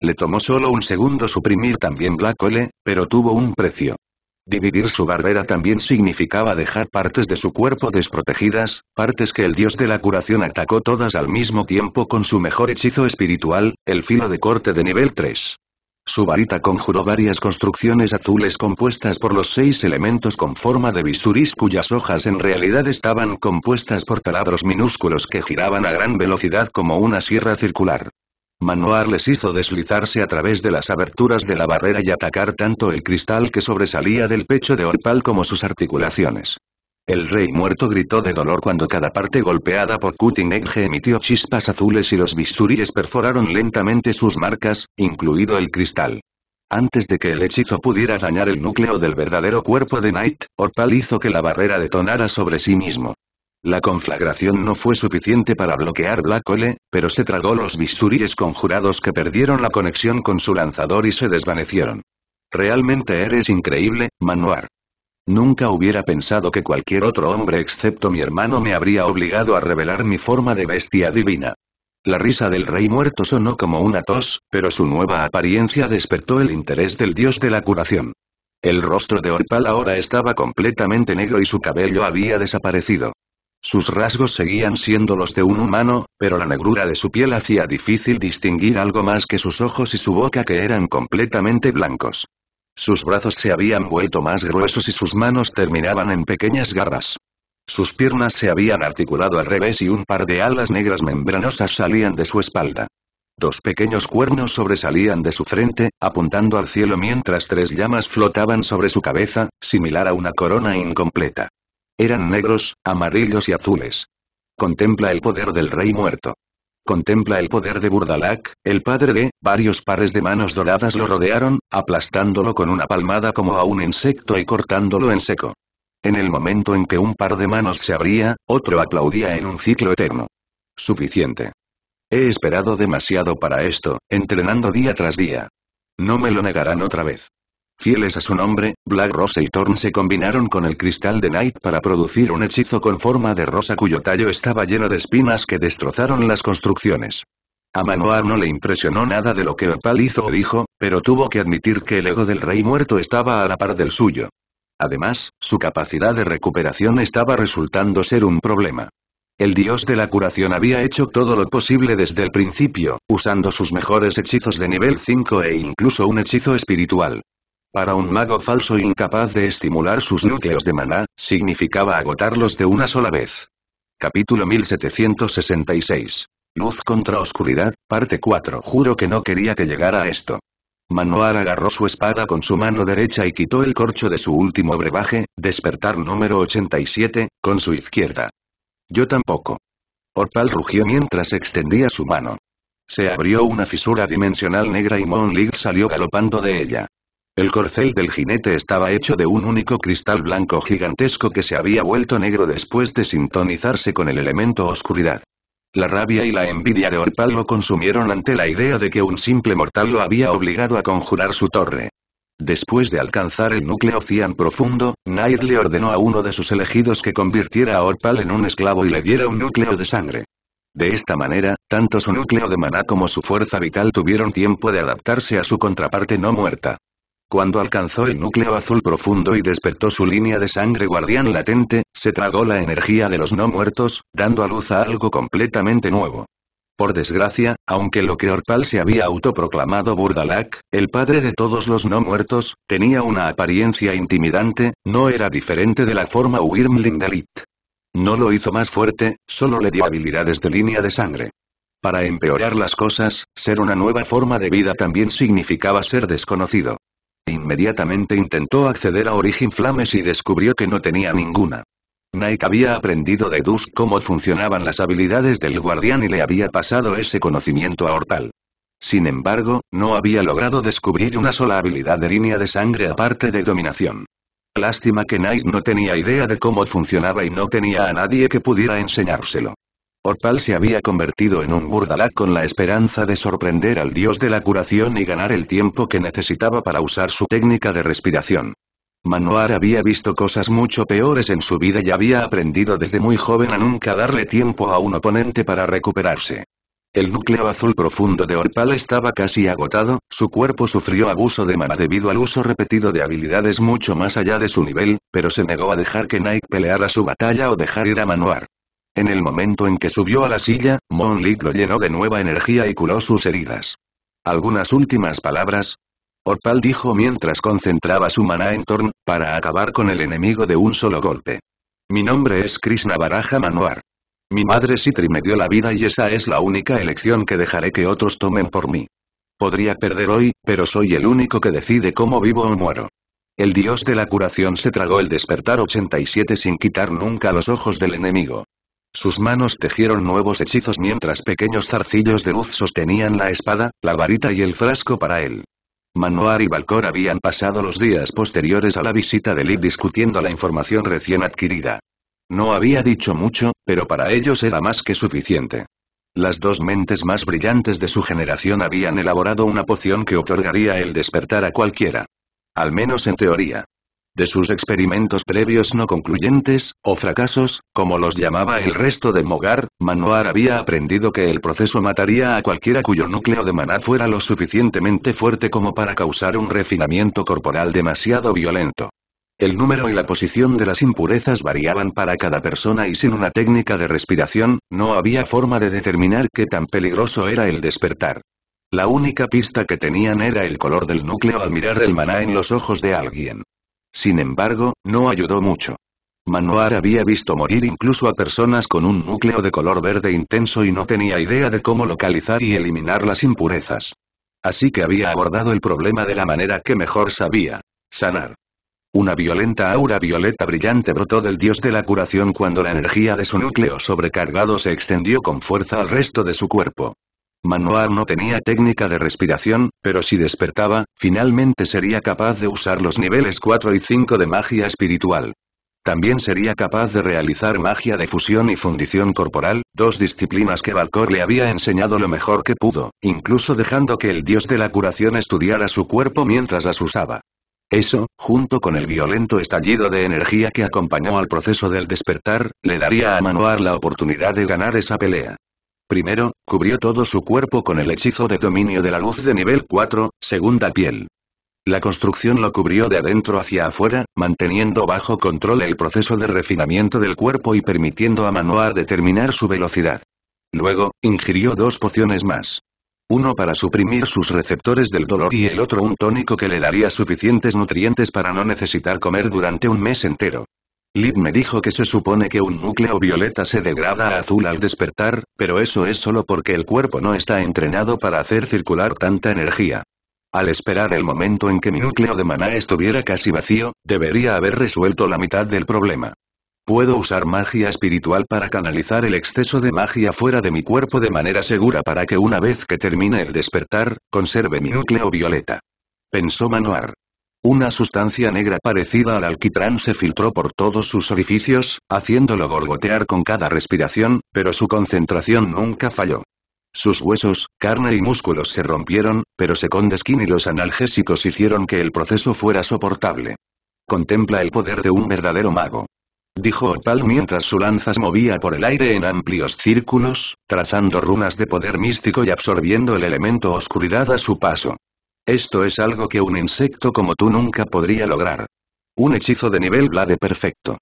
Le tomó solo un segundo suprimir también Black Ole, pero tuvo un precio. Dividir su barrera también significaba dejar partes de su cuerpo desprotegidas, partes que el dios de la curación atacó todas al mismo tiempo con su mejor hechizo espiritual, el filo de corte de nivel 3. Su varita conjuró varias construcciones azules compuestas por los seis elementos con forma de bisturís cuyas hojas en realidad estaban compuestas por taladros minúsculos que giraban a gran velocidad como una sierra circular. Manoar les hizo deslizarse a través de las aberturas de la barrera y atacar tanto el cristal que sobresalía del pecho de Orpal como sus articulaciones. El rey muerto gritó de dolor cuando cada parte golpeada por Cutting Edge emitió chispas azules y los bisturíes perforaron lentamente sus marcas, incluido el cristal. Antes de que el hechizo pudiera dañar el núcleo del verdadero cuerpo de Knight, Orpal hizo que la barrera detonara sobre sí mismo. La conflagración no fue suficiente para bloquear Black pero se tragó los bisturíes conjurados que perdieron la conexión con su lanzador y se desvanecieron. Realmente eres increíble, Manuar. Nunca hubiera pensado que cualquier otro hombre excepto mi hermano me habría obligado a revelar mi forma de bestia divina. La risa del rey muerto sonó como una tos, pero su nueva apariencia despertó el interés del dios de la curación. El rostro de Orpal ahora estaba completamente negro y su cabello había desaparecido. Sus rasgos seguían siendo los de un humano, pero la negrura de su piel hacía difícil distinguir algo más que sus ojos y su boca que eran completamente blancos. Sus brazos se habían vuelto más gruesos y sus manos terminaban en pequeñas garras. Sus piernas se habían articulado al revés y un par de alas negras membranosas salían de su espalda. Dos pequeños cuernos sobresalían de su frente, apuntando al cielo mientras tres llamas flotaban sobre su cabeza, similar a una corona incompleta. Eran negros, amarillos y azules. Contempla el poder del rey muerto. Contempla el poder de Burdalak, el padre de, varios pares de manos doradas lo rodearon, aplastándolo con una palmada como a un insecto y cortándolo en seco. En el momento en que un par de manos se abría, otro aplaudía en un ciclo eterno. Suficiente. He esperado demasiado para esto, entrenando día tras día. No me lo negarán otra vez. Fieles a su nombre, Black Rose y Thorn se combinaron con el cristal de Night para producir un hechizo con forma de rosa cuyo tallo estaba lleno de espinas que destrozaron las construcciones. A Manoar no le impresionó nada de lo que Opal hizo o dijo, pero tuvo que admitir que el ego del rey muerto estaba a la par del suyo. Además, su capacidad de recuperación estaba resultando ser un problema. El dios de la curación había hecho todo lo posible desde el principio, usando sus mejores hechizos de nivel 5 e incluso un hechizo espiritual. Para un mago falso incapaz de estimular sus núcleos de maná, significaba agotarlos de una sola vez. Capítulo 1766. Luz contra oscuridad, parte 4. Juro que no quería que llegara a esto. Manoar agarró su espada con su mano derecha y quitó el corcho de su último brebaje, despertar número 87, con su izquierda. Yo tampoco. Orpal rugió mientras extendía su mano. Se abrió una fisura dimensional negra y Moonlight salió galopando de ella. El corcel del jinete estaba hecho de un único cristal blanco gigantesco que se había vuelto negro después de sintonizarse con el elemento oscuridad. La rabia y la envidia de Orpal lo consumieron ante la idea de que un simple mortal lo había obligado a conjurar su torre. Después de alcanzar el núcleo cian profundo, Nair le ordenó a uno de sus elegidos que convirtiera a Orpal en un esclavo y le diera un núcleo de sangre. De esta manera, tanto su núcleo de maná como su fuerza vital tuvieron tiempo de adaptarse a su contraparte no muerta. Cuando alcanzó el núcleo azul profundo y despertó su línea de sangre guardián latente, se tragó la energía de los no muertos, dando a luz a algo completamente nuevo. Por desgracia, aunque lo que Orpal se había autoproclamado Burdalak, el padre de todos los no muertos, tenía una apariencia intimidante, no era diferente de la forma Wyrmlingalit. No lo hizo más fuerte, solo le dio habilidades de línea de sangre. Para empeorar las cosas, ser una nueva forma de vida también significaba ser desconocido. Inmediatamente intentó acceder a origen Flames y descubrió que no tenía ninguna. Nike había aprendido de dusk cómo funcionaban las habilidades del guardián y le había pasado ese conocimiento a Hortal. Sin embargo, no había logrado descubrir una sola habilidad de línea de sangre aparte de dominación. Lástima que Nike no tenía idea de cómo funcionaba y no tenía a nadie que pudiera enseñárselo. Orpal se había convertido en un burdalá con la esperanza de sorprender al dios de la curación y ganar el tiempo que necesitaba para usar su técnica de respiración. Manoar había visto cosas mucho peores en su vida y había aprendido desde muy joven a nunca darle tiempo a un oponente para recuperarse. El núcleo azul profundo de Orpal estaba casi agotado, su cuerpo sufrió abuso de mana debido al uso repetido de habilidades mucho más allá de su nivel, pero se negó a dejar que Nike peleara su batalla o dejar ir a Manoar. En el momento en que subió a la silla, Monlick lo llenó de nueva energía y curó sus heridas. ¿Algunas últimas palabras? Orpal dijo mientras concentraba su maná en Torn, para acabar con el enemigo de un solo golpe. Mi nombre es Krishna Baraja Manuar. Mi madre Sitri me dio la vida y esa es la única elección que dejaré que otros tomen por mí. Podría perder hoy, pero soy el único que decide cómo vivo o muero. El dios de la curación se tragó el despertar 87 sin quitar nunca los ojos del enemigo. Sus manos tejieron nuevos hechizos mientras pequeños zarcillos de luz sostenían la espada, la varita y el frasco para él. Manoar y Balcor habían pasado los días posteriores a la visita de Lee discutiendo la información recién adquirida. No había dicho mucho, pero para ellos era más que suficiente. Las dos mentes más brillantes de su generación habían elaborado una poción que otorgaría el despertar a cualquiera. Al menos en teoría de sus experimentos previos no concluyentes, o fracasos, como los llamaba el resto de Mogar, Manoar había aprendido que el proceso mataría a cualquiera cuyo núcleo de maná fuera lo suficientemente fuerte como para causar un refinamiento corporal demasiado violento. El número y la posición de las impurezas variaban para cada persona y sin una técnica de respiración, no había forma de determinar qué tan peligroso era el despertar. La única pista que tenían era el color del núcleo al mirar el maná en los ojos de alguien. Sin embargo, no ayudó mucho. Manuar había visto morir incluso a personas con un núcleo de color verde intenso y no tenía idea de cómo localizar y eliminar las impurezas. Así que había abordado el problema de la manera que mejor sabía. Sanar. Una violenta aura violeta brillante brotó del dios de la curación cuando la energía de su núcleo sobrecargado se extendió con fuerza al resto de su cuerpo. Manoar no tenía técnica de respiración, pero si despertaba, finalmente sería capaz de usar los niveles 4 y 5 de magia espiritual. También sería capaz de realizar magia de fusión y fundición corporal, dos disciplinas que Valcor le había enseñado lo mejor que pudo, incluso dejando que el dios de la curación estudiara su cuerpo mientras las usaba. Eso, junto con el violento estallido de energía que acompañó al proceso del despertar, le daría a Manoar la oportunidad de ganar esa pelea. Primero, cubrió todo su cuerpo con el hechizo de dominio de la luz de nivel 4, segunda piel. La construcción lo cubrió de adentro hacia afuera, manteniendo bajo control el proceso de refinamiento del cuerpo y permitiendo a Manoa determinar su velocidad. Luego, ingirió dos pociones más. Uno para suprimir sus receptores del dolor y el otro un tónico que le daría suficientes nutrientes para no necesitar comer durante un mes entero. Lid me dijo que se supone que un núcleo violeta se degrada a azul al despertar, pero eso es solo porque el cuerpo no está entrenado para hacer circular tanta energía. Al esperar el momento en que mi núcleo de maná estuviera casi vacío, debería haber resuelto la mitad del problema. Puedo usar magia espiritual para canalizar el exceso de magia fuera de mi cuerpo de manera segura para que una vez que termine el despertar, conserve mi núcleo violeta. Pensó Manoar. Una sustancia negra parecida al alquitrán se filtró por todos sus orificios, haciéndolo gorgotear con cada respiración, pero su concentración nunca falló. Sus huesos, carne y músculos se rompieron, pero Secondeskin y los analgésicos hicieron que el proceso fuera soportable. Contempla el poder de un verdadero mago. Dijo Opal mientras su lanza se movía por el aire en amplios círculos, trazando runas de poder místico y absorbiendo el elemento oscuridad a su paso. Esto es algo que un insecto como tú nunca podría lograr. Un hechizo de nivel Blade perfecto.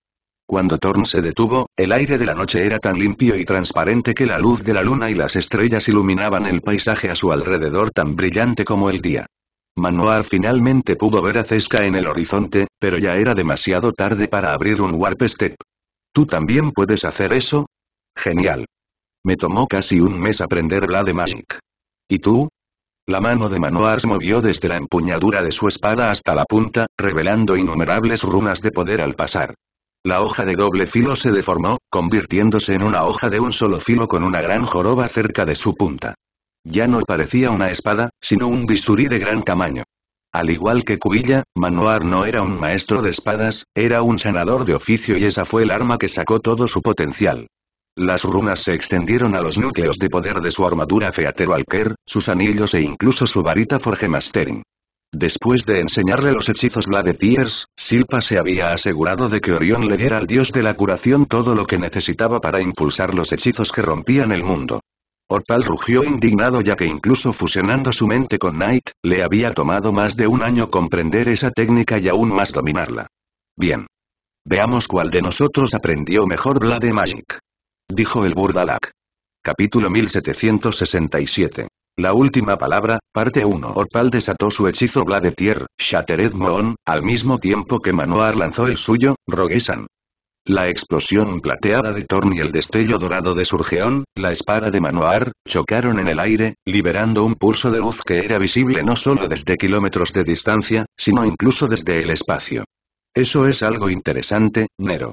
Cuando Thorn se detuvo, el aire de la noche era tan limpio y transparente que la luz de la luna y las estrellas iluminaban el paisaje a su alrededor tan brillante como el día. Manoar finalmente pudo ver a Cesca en el horizonte, pero ya era demasiado tarde para abrir un Warp Step. ¿Tú también puedes hacer eso? Genial. Me tomó casi un mes aprender Blade Magic. ¿Y tú? La mano de se movió desde la empuñadura de su espada hasta la punta, revelando innumerables runas de poder al pasar. La hoja de doble filo se deformó, convirtiéndose en una hoja de un solo filo con una gran joroba cerca de su punta. Ya no parecía una espada, sino un bisturí de gran tamaño. Al igual que Cubilla, Manoar no era un maestro de espadas, era un sanador de oficio y esa fue el arma que sacó todo su potencial. Las runas se extendieron a los núcleos de poder de su armadura Alker, sus anillos e incluso su varita Forgemastering. Después de enseñarle los hechizos de Tears, Silpa se había asegurado de que Orión le diera al dios de la curación todo lo que necesitaba para impulsar los hechizos que rompían el mundo. Orpal rugió indignado ya que incluso fusionando su mente con Knight, le había tomado más de un año comprender esa técnica y aún más dominarla. Bien. Veamos cuál de nosotros aprendió mejor Blade Magic dijo el Burdalak. Capítulo 1767. La última palabra, parte 1. Orpal desató su hechizo Bladetier, Shattered Moon, al mismo tiempo que Manoar lanzó el suyo, Roguesan. La explosión plateada de Torn y el destello dorado de Surgeon, la espada de Manoar, chocaron en el aire, liberando un pulso de luz que era visible no solo desde kilómetros de distancia, sino incluso desde el espacio. Eso es algo interesante, Nero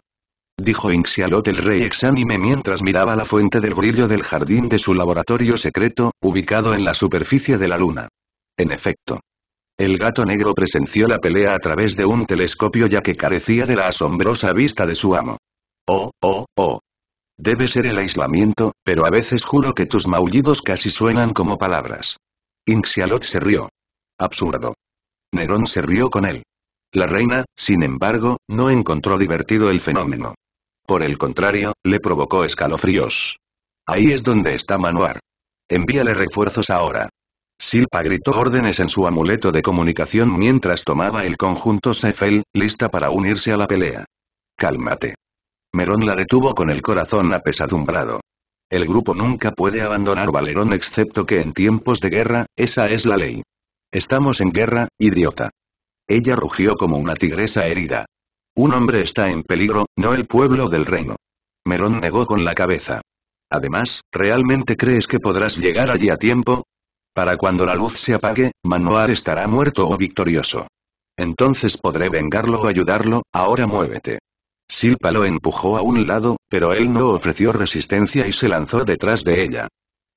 dijo Inxialot el rey exánime mientras miraba la fuente del brillo del jardín de su laboratorio secreto, ubicado en la superficie de la luna. En efecto. El gato negro presenció la pelea a través de un telescopio ya que carecía de la asombrosa vista de su amo. Oh, oh, oh. Debe ser el aislamiento, pero a veces juro que tus maullidos casi suenan como palabras. Inxialot se rió. Absurdo. Nerón se rió con él. La reina, sin embargo, no encontró divertido el fenómeno. Por el contrario, le provocó escalofríos. Ahí es donde está Manuar. Envíale refuerzos ahora. Silpa gritó órdenes en su amuleto de comunicación mientras tomaba el conjunto Sefel, lista para unirse a la pelea. Cálmate. Merón la detuvo con el corazón apesadumbrado. El grupo nunca puede abandonar Valerón excepto que en tiempos de guerra, esa es la ley. Estamos en guerra, idiota. Ella rugió como una tigresa herida. Un hombre está en peligro, no el pueblo del reino. Merón negó con la cabeza. Además, ¿realmente crees que podrás llegar allí a tiempo? Para cuando la luz se apague, Manoar estará muerto o victorioso. Entonces podré vengarlo o ayudarlo, ahora muévete. Silpa lo empujó a un lado, pero él no ofreció resistencia y se lanzó detrás de ella.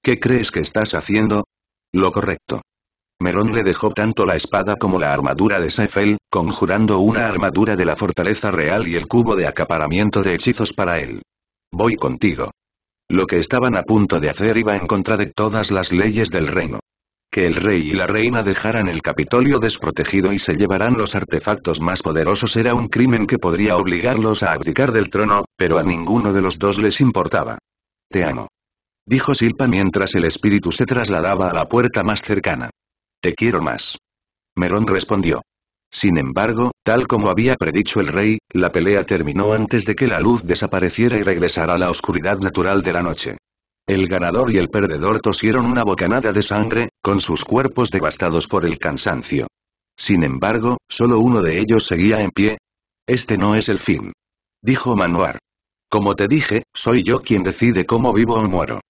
¿Qué crees que estás haciendo? Lo correcto. Merón le dejó tanto la espada como la armadura de Seifel, conjurando una armadura de la fortaleza real y el cubo de acaparamiento de hechizos para él. Voy contigo. Lo que estaban a punto de hacer iba en contra de todas las leyes del reino. Que el rey y la reina dejaran el Capitolio desprotegido y se llevaran los artefactos más poderosos era un crimen que podría obligarlos a abdicar del trono, pero a ninguno de los dos les importaba. Te amo. Dijo Silpa mientras el espíritu se trasladaba a la puerta más cercana. Te quiero más. Merón respondió. Sin embargo, tal como había predicho el rey, la pelea terminó antes de que la luz desapareciera y regresara a la oscuridad natural de la noche. El ganador y el perdedor tosieron una bocanada de sangre, con sus cuerpos devastados por el cansancio. Sin embargo, solo uno de ellos seguía en pie. Este no es el fin. Dijo Manuar. Como te dije, soy yo quien decide cómo vivo o muero.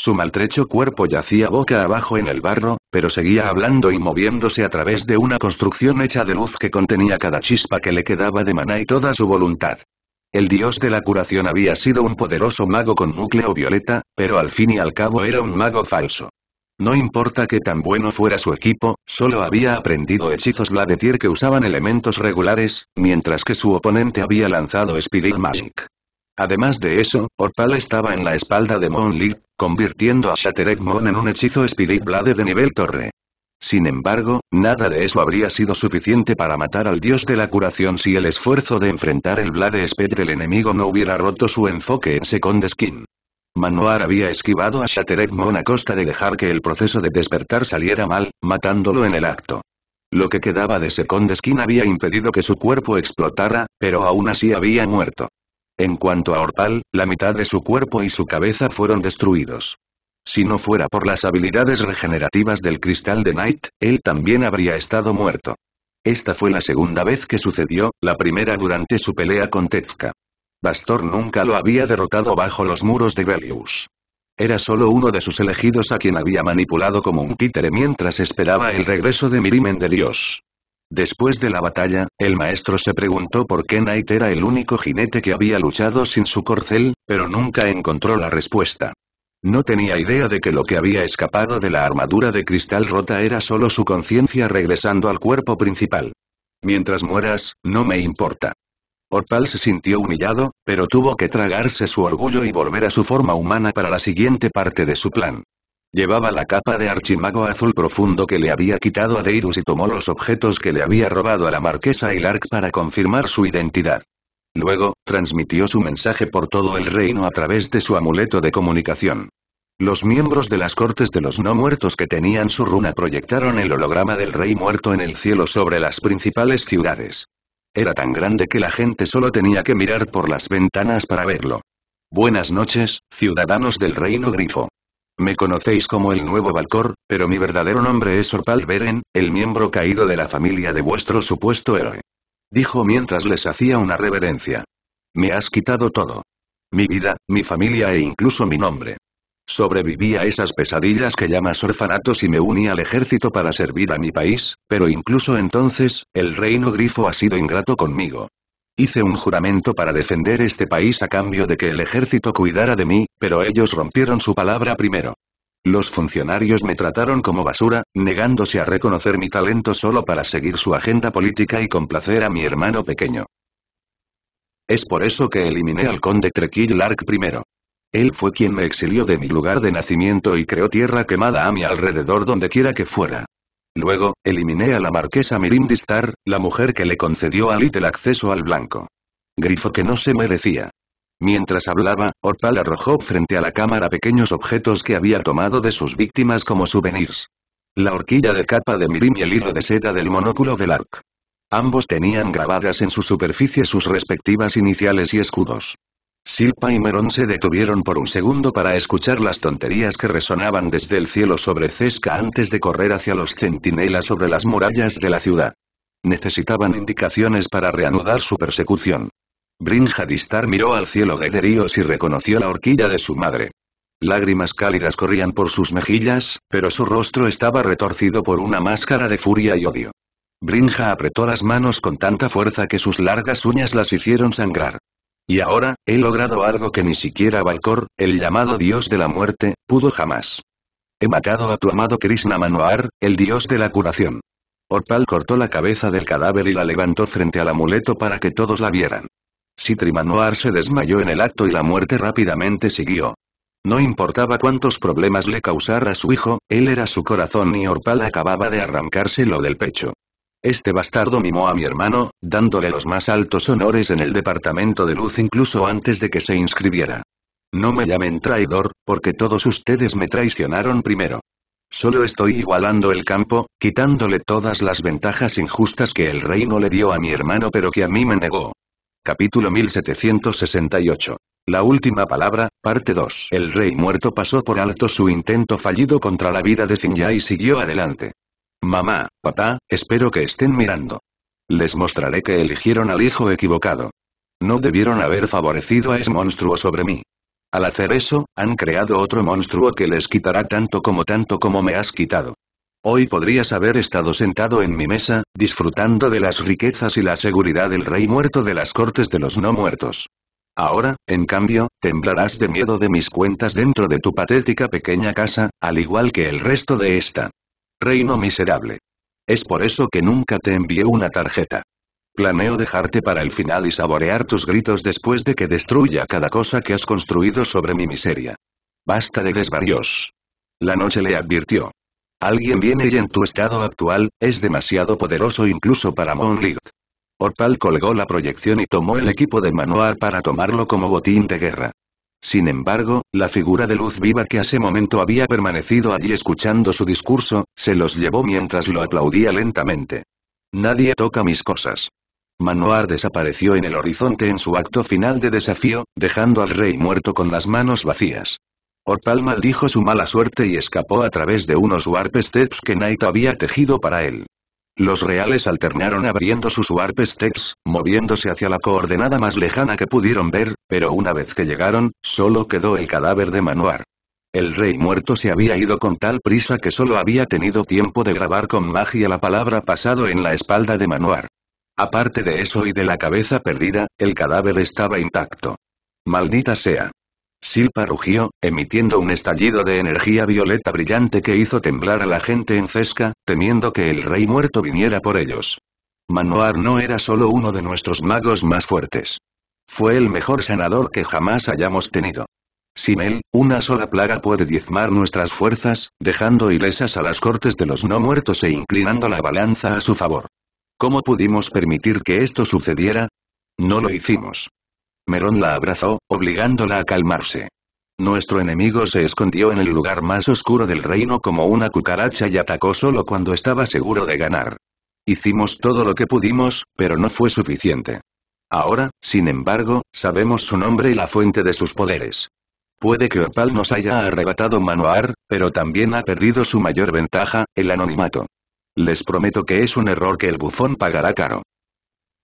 Su maltrecho cuerpo yacía boca abajo en el barro, pero seguía hablando y moviéndose a través de una construcción hecha de luz que contenía cada chispa que le quedaba de maná y toda su voluntad. El dios de la curación había sido un poderoso mago con núcleo violeta, pero al fin y al cabo era un mago falso. No importa que tan bueno fuera su equipo, solo había aprendido hechizos Bladetier que usaban elementos regulares, mientras que su oponente había lanzado Spirit Magic. Además de eso, Orpal estaba en la espalda de Moon convirtiendo a Shattered Moon en un hechizo Spirit Blade de nivel torre. Sin embargo, nada de eso habría sido suficiente para matar al dios de la curación si el esfuerzo de enfrentar el Blade Speed del enemigo no hubiera roto su enfoque en Second Skin. Manoar había esquivado a Shattered Moon a costa de dejar que el proceso de despertar saliera mal, matándolo en el acto. Lo que quedaba de Second Skin había impedido que su cuerpo explotara, pero aún así había muerto. En cuanto a Orpal, la mitad de su cuerpo y su cabeza fueron destruidos. Si no fuera por las habilidades regenerativas del cristal de Night, él también habría estado muerto. Esta fue la segunda vez que sucedió, la primera durante su pelea con Tezca. Bastor nunca lo había derrotado bajo los muros de Belius. Era solo uno de sus elegidos a quien había manipulado como un títere mientras esperaba el regreso de Mirimen de Dios. Después de la batalla, el maestro se preguntó por qué Knight era el único jinete que había luchado sin su corcel, pero nunca encontró la respuesta. No tenía idea de que lo que había escapado de la armadura de cristal rota era solo su conciencia regresando al cuerpo principal. Mientras mueras, no me importa. Orpal se sintió humillado, pero tuvo que tragarse su orgullo y volver a su forma humana para la siguiente parte de su plan. Llevaba la capa de archimago azul profundo que le había quitado a Deirus y tomó los objetos que le había robado a la marquesa Lark para confirmar su identidad. Luego, transmitió su mensaje por todo el reino a través de su amuleto de comunicación. Los miembros de las cortes de los no muertos que tenían su runa proyectaron el holograma del rey muerto en el cielo sobre las principales ciudades. Era tan grande que la gente solo tenía que mirar por las ventanas para verlo. Buenas noches, ciudadanos del reino Grifo. Me conocéis como el nuevo Valcor, pero mi verdadero nombre es Orpal Beren, el miembro caído de la familia de vuestro supuesto héroe. Dijo mientras les hacía una reverencia. Me has quitado todo. Mi vida, mi familia e incluso mi nombre. Sobreviví a esas pesadillas que llamas orfanatos y me uní al ejército para servir a mi país, pero incluso entonces, el reino grifo ha sido ingrato conmigo. Hice un juramento para defender este país a cambio de que el ejército cuidara de mí, pero ellos rompieron su palabra primero. Los funcionarios me trataron como basura, negándose a reconocer mi talento solo para seguir su agenda política y complacer a mi hermano pequeño. Es por eso que eliminé al conde Trequil primero. Él fue quien me exilió de mi lugar de nacimiento y creó tierra quemada a mi alrededor donde quiera que fuera. Luego, eliminé a la marquesa Mirindistar, la mujer que le concedió a Lit el acceso al blanco. Grifo que no se merecía. Mientras hablaba, Orpal arrojó frente a la cámara pequeños objetos que había tomado de sus víctimas como souvenirs. La horquilla de capa de Mirim y el hilo de seda del monóculo del Lark. Ambos tenían grabadas en su superficie sus respectivas iniciales y escudos. Silpa y Merón se detuvieron por un segundo para escuchar las tonterías que resonaban desde el cielo sobre Cesca antes de correr hacia los centinelas sobre las murallas de la ciudad. Necesitaban indicaciones para reanudar su persecución. Brinja Distar miró al cielo de Deríos y reconoció la horquilla de su madre. Lágrimas cálidas corrían por sus mejillas, pero su rostro estaba retorcido por una máscara de furia y odio. Brinja apretó las manos con tanta fuerza que sus largas uñas las hicieron sangrar. Y ahora, he logrado algo que ni siquiera Valcor, el llamado dios de la muerte, pudo jamás. He matado a tu amado Krishna Manohar, el dios de la curación. Orpal cortó la cabeza del cadáver y la levantó frente al amuleto para que todos la vieran. Sitri se desmayó en el acto y la muerte rápidamente siguió. No importaba cuántos problemas le causara a su hijo, él era su corazón y Orpal acababa de arrancárselo del pecho. Este bastardo mimó a mi hermano, dándole los más altos honores en el departamento de luz incluso antes de que se inscribiera. No me llamen traidor, porque todos ustedes me traicionaron primero. Solo estoy igualando el campo, quitándole todas las ventajas injustas que el rey no le dio a mi hermano pero que a mí me negó. Capítulo 1768. La última palabra, parte 2. El rey muerto pasó por alto su intento fallido contra la vida de Zinya y siguió adelante. Mamá, papá, espero que estén mirando. Les mostraré que eligieron al hijo equivocado. No debieron haber favorecido a ese monstruo sobre mí. Al hacer eso, han creado otro monstruo que les quitará tanto como tanto como me has quitado. Hoy podrías haber estado sentado en mi mesa, disfrutando de las riquezas y la seguridad del rey muerto de las cortes de los no muertos. Ahora, en cambio, temblarás de miedo de mis cuentas dentro de tu patética pequeña casa, al igual que el resto de esta. Reino miserable. Es por eso que nunca te envié una tarjeta. Planeo dejarte para el final y saborear tus gritos después de que destruya cada cosa que has construido sobre mi miseria. Basta de desvarios. La noche le advirtió. Alguien viene y en tu estado actual, es demasiado poderoso incluso para Moonlight. Orpal colgó la proyección y tomó el equipo de Manoar para tomarlo como botín de guerra. Sin embargo, la figura de luz viva que hace momento había permanecido allí escuchando su discurso, se los llevó mientras lo aplaudía lentamente. Nadie toca mis cosas. Manoar desapareció en el horizonte en su acto final de desafío, dejando al rey muerto con las manos vacías. Orpal maldijo su mala suerte y escapó a través de unos warp steps que Night había tejido para él. Los reales alternaron abriendo sus warp steps, moviéndose hacia la coordenada más lejana que pudieron ver, pero una vez que llegaron, solo quedó el cadáver de Manuar. El rey muerto se había ido con tal prisa que solo había tenido tiempo de grabar con magia la palabra pasado en la espalda de Manuar. Aparte de eso y de la cabeza perdida, el cadáver estaba intacto. Maldita sea. Silpa rugió, emitiendo un estallido de energía violeta brillante que hizo temblar a la gente en cesca, temiendo que el rey muerto viniera por ellos. Manoar no era solo uno de nuestros magos más fuertes. Fue el mejor sanador que jamás hayamos tenido. Sin él, una sola plaga puede diezmar nuestras fuerzas, dejando ilesas a las cortes de los no muertos e inclinando la balanza a su favor. ¿Cómo pudimos permitir que esto sucediera? No lo hicimos. Merón la abrazó, obligándola a calmarse. Nuestro enemigo se escondió en el lugar más oscuro del reino como una cucaracha y atacó solo cuando estaba seguro de ganar. Hicimos todo lo que pudimos, pero no fue suficiente. Ahora, sin embargo, sabemos su nombre y la fuente de sus poderes. Puede que Opal nos haya arrebatado Manoar, pero también ha perdido su mayor ventaja, el anonimato. Les prometo que es un error que el bufón pagará caro.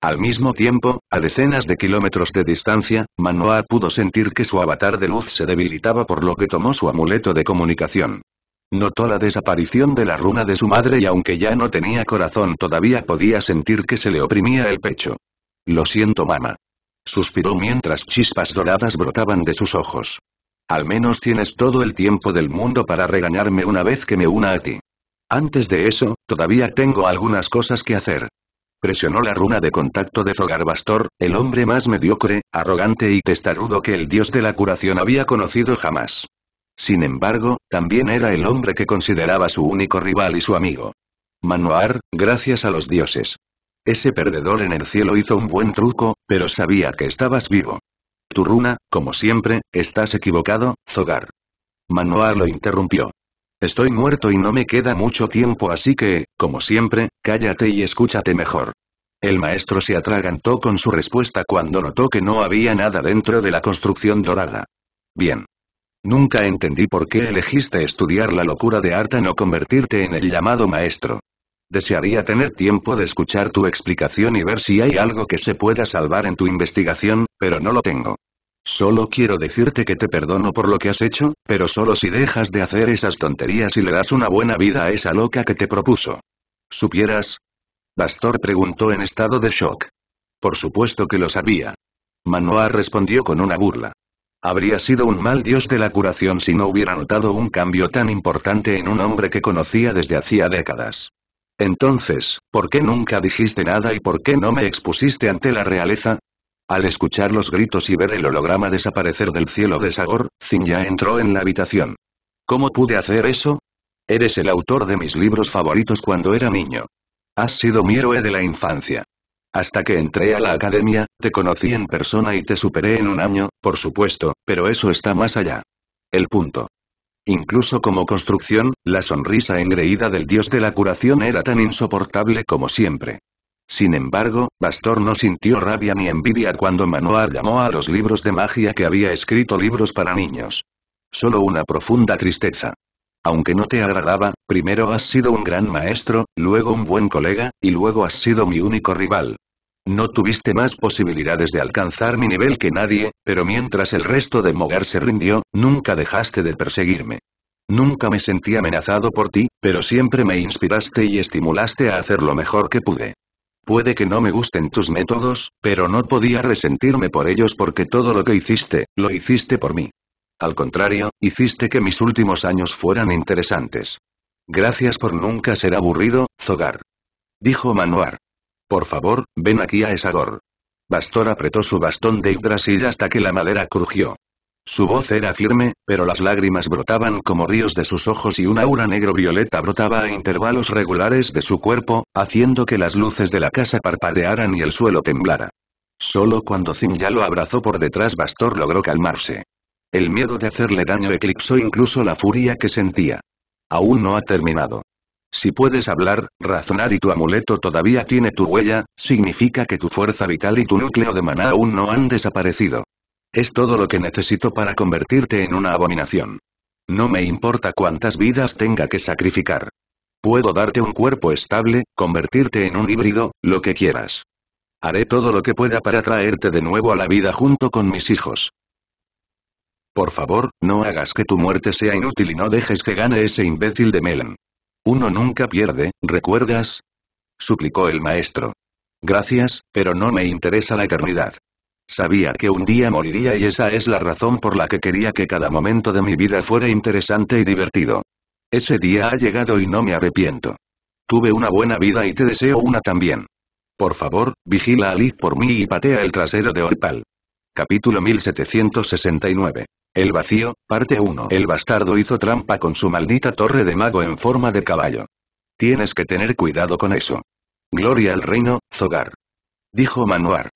Al mismo tiempo, a decenas de kilómetros de distancia, Manoa pudo sentir que su avatar de luz se debilitaba por lo que tomó su amuleto de comunicación. Notó la desaparición de la runa de su madre y aunque ya no tenía corazón todavía podía sentir que se le oprimía el pecho. Lo siento mamá. Suspiró mientras chispas doradas brotaban de sus ojos. Al menos tienes todo el tiempo del mundo para regañarme una vez que me una a ti. Antes de eso, todavía tengo algunas cosas que hacer presionó la runa de contacto de Zogar Bastor, el hombre más mediocre, arrogante y testarudo que el dios de la curación había conocido jamás. Sin embargo, también era el hombre que consideraba su único rival y su amigo. Manoar, gracias a los dioses. Ese perdedor en el cielo hizo un buen truco, pero sabía que estabas vivo. Tu runa, como siempre, estás equivocado, Zogar. Manuar lo interrumpió. Estoy muerto y no me queda mucho tiempo así que, como siempre, cállate y escúchate mejor. El maestro se atragantó con su respuesta cuando notó que no había nada dentro de la construcción dorada. Bien. Nunca entendí por qué elegiste estudiar la locura de Arta no convertirte en el llamado maestro. Desearía tener tiempo de escuchar tu explicación y ver si hay algo que se pueda salvar en tu investigación, pero no lo tengo. Solo quiero decirte que te perdono por lo que has hecho, pero solo si dejas de hacer esas tonterías y le das una buena vida a esa loca que te propuso. ¿Supieras? Bastor preguntó en estado de shock. Por supuesto que lo sabía. Manoa respondió con una burla. Habría sido un mal dios de la curación si no hubiera notado un cambio tan importante en un hombre que conocía desde hacía décadas. Entonces, ¿por qué nunca dijiste nada y por qué no me expusiste ante la realeza? Al escuchar los gritos y ver el holograma desaparecer del cielo de Sagor, ya entró en la habitación. ¿Cómo pude hacer eso? Eres el autor de mis libros favoritos cuando era niño. Has sido mi héroe de la infancia. Hasta que entré a la academia, te conocí en persona y te superé en un año, por supuesto, pero eso está más allá. El punto. Incluso como construcción, la sonrisa engreída del dios de la curación era tan insoportable como siempre. Sin embargo, Bastor no sintió rabia ni envidia cuando Manoar llamó a los libros de magia que había escrito libros para niños. Solo una profunda tristeza. Aunque no te agradaba, primero has sido un gran maestro, luego un buen colega, y luego has sido mi único rival. No tuviste más posibilidades de alcanzar mi nivel que nadie, pero mientras el resto de Mogar se rindió, nunca dejaste de perseguirme. Nunca me sentí amenazado por ti, pero siempre me inspiraste y estimulaste a hacer lo mejor que pude. Puede que no me gusten tus métodos, pero no podía resentirme por ellos porque todo lo que hiciste, lo hiciste por mí. Al contrario, hiciste que mis últimos años fueran interesantes. Gracias por nunca ser aburrido, Zogar. Dijo Manuar. Por favor, ven aquí a Esagor. Bastor apretó su bastón de Yggdrasil hasta que la madera crujió. Su voz era firme, pero las lágrimas brotaban como ríos de sus ojos y un aura negro-violeta brotaba a intervalos regulares de su cuerpo, haciendo que las luces de la casa parpadearan y el suelo temblara. Solo cuando Zin ya lo abrazó por detrás Bastor logró calmarse. El miedo de hacerle daño eclipsó incluso la furia que sentía. Aún no ha terminado. Si puedes hablar, razonar y tu amuleto todavía tiene tu huella, significa que tu fuerza vital y tu núcleo de maná aún no han desaparecido. Es todo lo que necesito para convertirte en una abominación. No me importa cuántas vidas tenga que sacrificar. Puedo darte un cuerpo estable, convertirte en un híbrido, lo que quieras. Haré todo lo que pueda para traerte de nuevo a la vida junto con mis hijos. Por favor, no hagas que tu muerte sea inútil y no dejes que gane ese imbécil de Melon. Uno nunca pierde, ¿recuerdas? suplicó el maestro. Gracias, pero no me interesa la eternidad. Sabía que un día moriría y esa es la razón por la que quería que cada momento de mi vida fuera interesante y divertido. Ese día ha llegado y no me arrepiento. Tuve una buena vida y te deseo una también. Por favor, vigila a Liz por mí y patea el trasero de Orpal. Capítulo 1769. El vacío, parte 1. El bastardo hizo trampa con su maldita torre de mago en forma de caballo. Tienes que tener cuidado con eso. Gloria al reino, Zogar. Dijo Manuar.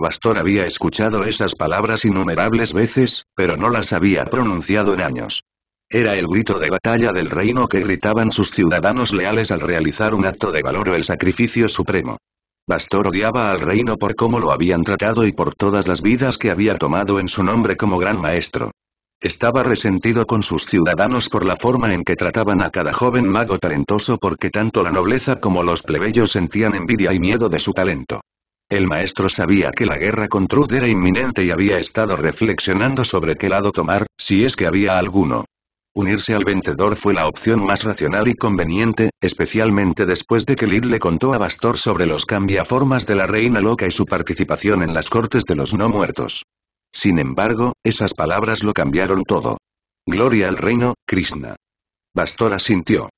Bastor había escuchado esas palabras innumerables veces, pero no las había pronunciado en años. Era el grito de batalla del reino que gritaban sus ciudadanos leales al realizar un acto de valor o el sacrificio supremo. Bastor odiaba al reino por cómo lo habían tratado y por todas las vidas que había tomado en su nombre como gran maestro. Estaba resentido con sus ciudadanos por la forma en que trataban a cada joven mago talentoso porque tanto la nobleza como los plebeyos sentían envidia y miedo de su talento. El maestro sabía que la guerra con Truth era inminente y había estado reflexionando sobre qué lado tomar, si es que había alguno. Unirse al vencedor fue la opción más racional y conveniente, especialmente después de que Lid le contó a Bastor sobre los cambiaformas de la reina loca y su participación en las cortes de los no muertos. Sin embargo, esas palabras lo cambiaron todo. Gloria al reino, Krishna. Bastor asintió.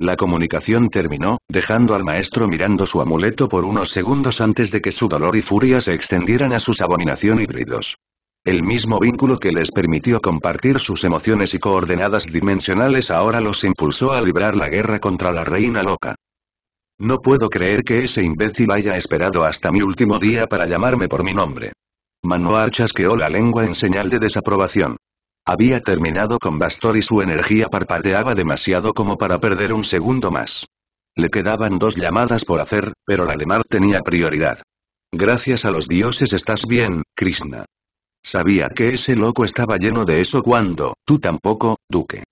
La comunicación terminó, dejando al maestro mirando su amuleto por unos segundos antes de que su dolor y furia se extendieran a sus abominación híbridos. El mismo vínculo que les permitió compartir sus emociones y coordenadas dimensionales ahora los impulsó a librar la guerra contra la reina loca. No puedo creer que ese imbécil haya esperado hasta mi último día para llamarme por mi nombre. Manoar chasqueó la lengua en señal de desaprobación. Había terminado con Bastor y su energía parpadeaba demasiado como para perder un segundo más. Le quedaban dos llamadas por hacer, pero la de Mar tenía prioridad. Gracias a los dioses estás bien, Krishna. Sabía que ese loco estaba lleno de eso cuando, tú tampoco, Duque.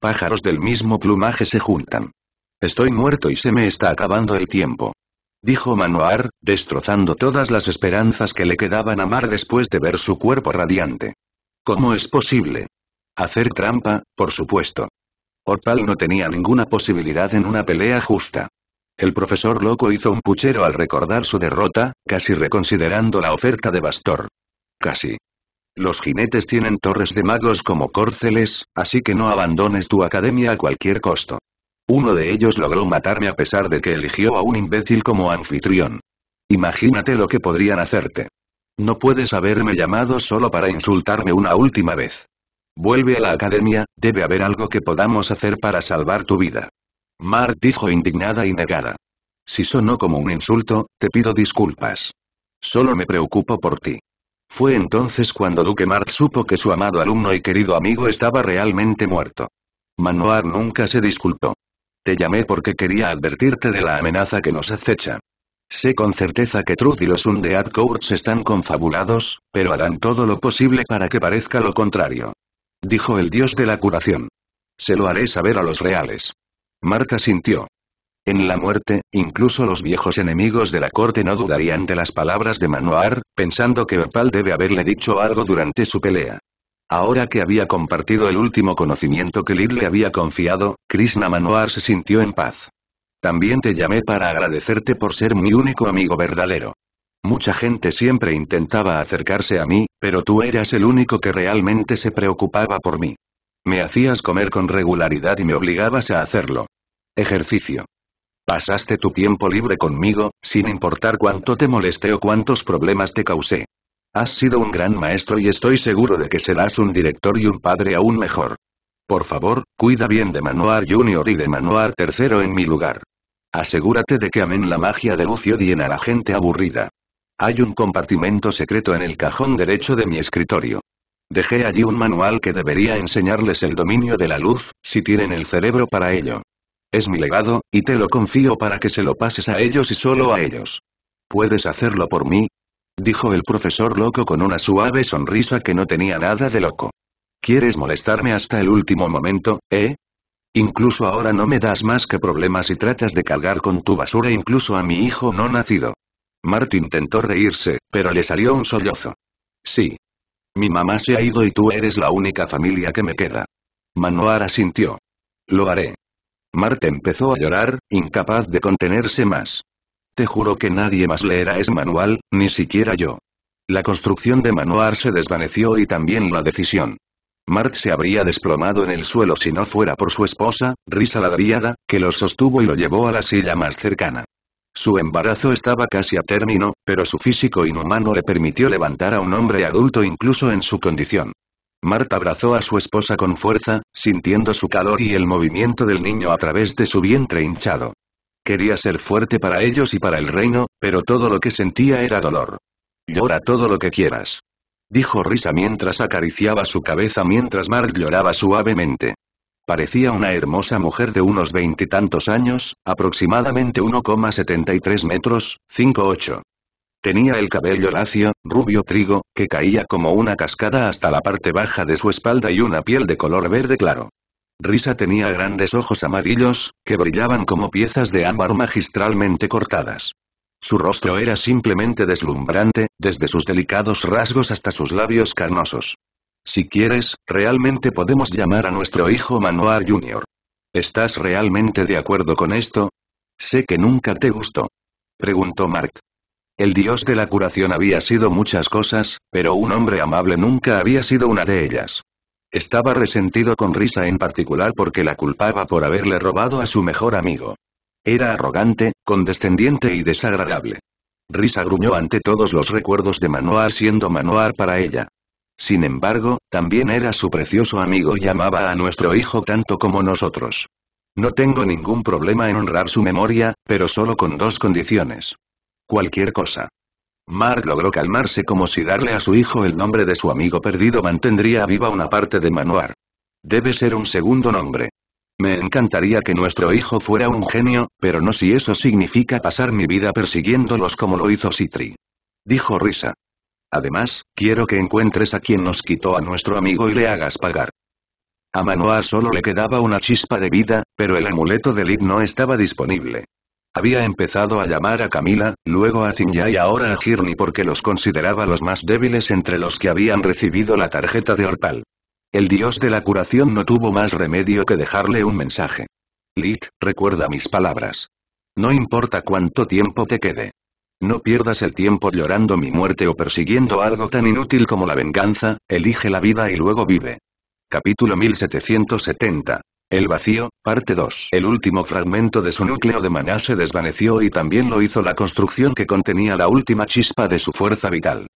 Pájaros del mismo plumaje se juntan. Estoy muerto y se me está acabando el tiempo. Dijo Manoar, destrozando todas las esperanzas que le quedaban a Mar después de ver su cuerpo radiante. ¿Cómo es posible? Hacer trampa, por supuesto. Orpal no tenía ninguna posibilidad en una pelea justa. El profesor loco hizo un puchero al recordar su derrota, casi reconsiderando la oferta de Bastor. Casi. Los jinetes tienen torres de magos como córceles, así que no abandones tu academia a cualquier costo. Uno de ellos logró matarme a pesar de que eligió a un imbécil como anfitrión. Imagínate lo que podrían hacerte. No puedes haberme llamado solo para insultarme una última vez. Vuelve a la academia, debe haber algo que podamos hacer para salvar tu vida. Mar dijo indignada y negada. Si sonó como un insulto, te pido disculpas. Solo me preocupo por ti. Fue entonces cuando Duque Mart supo que su amado alumno y querido amigo estaba realmente muerto. Manoar nunca se disculpó. Te llamé porque quería advertirte de la amenaza que nos acecha. Sé con certeza que Truth y los Undead Courts están confabulados, pero harán todo lo posible para que parezca lo contrario. Dijo el dios de la curación. Se lo haré saber a los reales. Marta sintió. En la muerte, incluso los viejos enemigos de la corte no dudarían de las palabras de Manoar, pensando que Opal debe haberle dicho algo durante su pelea. Ahora que había compartido el último conocimiento que Lid le había confiado, Krishna Manoar se sintió en paz. También te llamé para agradecerte por ser mi único amigo verdadero. Mucha gente siempre intentaba acercarse a mí, pero tú eras el único que realmente se preocupaba por mí. Me hacías comer con regularidad y me obligabas a hacerlo. Ejercicio. Pasaste tu tiempo libre conmigo, sin importar cuánto te molesté o cuántos problemas te causé. Has sido un gran maestro y estoy seguro de que serás un director y un padre aún mejor. Por favor, cuida bien de Manoar Jr. y de Manoar III en mi lugar. Asegúrate de que amén la magia de lucio y a la gente aburrida. Hay un compartimento secreto en el cajón derecho de mi escritorio. Dejé allí un manual que debería enseñarles el dominio de la luz, si tienen el cerebro para ello. Es mi legado, y te lo confío para que se lo pases a ellos y solo a ellos. ¿Puedes hacerlo por mí? Dijo el profesor loco con una suave sonrisa que no tenía nada de loco. ¿Quieres molestarme hasta el último momento, eh? Incluso ahora no me das más que problemas y tratas de cargar con tu basura incluso a mi hijo no nacido. Mart intentó reírse, pero le salió un sollozo. Sí. Mi mamá se ha ido y tú eres la única familia que me queda. Manuar asintió. Lo haré. Marte empezó a llorar, incapaz de contenerse más. Te juro que nadie más leerá ese manual, ni siquiera yo. La construcción de Manoar se desvaneció y también la decisión. Mart se habría desplomado en el suelo si no fuera por su esposa, Risa Ladriada, que lo sostuvo y lo llevó a la silla más cercana. Su embarazo estaba casi a término, pero su físico inhumano le permitió levantar a un hombre adulto incluso en su condición. Mart abrazó a su esposa con fuerza, sintiendo su calor y el movimiento del niño a través de su vientre hinchado. Quería ser fuerte para ellos y para el reino, pero todo lo que sentía era dolor. Llora todo lo que quieras dijo Risa mientras acariciaba su cabeza mientras Mark lloraba suavemente. Parecía una hermosa mujer de unos veintitantos años, aproximadamente 1,73 metros, 5,8. Tenía el cabello lacio, rubio trigo, que caía como una cascada hasta la parte baja de su espalda y una piel de color verde claro. Risa tenía grandes ojos amarillos, que brillaban como piezas de ámbar magistralmente cortadas. Su rostro era simplemente deslumbrante, desde sus delicados rasgos hasta sus labios carnosos. Si quieres, realmente podemos llamar a nuestro hijo Manoar Jr. ¿Estás realmente de acuerdo con esto? Sé que nunca te gustó. Preguntó Mark. El dios de la curación había sido muchas cosas, pero un hombre amable nunca había sido una de ellas. Estaba resentido con Risa en particular porque la culpaba por haberle robado a su mejor amigo. Era arrogante, condescendiente y desagradable. Risa gruñó ante todos los recuerdos de Manoar siendo Manoar para ella. Sin embargo, también era su precioso amigo y amaba a nuestro hijo tanto como nosotros. No tengo ningún problema en honrar su memoria, pero solo con dos condiciones. Cualquier cosa. Mark logró calmarse como si darle a su hijo el nombre de su amigo perdido mantendría viva una parte de Manoar. Debe ser un segundo nombre. Me encantaría que nuestro hijo fuera un genio, pero no si eso significa pasar mi vida persiguiéndolos como lo hizo Citri. Dijo Risa. Además, quiero que encuentres a quien nos quitó a nuestro amigo y le hagas pagar. A Manoa solo le quedaba una chispa de vida, pero el amuleto de Lid no estaba disponible. Había empezado a llamar a Camila, luego a Zinja y ahora a Girni porque los consideraba los más débiles entre los que habían recibido la tarjeta de Orpal. El dios de la curación no tuvo más remedio que dejarle un mensaje. Lit, recuerda mis palabras. No importa cuánto tiempo te quede. No pierdas el tiempo llorando mi muerte o persiguiendo algo tan inútil como la venganza, elige la vida y luego vive. Capítulo 1770. El vacío, parte 2. El último fragmento de su núcleo de maná se desvaneció y también lo hizo la construcción que contenía la última chispa de su fuerza vital.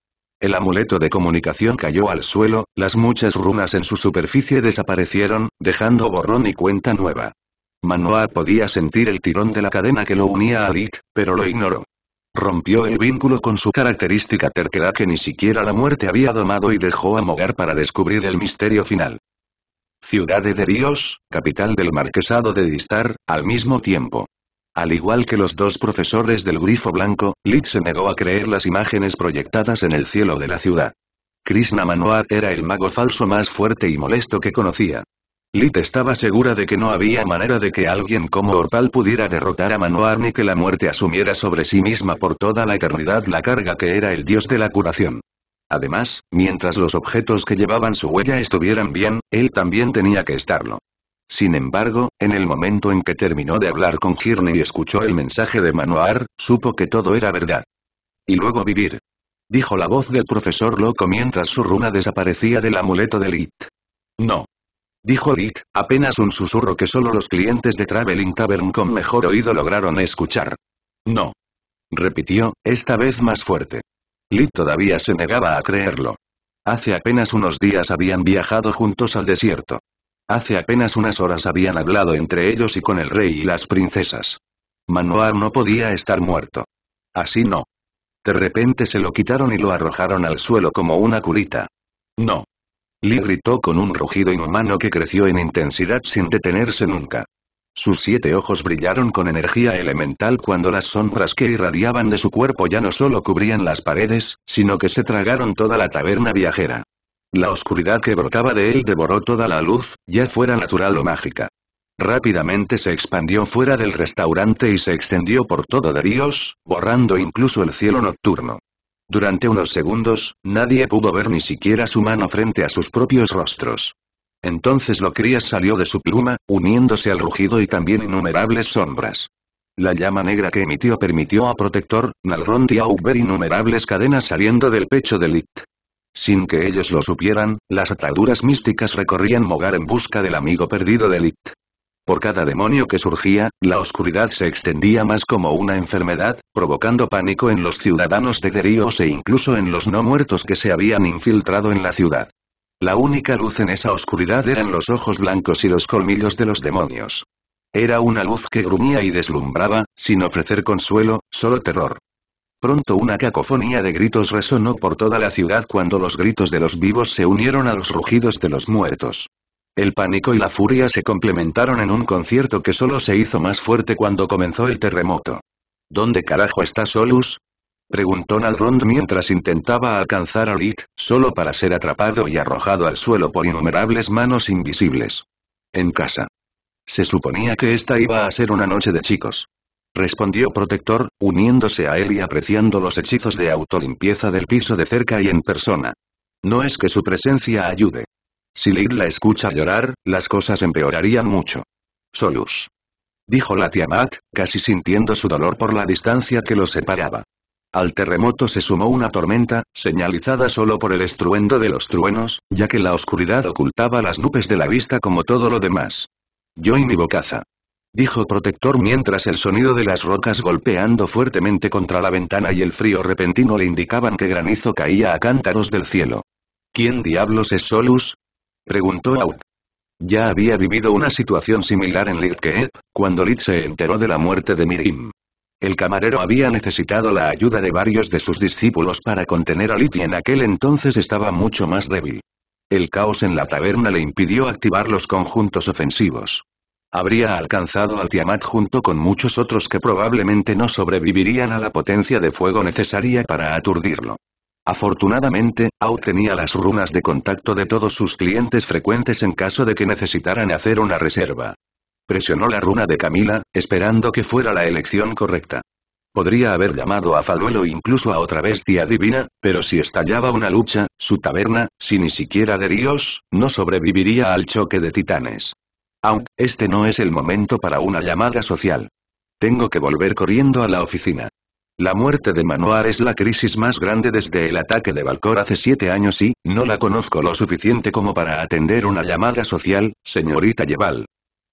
El amuleto de comunicación cayó al suelo, las muchas runas en su superficie desaparecieron, dejando borrón y cuenta nueva. Manoa podía sentir el tirón de la cadena que lo unía a Lit, pero lo ignoró. Rompió el vínculo con su característica terquedad que ni siquiera la muerte había domado y dejó a Mogar para descubrir el misterio final. Ciudad de Dios, capital del marquesado de Distar, al mismo tiempo. Al igual que los dos profesores del Grifo Blanco, Lid se negó a creer las imágenes proyectadas en el cielo de la ciudad. Krishna Manohar era el mago falso más fuerte y molesto que conocía. Lit estaba segura de que no había manera de que alguien como Orpal pudiera derrotar a Manoar ni que la muerte asumiera sobre sí misma por toda la eternidad la carga que era el dios de la curación. Además, mientras los objetos que llevaban su huella estuvieran bien, él también tenía que estarlo. Sin embargo, en el momento en que terminó de hablar con Girney y escuchó el mensaje de Manoar, supo que todo era verdad. Y luego vivir. Dijo la voz del profesor loco mientras su runa desaparecía del amuleto de Lit. No. Dijo Lit, apenas un susurro que solo los clientes de Traveling Tavern con mejor oído lograron escuchar. No. Repitió, esta vez más fuerte. Lit todavía se negaba a creerlo. Hace apenas unos días habían viajado juntos al desierto. Hace apenas unas horas habían hablado entre ellos y con el rey y las princesas. Manoar no podía estar muerto. Así no. De repente se lo quitaron y lo arrojaron al suelo como una curita. No. Lee gritó con un rugido inhumano que creció en intensidad sin detenerse nunca. Sus siete ojos brillaron con energía elemental cuando las sombras que irradiaban de su cuerpo ya no solo cubrían las paredes, sino que se tragaron toda la taberna viajera. La oscuridad que brotaba de él devoró toda la luz, ya fuera natural o mágica. Rápidamente se expandió fuera del restaurante y se extendió por todo de borrando incluso el cielo nocturno. Durante unos segundos, nadie pudo ver ni siquiera su mano frente a sus propios rostros. Entonces lo crías salió de su pluma, uniéndose al rugido y también innumerables sombras. La llama negra que emitió permitió a Protector, Nalrond y innumerables cadenas saliendo del pecho de Lit. Sin que ellos lo supieran, las ataduras místicas recorrían Mogar en busca del amigo perdido de Licht. Por cada demonio que surgía, la oscuridad se extendía más como una enfermedad, provocando pánico en los ciudadanos de Deríos e incluso en los no muertos que se habían infiltrado en la ciudad. La única luz en esa oscuridad eran los ojos blancos y los colmillos de los demonios. Era una luz que gruñía y deslumbraba, sin ofrecer consuelo, solo terror. Pronto una cacofonía de gritos resonó por toda la ciudad cuando los gritos de los vivos se unieron a los rugidos de los muertos. El pánico y la furia se complementaron en un concierto que solo se hizo más fuerte cuando comenzó el terremoto. ¿Dónde carajo está Solus? Preguntó Nalrond mientras intentaba alcanzar a Lit, solo para ser atrapado y arrojado al suelo por innumerables manos invisibles. En casa. Se suponía que esta iba a ser una noche de chicos respondió Protector, uniéndose a él y apreciando los hechizos de autolimpieza del piso de cerca y en persona. No es que su presencia ayude. Si Lid la escucha llorar, las cosas empeorarían mucho. Solus. Dijo la Tiamat, casi sintiendo su dolor por la distancia que los separaba. Al terremoto se sumó una tormenta, señalizada solo por el estruendo de los truenos, ya que la oscuridad ocultaba las nubes de la vista como todo lo demás. Yo y mi bocaza dijo Protector mientras el sonido de las rocas golpeando fuertemente contra la ventana y el frío repentino le indicaban que granizo caía a cántaros del cielo. ¿Quién diablos es Solus? preguntó Auk. Ya había vivido una situación similar en Lidkeep, cuando lit se enteró de la muerte de Mirim. El camarero había necesitado la ayuda de varios de sus discípulos para contener a Lid y en aquel entonces estaba mucho más débil. El caos en la taberna le impidió activar los conjuntos ofensivos. Habría alcanzado al Tiamat junto con muchos otros que probablemente no sobrevivirían a la potencia de fuego necesaria para aturdirlo. Afortunadamente, Au tenía las runas de contacto de todos sus clientes frecuentes en caso de que necesitaran hacer una reserva. Presionó la runa de Camila, esperando que fuera la elección correcta. Podría haber llamado a Faluelo incluso a otra bestia divina, pero si estallaba una lucha, su taberna, si ni siquiera de Ríos, no sobreviviría al choque de titanes. Aunque este no es el momento para una llamada social. Tengo que volver corriendo a la oficina. La muerte de Manoar es la crisis más grande desde el ataque de Valcor hace siete años y, no la conozco lo suficiente como para atender una llamada social, señorita Yeval.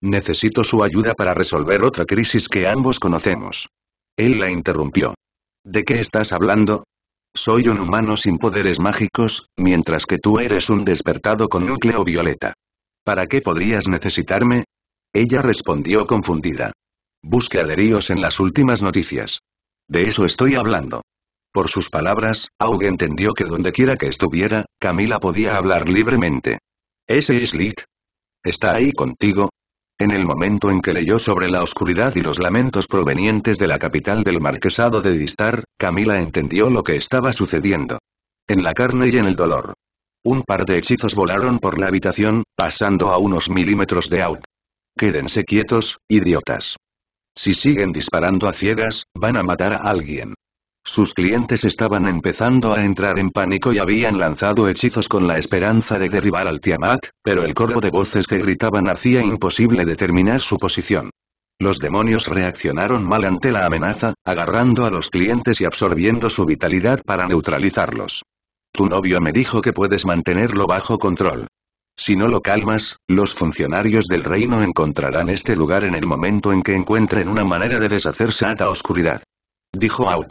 Necesito su ayuda para resolver otra crisis que ambos conocemos. Él la interrumpió. ¿De qué estás hablando? Soy un humano sin poderes mágicos, mientras que tú eres un despertado con núcleo violeta. ¿Para qué podrías necesitarme? Ella respondió confundida. Busque aleríos en las últimas noticias. De eso estoy hablando. Por sus palabras, Aug entendió que dondequiera que estuviera, Camila podía hablar libremente. ¿Ese es ¿Está ahí contigo? En el momento en que leyó sobre la oscuridad y los lamentos provenientes de la capital del marquesado de Distar, Camila entendió lo que estaba sucediendo. En la carne y en el dolor. Un par de hechizos volaron por la habitación, pasando a unos milímetros de out. Quédense quietos, idiotas. Si siguen disparando a ciegas, van a matar a alguien. Sus clientes estaban empezando a entrar en pánico y habían lanzado hechizos con la esperanza de derribar al Tiamat, pero el coro de voces que gritaban hacía imposible determinar su posición. Los demonios reaccionaron mal ante la amenaza, agarrando a los clientes y absorbiendo su vitalidad para neutralizarlos. Tu novio me dijo que puedes mantenerlo bajo control. Si no lo calmas, los funcionarios del reino encontrarán este lugar en el momento en que encuentren una manera de deshacerse a la oscuridad. Dijo Out.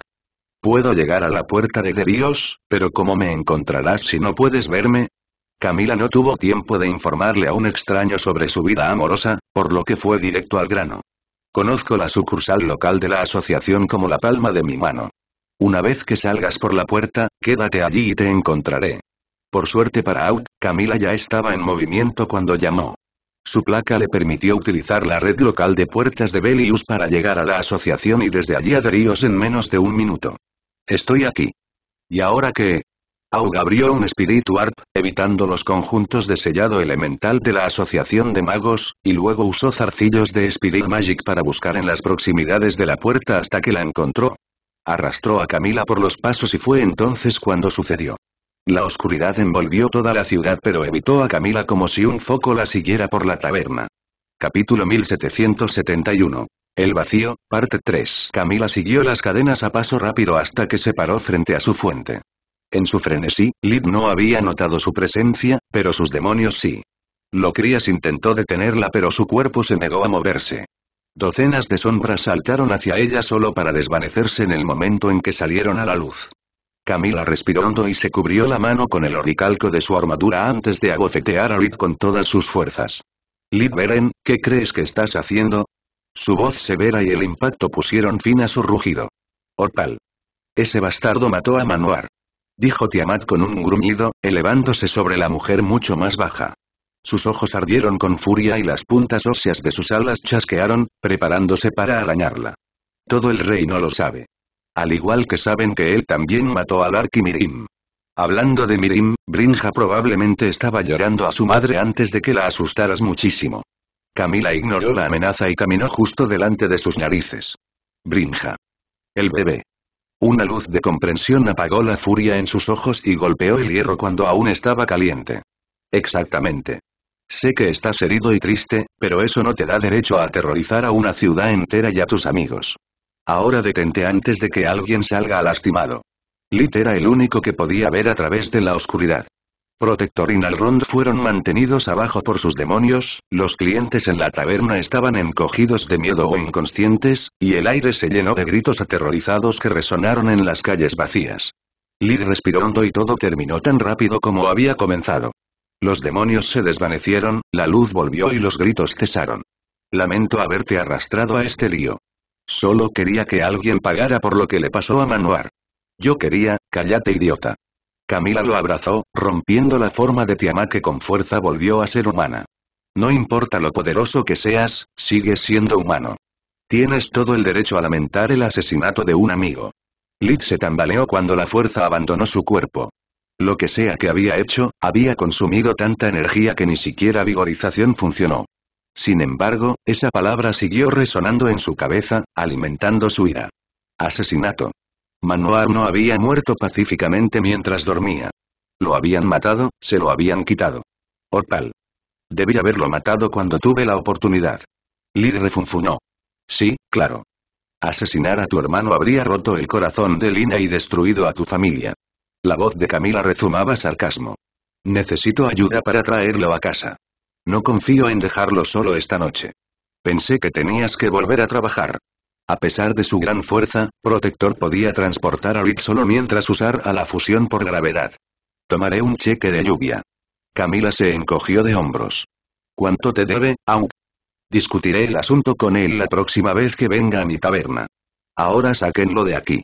Puedo llegar a la puerta de Dios, pero ¿cómo me encontrarás si no puedes verme? Camila no tuvo tiempo de informarle a un extraño sobre su vida amorosa, por lo que fue directo al grano. Conozco la sucursal local de la asociación como la palma de mi mano. Una vez que salgas por la puerta, quédate allí y te encontraré. Por suerte para Out, Camila ya estaba en movimiento cuando llamó. Su placa le permitió utilizar la red local de puertas de Belius para llegar a la asociación y desde allí adheríos en menos de un minuto. Estoy aquí. ¿Y ahora qué? Aug abrió un Spirit Warp, evitando los conjuntos de sellado elemental de la Asociación de Magos, y luego usó zarcillos de Spirit Magic para buscar en las proximidades de la puerta hasta que la encontró. Arrastró a Camila por los pasos y fue entonces cuando sucedió. La oscuridad envolvió toda la ciudad pero evitó a Camila como si un foco la siguiera por la taberna. Capítulo 1771. El vacío, parte 3. Camila siguió las cadenas a paso rápido hasta que se paró frente a su fuente. En su frenesí, Lid no había notado su presencia, pero sus demonios sí. crías intentó detenerla pero su cuerpo se negó a moverse. Docenas de sombras saltaron hacia ella solo para desvanecerse en el momento en que salieron a la luz. Camila respiró hondo y se cubrió la mano con el oricalco de su armadura antes de agofetear a Lid con todas sus fuerzas. Lid Beren, ¿qué crees que estás haciendo? Su voz severa y el impacto pusieron fin a su rugido. Orpal. Ese bastardo mató a Manuar. Dijo Tiamat con un gruñido, elevándose sobre la mujer mucho más baja. Sus ojos ardieron con furia y las puntas óseas de sus alas chasquearon, preparándose para arañarla. Todo el rey no lo sabe. Al igual que saben que él también mató al Mirim. Hablando de Mirim, Brinja probablemente estaba llorando a su madre antes de que la asustaras muchísimo. Camila ignoró la amenaza y caminó justo delante de sus narices. Brinja. El bebé. Una luz de comprensión apagó la furia en sus ojos y golpeó el hierro cuando aún estaba caliente. Exactamente. Sé que estás herido y triste, pero eso no te da derecho a aterrorizar a una ciudad entera y a tus amigos. Ahora detente antes de que alguien salga lastimado. Lid era el único que podía ver a través de la oscuridad. Protector y Nalrond fueron mantenidos abajo por sus demonios, los clientes en la taberna estaban encogidos de miedo o inconscientes, y el aire se llenó de gritos aterrorizados que resonaron en las calles vacías. Lid respiró hondo y todo terminó tan rápido como había comenzado. Los demonios se desvanecieron, la luz volvió y los gritos cesaron. Lamento haberte arrastrado a este lío. Solo quería que alguien pagara por lo que le pasó a Manuar. Yo quería, cállate idiota. Camila lo abrazó, rompiendo la forma de Tiamat que con fuerza volvió a ser humana. No importa lo poderoso que seas, sigues siendo humano. Tienes todo el derecho a lamentar el asesinato de un amigo. Lid se tambaleó cuando la fuerza abandonó su cuerpo. Lo que sea que había hecho, había consumido tanta energía que ni siquiera vigorización funcionó. Sin embargo, esa palabra siguió resonando en su cabeza, alimentando su ira. Asesinato. Manoar no había muerto pacíficamente mientras dormía. Lo habían matado, se lo habían quitado. Orpal. Debí haberlo matado cuando tuve la oportunidad. Lid refunfunó. Sí, claro. Asesinar a tu hermano habría roto el corazón de Lina y destruido a tu familia. La voz de Camila rezumaba sarcasmo. Necesito ayuda para traerlo a casa. No confío en dejarlo solo esta noche. Pensé que tenías que volver a trabajar. A pesar de su gran fuerza, Protector podía transportar a Rick solo mientras usar a la fusión por gravedad. Tomaré un cheque de lluvia. Camila se encogió de hombros. ¿Cuánto te debe, Aún. Discutiré el asunto con él la próxima vez que venga a mi taberna. Ahora sáquenlo de aquí.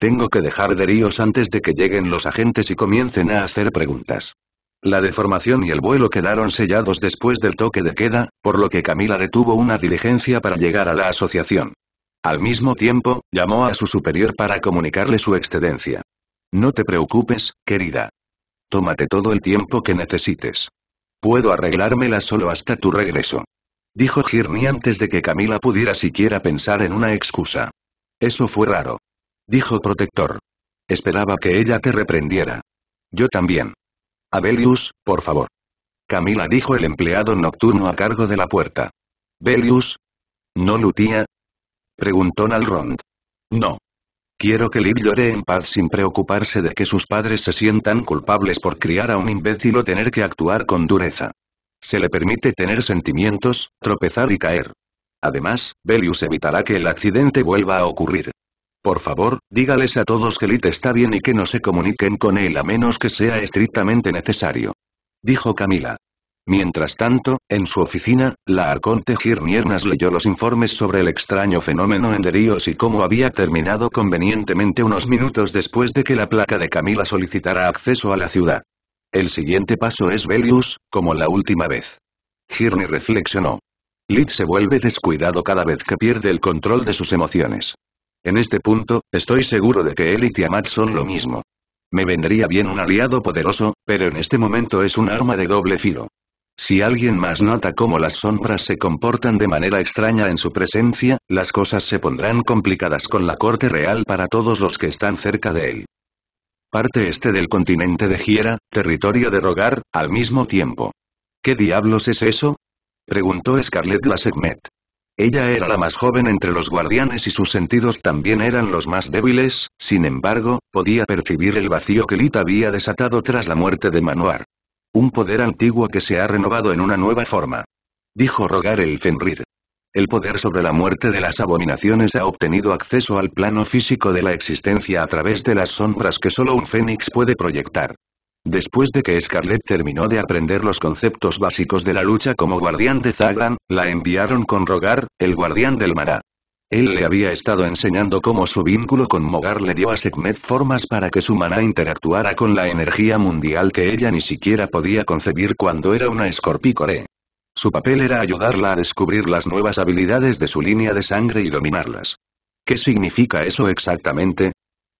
Tengo que dejar de ríos antes de que lleguen los agentes y comiencen a hacer preguntas. La deformación y el vuelo quedaron sellados después del toque de queda, por lo que Camila detuvo una diligencia para llegar a la asociación. Al mismo tiempo, llamó a su superior para comunicarle su excedencia. No te preocupes, querida. Tómate todo el tiempo que necesites. Puedo arreglármela solo hasta tu regreso. Dijo Girny antes de que Camila pudiera siquiera pensar en una excusa. Eso fue raro dijo Protector. Esperaba que ella te reprendiera. Yo también. Abelius, por favor. Camila dijo el empleado nocturno a cargo de la puerta. Belius. ¿No Lutía? Preguntó Nalrond. No. Quiero que Lid llore en paz sin preocuparse de que sus padres se sientan culpables por criar a un imbécil o tener que actuar con dureza. Se le permite tener sentimientos, tropezar y caer. Además, Belius evitará que el accidente vuelva a ocurrir. Por favor, dígales a todos que Lit está bien y que no se comuniquen con él a menos que sea estrictamente necesario. Dijo Camila. Mientras tanto, en su oficina, la arconte Girniernas leyó los informes sobre el extraño fenómeno en Deríos y cómo había terminado convenientemente unos minutos después de que la placa de Camila solicitara acceso a la ciudad. El siguiente paso es Velius, como la última vez. Girny reflexionó. Lid se vuelve descuidado cada vez que pierde el control de sus emociones. En este punto, estoy seguro de que él y Tiamat son lo mismo. Me vendría bien un aliado poderoso, pero en este momento es un arma de doble filo. Si alguien más nota cómo las sombras se comportan de manera extraña en su presencia, las cosas se pondrán complicadas con la corte real para todos los que están cerca de él. Parte este del continente de Giera, territorio de Rogar, al mismo tiempo. ¿Qué diablos es eso? Preguntó Scarlett Lasegmet. Ella era la más joven entre los guardianes y sus sentidos también eran los más débiles, sin embargo, podía percibir el vacío que Lita había desatado tras la muerte de Manuar. Un poder antiguo que se ha renovado en una nueva forma. Dijo rogar el Fenrir. El poder sobre la muerte de las abominaciones ha obtenido acceso al plano físico de la existencia a través de las sombras que solo un fénix puede proyectar. Después de que Scarlett terminó de aprender los conceptos básicos de la lucha como guardián de Zagran, la enviaron con Rogar, el guardián del Mará. Él le había estado enseñando cómo su vínculo con Mogar le dio a Sekhmet formas para que su maná interactuara con la energía mundial que ella ni siquiera podía concebir cuando era una escorpícore. Su papel era ayudarla a descubrir las nuevas habilidades de su línea de sangre y dominarlas. ¿Qué significa eso exactamente?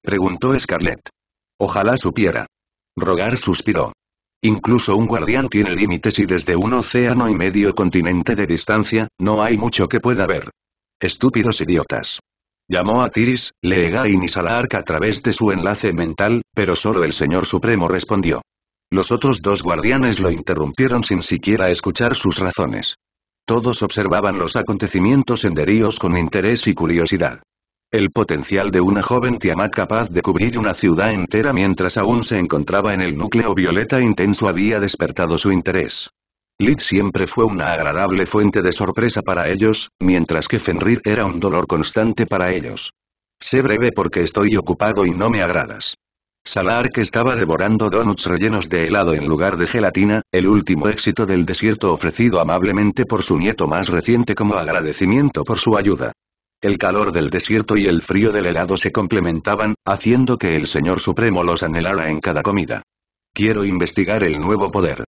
Preguntó Scarlett. Ojalá supiera. Rogar suspiró. Incluso un guardián tiene límites y desde un océano y medio continente de distancia, no hay mucho que pueda ver. Estúpidos idiotas. Llamó a Tiris, Leega y Nisalarca a través de su enlace mental, pero solo el Señor Supremo respondió. Los otros dos guardianes lo interrumpieron sin siquiera escuchar sus razones. Todos observaban los acontecimientos en Deríos con interés y curiosidad. El potencial de una joven Tiamat capaz de cubrir una ciudad entera mientras aún se encontraba en el núcleo violeta intenso había despertado su interés. Lid siempre fue una agradable fuente de sorpresa para ellos, mientras que Fenrir era un dolor constante para ellos. Sé breve porque estoy ocupado y no me agradas. Salar que estaba devorando donuts rellenos de helado en lugar de gelatina, el último éxito del desierto ofrecido amablemente por su nieto más reciente como agradecimiento por su ayuda. El calor del desierto y el frío del helado se complementaban, haciendo que el Señor Supremo los anhelara en cada comida. Quiero investigar el nuevo poder.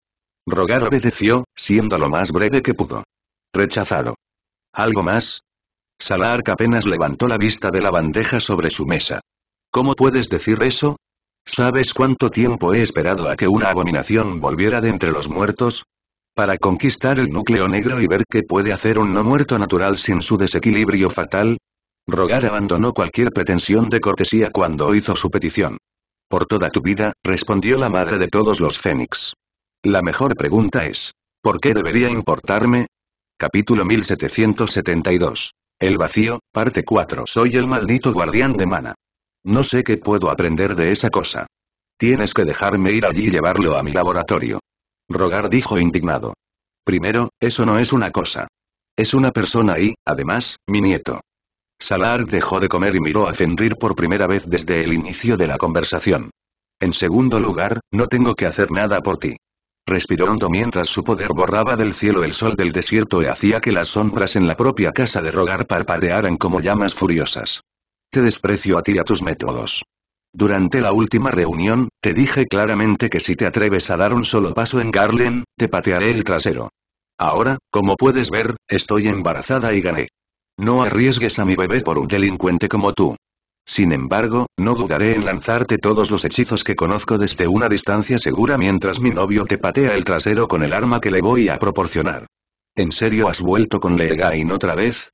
Rogar obedeció, siendo lo más breve que pudo. Rechazado. ¿Algo más? Salark apenas levantó la vista de la bandeja sobre su mesa. ¿Cómo puedes decir eso? ¿Sabes cuánto tiempo he esperado a que una abominación volviera de entre los muertos? Para conquistar el núcleo negro y ver qué puede hacer un no muerto natural sin su desequilibrio fatal. Rogar abandonó cualquier pretensión de cortesía cuando hizo su petición. Por toda tu vida, respondió la madre de todos los fénix. La mejor pregunta es, ¿por qué debería importarme? Capítulo 1772. El vacío, parte 4. Soy el maldito guardián de mana. No sé qué puedo aprender de esa cosa. Tienes que dejarme ir allí y llevarlo a mi laboratorio. Rogar dijo indignado. Primero, eso no es una cosa. Es una persona y, además, mi nieto. Salar dejó de comer y miró a Fenrir por primera vez desde el inicio de la conversación. En segundo lugar, no tengo que hacer nada por ti. Respiró hondo mientras su poder borraba del cielo el sol del desierto y hacía que las sombras en la propia casa de Rogar parpadearan como llamas furiosas. Te desprecio a ti y a tus métodos. Durante la última reunión, te dije claramente que si te atreves a dar un solo paso en Garland, te patearé el trasero. Ahora, como puedes ver, estoy embarazada y gané. No arriesgues a mi bebé por un delincuente como tú. Sin embargo, no dudaré en lanzarte todos los hechizos que conozco desde una distancia segura mientras mi novio te patea el trasero con el arma que le voy a proporcionar. ¿En serio has vuelto con Leegain otra vez?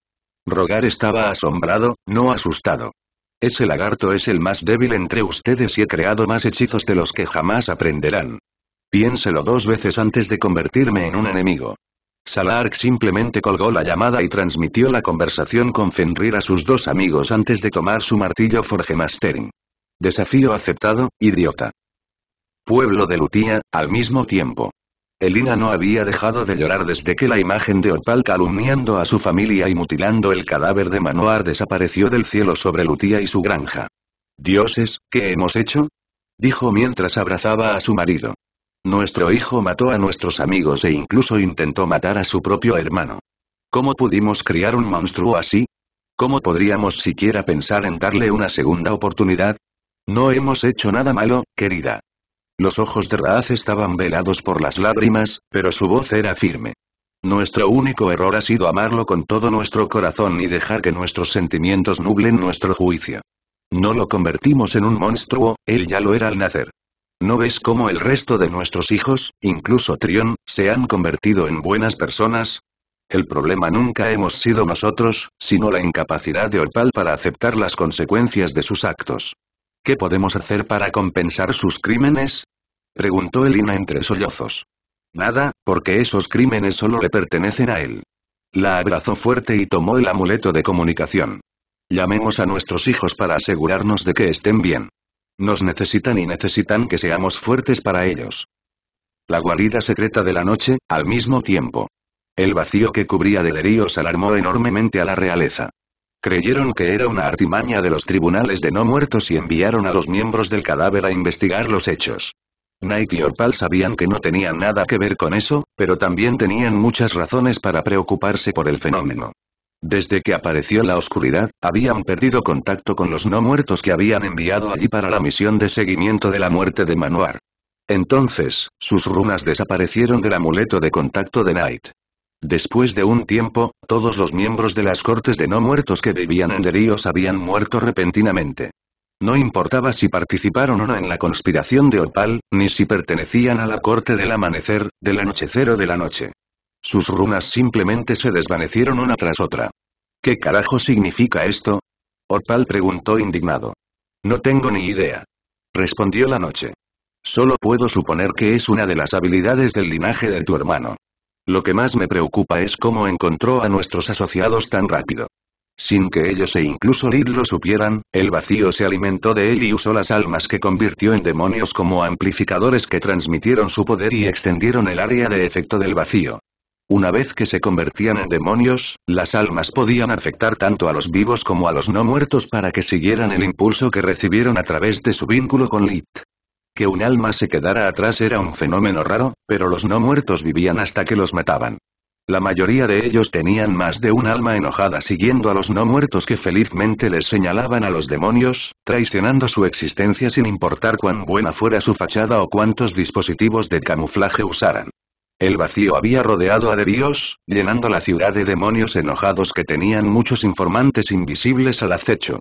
Rogar estaba asombrado, no asustado. Ese lagarto es el más débil entre ustedes y he creado más hechizos de los que jamás aprenderán. Piénselo dos veces antes de convertirme en un enemigo. Salark simplemente colgó la llamada y transmitió la conversación con Fenrir a sus dos amigos antes de tomar su martillo Forgemastering. Desafío aceptado, idiota. Pueblo de Lutía, al mismo tiempo. Elina no había dejado de llorar desde que la imagen de Opal calumniando a su familia y mutilando el cadáver de Manoar desapareció del cielo sobre Lutía y su granja. Dioses, ¿qué hemos hecho? Dijo mientras abrazaba a su marido. Nuestro hijo mató a nuestros amigos e incluso intentó matar a su propio hermano. ¿Cómo pudimos criar un monstruo así? ¿Cómo podríamos siquiera pensar en darle una segunda oportunidad? No hemos hecho nada malo, querida. Los ojos de Raaz estaban velados por las lágrimas, pero su voz era firme. Nuestro único error ha sido amarlo con todo nuestro corazón y dejar que nuestros sentimientos nublen nuestro juicio. No lo convertimos en un monstruo, él ya lo era al nacer. ¿No ves cómo el resto de nuestros hijos, incluso Trión, se han convertido en buenas personas? El problema nunca hemos sido nosotros, sino la incapacidad de Orpal para aceptar las consecuencias de sus actos. ¿Qué podemos hacer para compensar sus crímenes? Preguntó Elina entre sollozos. Nada, porque esos crímenes solo le pertenecen a él. La abrazó fuerte y tomó el amuleto de comunicación. Llamemos a nuestros hijos para asegurarnos de que estén bien. Nos necesitan y necesitan que seamos fuertes para ellos. La guarida secreta de la noche, al mismo tiempo. El vacío que cubría de Delirios alarmó enormemente a la realeza. Creyeron que era una artimaña de los tribunales de no muertos y enviaron a los miembros del cadáver a investigar los hechos. Knight y Opal sabían que no tenían nada que ver con eso, pero también tenían muchas razones para preocuparse por el fenómeno. Desde que apareció la oscuridad, habían perdido contacto con los no muertos que habían enviado allí para la misión de seguimiento de la muerte de Manuar. Entonces, sus runas desaparecieron del amuleto de contacto de Knight. Después de un tiempo, todos los miembros de las cortes de no muertos que vivían en Deríos habían muerto repentinamente. No importaba si participaron o no en la conspiración de Opal, ni si pertenecían a la corte del amanecer, del anochecer o de la noche. Sus runas simplemente se desvanecieron una tras otra. ¿Qué carajo significa esto? Opal preguntó indignado. No tengo ni idea. Respondió la noche. Solo puedo suponer que es una de las habilidades del linaje de tu hermano. Lo que más me preocupa es cómo encontró a nuestros asociados tan rápido. Sin que ellos e incluso Lid lo supieran, el vacío se alimentó de él y usó las almas que convirtió en demonios como amplificadores que transmitieron su poder y extendieron el área de efecto del vacío. Una vez que se convertían en demonios, las almas podían afectar tanto a los vivos como a los no muertos para que siguieran el impulso que recibieron a través de su vínculo con Lit. Que un alma se quedara atrás era un fenómeno raro, pero los no muertos vivían hasta que los mataban. La mayoría de ellos tenían más de un alma enojada siguiendo a los no muertos que felizmente les señalaban a los demonios, traicionando su existencia sin importar cuán buena fuera su fachada o cuántos dispositivos de camuflaje usaran. El vacío había rodeado a de Dios, llenando la ciudad de demonios enojados que tenían muchos informantes invisibles al acecho.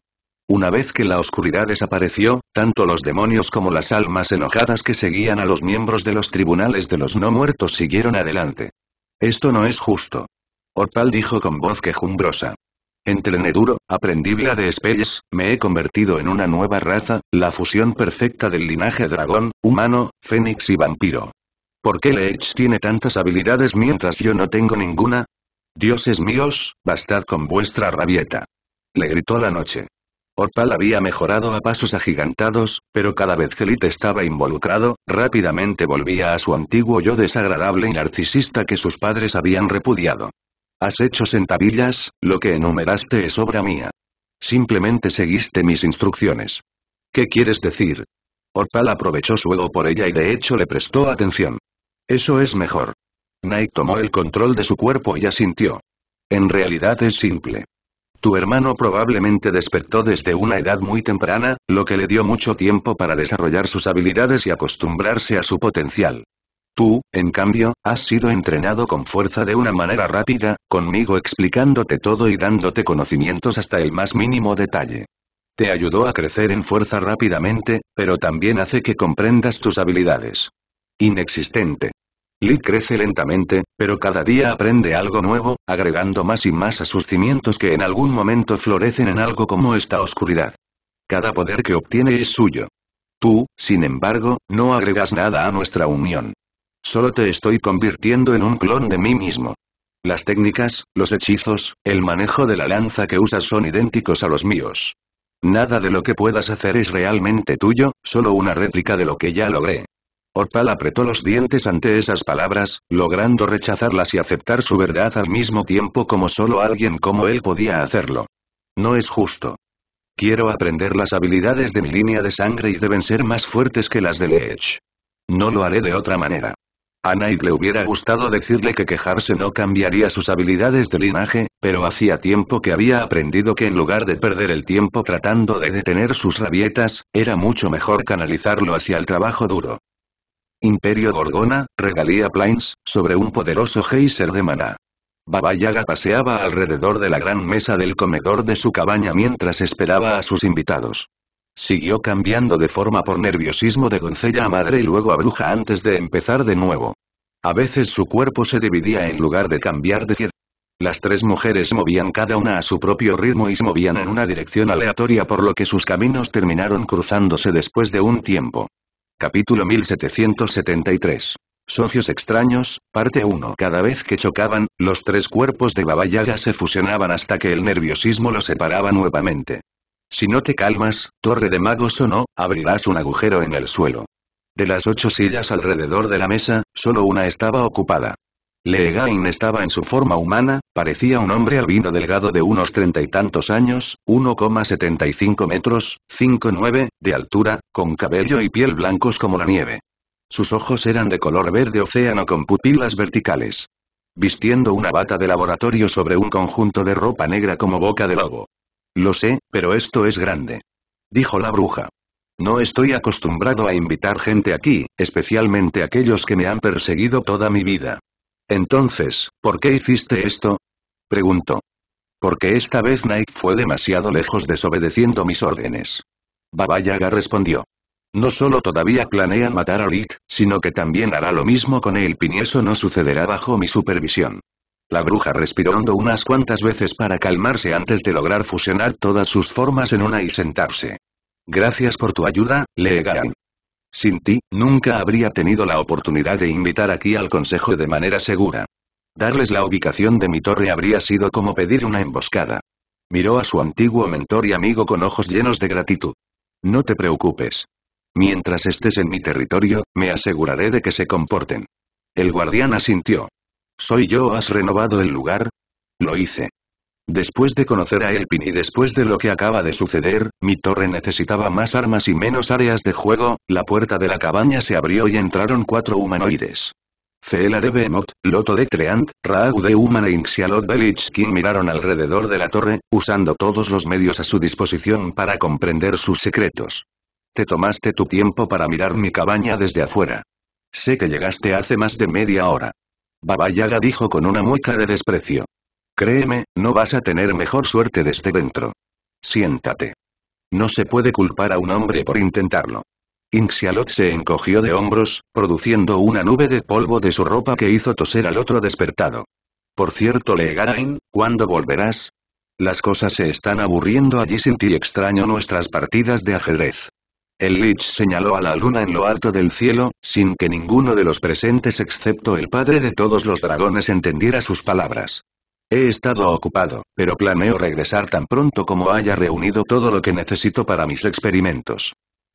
Una vez que la oscuridad desapareció, tanto los demonios como las almas enojadas que seguían a los miembros de los tribunales de los no muertos siguieron adelante. Esto no es justo. Orpal dijo con voz quejumbrosa. Entreneduro, aprendible de Spells, me he convertido en una nueva raza, la fusión perfecta del linaje dragón, humano, fénix y vampiro. ¿Por qué Leech tiene tantas habilidades mientras yo no tengo ninguna? Dioses míos, bastad con vuestra rabieta. Le gritó la noche. Orpal había mejorado a pasos agigantados, pero cada vez que Lit estaba involucrado, rápidamente volvía a su antiguo yo desagradable y narcisista que sus padres habían repudiado. Has hecho sentavillas, lo que enumeraste es obra mía. Simplemente seguiste mis instrucciones. ¿Qué quieres decir? Orpal aprovechó su ego por ella y de hecho le prestó atención. Eso es mejor. Nike tomó el control de su cuerpo y asintió. En realidad es simple. Tu hermano probablemente despertó desde una edad muy temprana, lo que le dio mucho tiempo para desarrollar sus habilidades y acostumbrarse a su potencial. Tú, en cambio, has sido entrenado con fuerza de una manera rápida, conmigo explicándote todo y dándote conocimientos hasta el más mínimo detalle. Te ayudó a crecer en fuerza rápidamente, pero también hace que comprendas tus habilidades. Inexistente. Lee crece lentamente, pero cada día aprende algo nuevo, agregando más y más a sus cimientos que en algún momento florecen en algo como esta oscuridad. Cada poder que obtiene es suyo. Tú, sin embargo, no agregas nada a nuestra unión. Solo te estoy convirtiendo en un clon de mí mismo. Las técnicas, los hechizos, el manejo de la lanza que usas son idénticos a los míos. Nada de lo que puedas hacer es realmente tuyo, solo una réplica de lo que ya logré. Orpal apretó los dientes ante esas palabras, logrando rechazarlas y aceptar su verdad al mismo tiempo como solo alguien como él podía hacerlo. No es justo. Quiero aprender las habilidades de mi línea de sangre y deben ser más fuertes que las de Leech. No lo haré de otra manera. A Knight le hubiera gustado decirle que quejarse no cambiaría sus habilidades de linaje, pero hacía tiempo que había aprendido que en lugar de perder el tiempo tratando de detener sus rabietas, era mucho mejor canalizarlo hacia el trabajo duro. Imperio Gorgona, regalía Plains, sobre un poderoso geyser de maná. Baba Yaga paseaba alrededor de la gran mesa del comedor de su cabaña mientras esperaba a sus invitados. Siguió cambiando de forma por nerviosismo de doncella a madre y luego a bruja antes de empezar de nuevo. A veces su cuerpo se dividía en lugar de cambiar de pie. Las tres mujeres movían cada una a su propio ritmo y se movían en una dirección aleatoria por lo que sus caminos terminaron cruzándose después de un tiempo. Capítulo 1773. Socios extraños, parte 1. Cada vez que chocaban, los tres cuerpos de Baba Yaga se fusionaban hasta que el nerviosismo los separaba nuevamente. Si no te calmas, torre de magos o no, abrirás un agujero en el suelo. De las ocho sillas alrededor de la mesa, solo una estaba ocupada. Leegain estaba en su forma humana, parecía un hombre albino delgado de unos treinta y tantos años, 1,75 metros, 5,9, de altura, con cabello y piel blancos como la nieve. Sus ojos eran de color verde océano con pupilas verticales. Vistiendo una bata de laboratorio sobre un conjunto de ropa negra como boca de lobo. Lo sé, pero esto es grande. Dijo la bruja. No estoy acostumbrado a invitar gente aquí, especialmente aquellos que me han perseguido toda mi vida. Entonces, ¿por qué hiciste esto? Preguntó. Porque esta vez Night fue demasiado lejos desobedeciendo mis órdenes. Baba Yaga respondió. No solo todavía planean matar a Lit, sino que también hará lo mismo con el y eso no sucederá bajo mi supervisión. La bruja respiró hondo unas cuantas veces para calmarse antes de lograr fusionar todas sus formas en una y sentarse. Gracias por tu ayuda, Leegan. Sin ti, nunca habría tenido la oportunidad de invitar aquí al consejo de manera segura. Darles la ubicación de mi torre habría sido como pedir una emboscada. Miró a su antiguo mentor y amigo con ojos llenos de gratitud. No te preocupes. Mientras estés en mi territorio, me aseguraré de que se comporten. El guardián asintió. ¿Soy yo has renovado el lugar? Lo hice. Después de conocer a Elpin y después de lo que acaba de suceder, mi torre necesitaba más armas y menos áreas de juego, la puerta de la cabaña se abrió y entraron cuatro humanoides. Cela de Behemoth, Loto de Treant, Raag de Human e Inxialot de Lich miraron alrededor de la torre, usando todos los medios a su disposición para comprender sus secretos. Te tomaste tu tiempo para mirar mi cabaña desde afuera. Sé que llegaste hace más de media hora. Baba Yaga dijo con una mueca de desprecio. Créeme, no vas a tener mejor suerte desde este dentro. Siéntate. No se puede culpar a un hombre por intentarlo. Inxialot se encogió de hombros, produciendo una nube de polvo de su ropa que hizo toser al otro despertado. Por cierto Legarain, ¿cuándo volverás? Las cosas se están aburriendo allí sin ti extraño nuestras partidas de ajedrez. El Lich señaló a la luna en lo alto del cielo, sin que ninguno de los presentes excepto el padre de todos los dragones entendiera sus palabras. He estado ocupado, pero planeo regresar tan pronto como haya reunido todo lo que necesito para mis experimentos.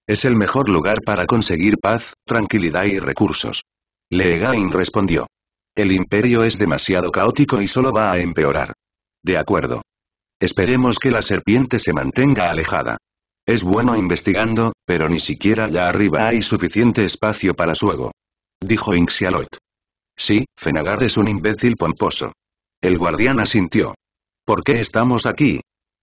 Es el mejor lugar para conseguir paz, tranquilidad y recursos. Leegain respondió. El imperio es demasiado caótico y solo va a empeorar. De acuerdo. Esperemos que la serpiente se mantenga alejada. Es bueno investigando, pero ni siquiera allá arriba hay suficiente espacio para su ego. Dijo Inxialot. Sí, Fenagar es un imbécil pomposo. El guardián asintió. ¿Por qué estamos aquí?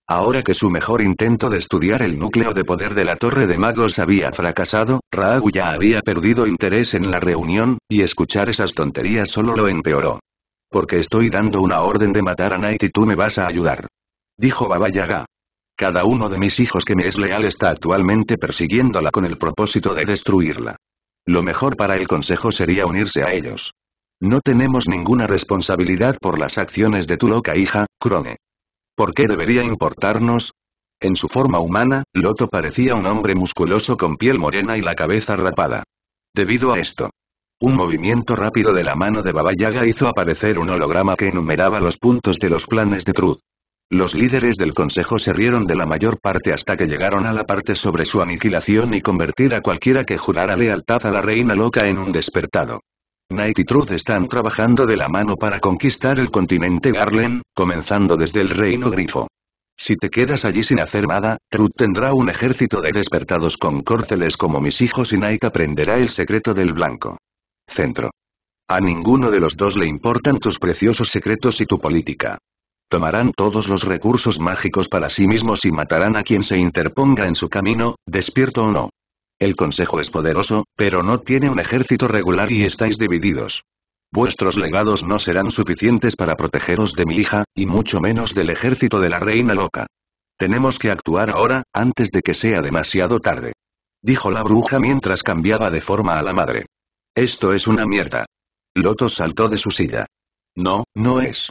Ahora que su mejor intento de estudiar el núcleo de poder de la Torre de Magos había fracasado, Raagu ya había perdido interés en la reunión, y escuchar esas tonterías solo lo empeoró. Porque estoy dando una orden de matar a Night y tú me vas a ayudar. Dijo Baba Yaga. Cada uno de mis hijos que me es leal está actualmente persiguiéndola con el propósito de destruirla. Lo mejor para el consejo sería unirse a ellos. No tenemos ninguna responsabilidad por las acciones de tu loca hija, Krone. ¿Por qué debería importarnos? En su forma humana, Loto parecía un hombre musculoso con piel morena y la cabeza rapada. Debido a esto, un movimiento rápido de la mano de Baba Yaga hizo aparecer un holograma que enumeraba los puntos de los planes de Truth. Los líderes del consejo se rieron de la mayor parte hasta que llegaron a la parte sobre su aniquilación y convertir a cualquiera que jurara lealtad a la reina loca en un despertado. Knight y Truth están trabajando de la mano para conquistar el continente Garlen, comenzando desde el reino Grifo. Si te quedas allí sin hacer nada, Truth tendrá un ejército de despertados con córceles como mis hijos y Night aprenderá el secreto del blanco. Centro. A ninguno de los dos le importan tus preciosos secretos y tu política. Tomarán todos los recursos mágicos para sí mismos y matarán a quien se interponga en su camino, despierto o no. El consejo es poderoso, pero no tiene un ejército regular y estáis divididos. Vuestros legados no serán suficientes para protegeros de mi hija, y mucho menos del ejército de la reina loca. Tenemos que actuar ahora, antes de que sea demasiado tarde. Dijo la bruja mientras cambiaba de forma a la madre. Esto es una mierda. Loto saltó de su silla. No, no es.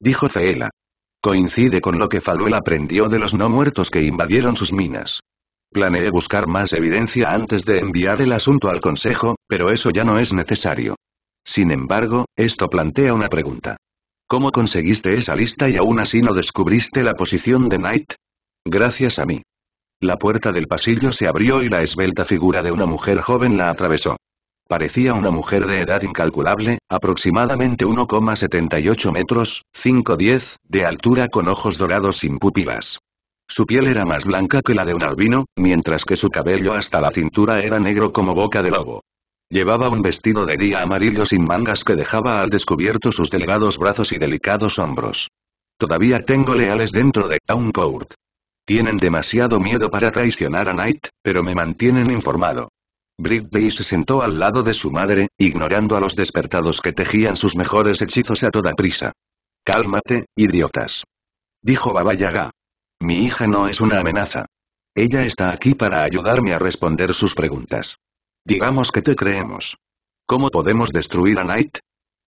Dijo Feela. Coincide con lo que Faluel aprendió de los no muertos que invadieron sus minas. Planeé buscar más evidencia antes de enviar el asunto al Consejo, pero eso ya no es necesario. Sin embargo, esto plantea una pregunta. ¿Cómo conseguiste esa lista y aún así no descubriste la posición de Knight? Gracias a mí. La puerta del pasillo se abrió y la esbelta figura de una mujer joven la atravesó. Parecía una mujer de edad incalculable, aproximadamente 1,78 metros, 5'10, de altura con ojos dorados sin pupilas. Su piel era más blanca que la de un albino, mientras que su cabello hasta la cintura era negro como boca de lobo. Llevaba un vestido de día amarillo sin mangas que dejaba al descubierto sus delgados brazos y delicados hombros. Todavía tengo leales dentro de Town Court. Tienen demasiado miedo para traicionar a Knight, pero me mantienen informado. Britt se sentó al lado de su madre, ignorando a los despertados que tejían sus mejores hechizos a toda prisa. Cálmate, idiotas. Dijo Baba Yaga. Mi hija no es una amenaza. Ella está aquí para ayudarme a responder sus preguntas. Digamos que te creemos. ¿Cómo podemos destruir a Knight?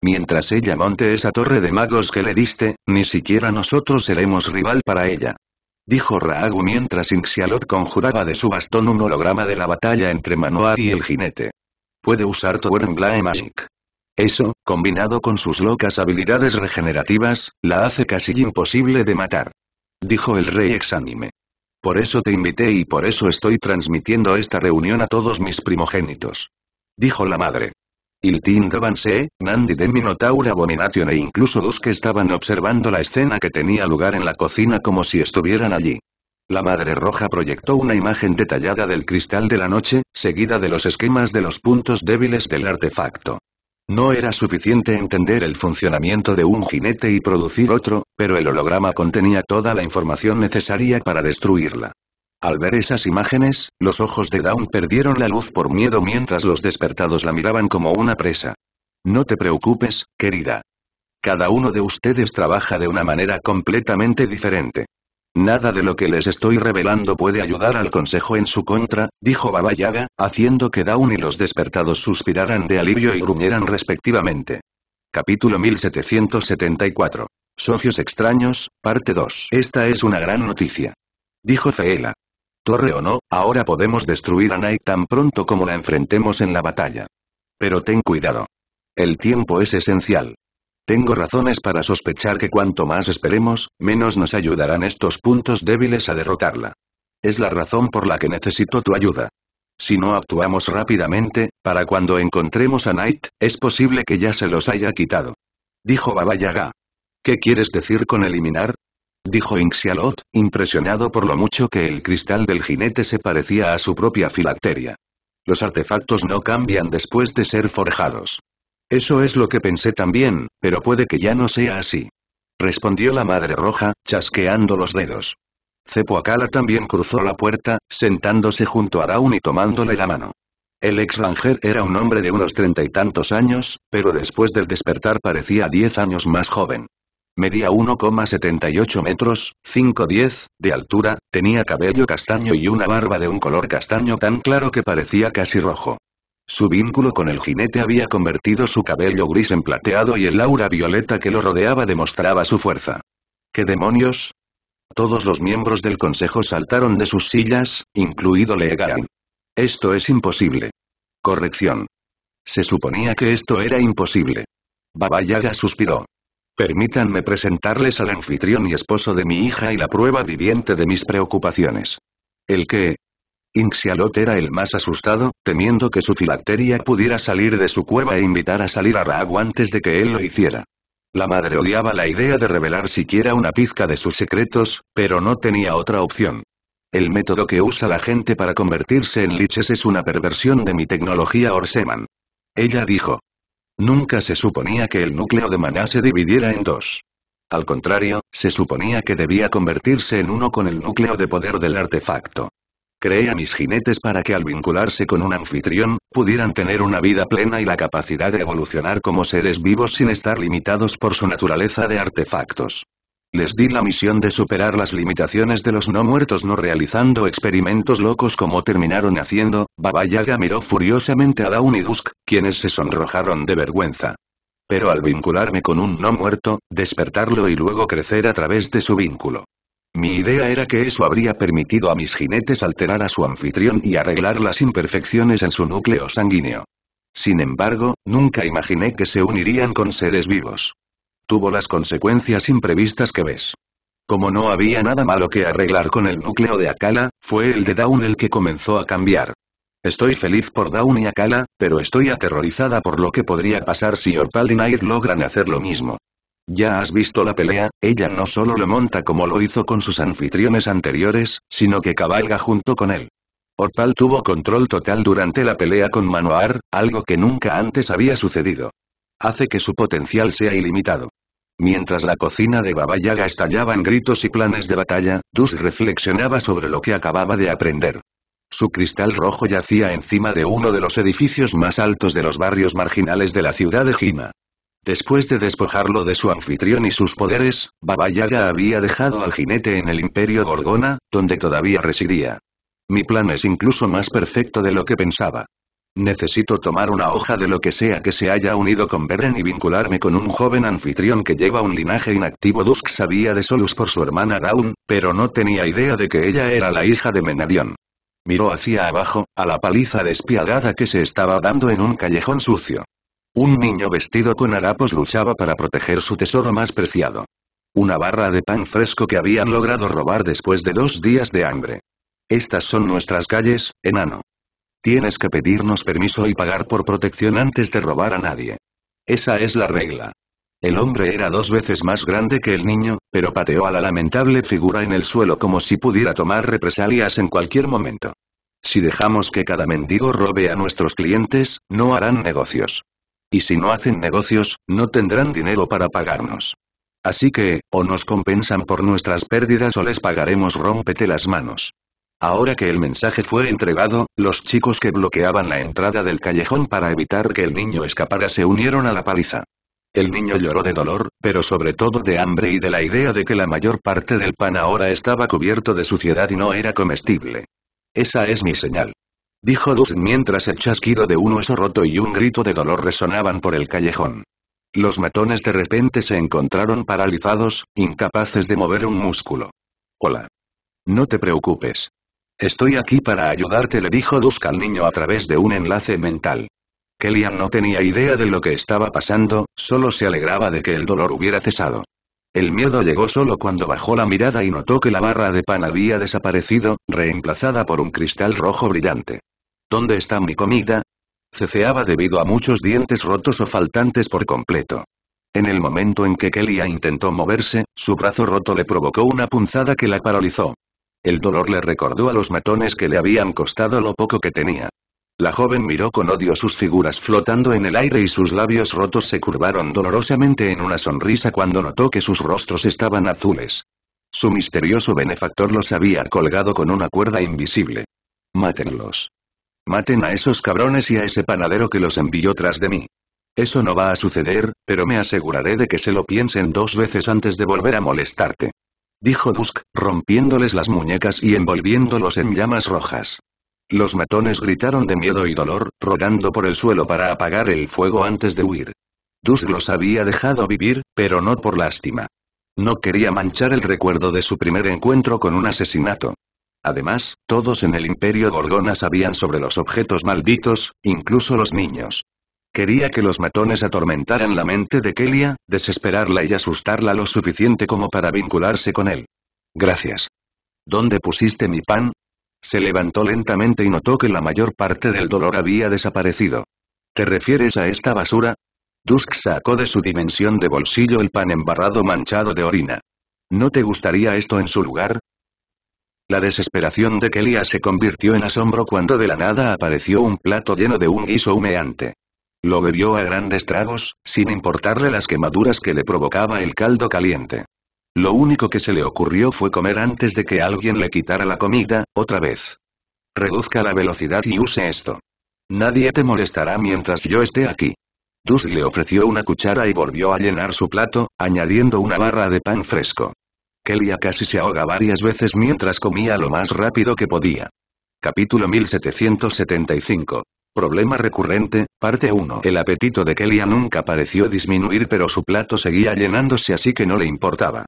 Mientras ella monte esa torre de magos que le diste, ni siquiera nosotros seremos rival para ella. Dijo Raagu mientras Inxialot conjuraba de su bastón un holograma de la batalla entre Manoa y el jinete. Puede usar Tower Blae Magic. Eso, combinado con sus locas habilidades regenerativas, la hace casi imposible de matar dijo el rey exánime. Por eso te invité y por eso estoy transmitiendo esta reunión a todos mis primogénitos. Dijo la madre. Il Tindavanse, Nandi de Minotaur Abomination e incluso dos que estaban observando la escena que tenía lugar en la cocina como si estuvieran allí. La Madre Roja proyectó una imagen detallada del cristal de la noche, seguida de los esquemas de los puntos débiles del artefacto. No era suficiente entender el funcionamiento de un jinete y producir otro, pero el holograma contenía toda la información necesaria para destruirla. Al ver esas imágenes, los ojos de Dawn perdieron la luz por miedo mientras los despertados la miraban como una presa. No te preocupes, querida. Cada uno de ustedes trabaja de una manera completamente diferente. Nada de lo que les estoy revelando puede ayudar al consejo en su contra, dijo Baba Yaga, haciendo que Daun y los despertados suspiraran de alivio y gruñeran respectivamente. Capítulo 1774. Socios extraños, parte 2. Esta es una gran noticia. Dijo Feela. Torre o no, ahora podemos destruir a Night tan pronto como la enfrentemos en la batalla. Pero ten cuidado. El tiempo es esencial. Tengo razones para sospechar que cuanto más esperemos, menos nos ayudarán estos puntos débiles a derrotarla. Es la razón por la que necesito tu ayuda. Si no actuamos rápidamente, para cuando encontremos a Knight, es posible que ya se los haya quitado. Dijo Baba Yaga. ¿Qué quieres decir con eliminar? Dijo Inxialot, impresionado por lo mucho que el cristal del jinete se parecía a su propia filacteria. Los artefactos no cambian después de ser forjados. Eso es lo que pensé también, pero puede que ya no sea así. Respondió la madre roja, chasqueando los dedos. Cepoacala también cruzó la puerta, sentándose junto a Raúl y tomándole la mano. El ex Ranger era un hombre de unos treinta y tantos años, pero después del despertar parecía diez años más joven. Medía 1,78 metros, 5'10, de altura, tenía cabello castaño y una barba de un color castaño tan claro que parecía casi rojo. Su vínculo con el jinete había convertido su cabello gris en plateado y el aura violeta que lo rodeaba demostraba su fuerza. ¿Qué demonios? Todos los miembros del consejo saltaron de sus sillas, incluido Legan. Esto es imposible. Corrección. Se suponía que esto era imposible. Baba Yaga suspiró. Permítanme presentarles al anfitrión y esposo de mi hija y la prueba viviente de mis preocupaciones. El que, Inxialot era el más asustado, temiendo que su filacteria pudiera salir de su cueva e invitar a salir a agua antes de que él lo hiciera. La madre odiaba la idea de revelar siquiera una pizca de sus secretos, pero no tenía otra opción. El método que usa la gente para convertirse en liches es una perversión de mi tecnología Orseman. Ella dijo. Nunca se suponía que el núcleo de maná se dividiera en dos. Al contrario, se suponía que debía convertirse en uno con el núcleo de poder del artefacto. Creé a mis jinetes para que al vincularse con un anfitrión, pudieran tener una vida plena y la capacidad de evolucionar como seres vivos sin estar limitados por su naturaleza de artefactos. Les di la misión de superar las limitaciones de los no muertos no realizando experimentos locos como terminaron haciendo, Baba Yaga miró furiosamente a Dawn y Dusk, quienes se sonrojaron de vergüenza. Pero al vincularme con un no muerto, despertarlo y luego crecer a través de su vínculo. Mi idea era que eso habría permitido a mis jinetes alterar a su anfitrión y arreglar las imperfecciones en su núcleo sanguíneo. Sin embargo, nunca imaginé que se unirían con seres vivos. Tuvo las consecuencias imprevistas que ves. Como no había nada malo que arreglar con el núcleo de Akala, fue el de Dawn el que comenzó a cambiar. Estoy feliz por Dawn y Akala, pero estoy aterrorizada por lo que podría pasar si Orpal y Knight logran hacer lo mismo. Ya has visto la pelea, ella no solo lo monta como lo hizo con sus anfitriones anteriores, sino que cabalga junto con él. Orpal tuvo control total durante la pelea con Manoar, algo que nunca antes había sucedido. Hace que su potencial sea ilimitado. Mientras la cocina de Baba Yaga estallaba en gritos y planes de batalla, Dus reflexionaba sobre lo que acababa de aprender. Su cristal rojo yacía encima de uno de los edificios más altos de los barrios marginales de la ciudad de Jima. Después de despojarlo de su anfitrión y sus poderes, Baba Yaga había dejado al jinete en el Imperio Gorgona, donde todavía residía. Mi plan es incluso más perfecto de lo que pensaba. Necesito tomar una hoja de lo que sea que se haya unido con Beren y vincularme con un joven anfitrión que lleva un linaje inactivo. Dusk sabía de Solus por su hermana Dawn, pero no tenía idea de que ella era la hija de Menadion. Miró hacia abajo, a la paliza despiadada que se estaba dando en un callejón sucio. Un niño vestido con harapos luchaba para proteger su tesoro más preciado. Una barra de pan fresco que habían logrado robar después de dos días de hambre. Estas son nuestras calles, enano. Tienes que pedirnos permiso y pagar por protección antes de robar a nadie. Esa es la regla. El hombre era dos veces más grande que el niño, pero pateó a la lamentable figura en el suelo como si pudiera tomar represalias en cualquier momento. Si dejamos que cada mendigo robe a nuestros clientes, no harán negocios. Y si no hacen negocios, no tendrán dinero para pagarnos. Así que, o nos compensan por nuestras pérdidas o les pagaremos rómpete las manos. Ahora que el mensaje fue entregado, los chicos que bloqueaban la entrada del callejón para evitar que el niño escapara se unieron a la paliza. El niño lloró de dolor, pero sobre todo de hambre y de la idea de que la mayor parte del pan ahora estaba cubierto de suciedad y no era comestible. Esa es mi señal. Dijo Dusk mientras el chasquido de un hueso roto y un grito de dolor resonaban por el callejón. Los matones de repente se encontraron paralizados, incapaces de mover un músculo. Hola. No te preocupes. Estoy aquí para ayudarte le dijo Dusk al niño a través de un enlace mental. Kellyanne no tenía idea de lo que estaba pasando, solo se alegraba de que el dolor hubiera cesado. El miedo llegó solo cuando bajó la mirada y notó que la barra de pan había desaparecido, reemplazada por un cristal rojo brillante. ¿Dónde está mi comida? Ceceaba debido a muchos dientes rotos o faltantes por completo. En el momento en que Kelia intentó moverse, su brazo roto le provocó una punzada que la paralizó. El dolor le recordó a los matones que le habían costado lo poco que tenía. La joven miró con odio sus figuras flotando en el aire y sus labios rotos se curvaron dolorosamente en una sonrisa cuando notó que sus rostros estaban azules. Su misterioso benefactor los había colgado con una cuerda invisible. Mátenlos. Maten a esos cabrones y a ese panadero que los envió tras de mí. Eso no va a suceder, pero me aseguraré de que se lo piensen dos veces antes de volver a molestarte. Dijo Dusk, rompiéndoles las muñecas y envolviéndolos en llamas rojas. Los matones gritaron de miedo y dolor, rodando por el suelo para apagar el fuego antes de huir. Dusk los había dejado vivir, pero no por lástima. No quería manchar el recuerdo de su primer encuentro con un asesinato. Además, todos en el Imperio Gorgona sabían sobre los objetos malditos, incluso los niños. Quería que los matones atormentaran la mente de Kelia, desesperarla y asustarla lo suficiente como para vincularse con él. Gracias. ¿Dónde pusiste mi pan? Se levantó lentamente y notó que la mayor parte del dolor había desaparecido. ¿Te refieres a esta basura? Dusk sacó de su dimensión de bolsillo el pan embarrado manchado de orina. ¿No te gustaría esto en su lugar? La desesperación de Kelia se convirtió en asombro cuando de la nada apareció un plato lleno de un guiso humeante. Lo bebió a grandes tragos, sin importarle las quemaduras que le provocaba el caldo caliente. Lo único que se le ocurrió fue comer antes de que alguien le quitara la comida, otra vez. Reduzca la velocidad y use esto. Nadie te molestará mientras yo esté aquí. Dus le ofreció una cuchara y volvió a llenar su plato, añadiendo una barra de pan fresco. Kelia casi se ahoga varias veces mientras comía lo más rápido que podía. Capítulo 1775. Problema recurrente, parte 1. El apetito de Kelia nunca pareció disminuir pero su plato seguía llenándose así que no le importaba.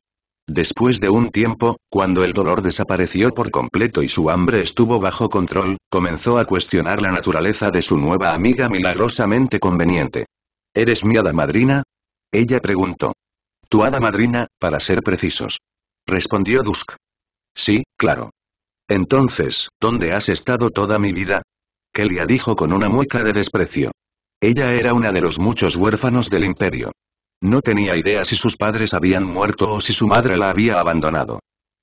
Después de un tiempo, cuando el dolor desapareció por completo y su hambre estuvo bajo control, comenzó a cuestionar la naturaleza de su nueva amiga milagrosamente conveniente. ¿Eres mi hada madrina? Ella preguntó. Tu hada madrina, para ser precisos respondió Dusk. Sí, claro. Entonces, ¿dónde has estado toda mi vida? Kelia dijo con una mueca de desprecio. Ella era una de los muchos huérfanos del imperio. No tenía idea si sus padres habían muerto o si su madre la había abandonado.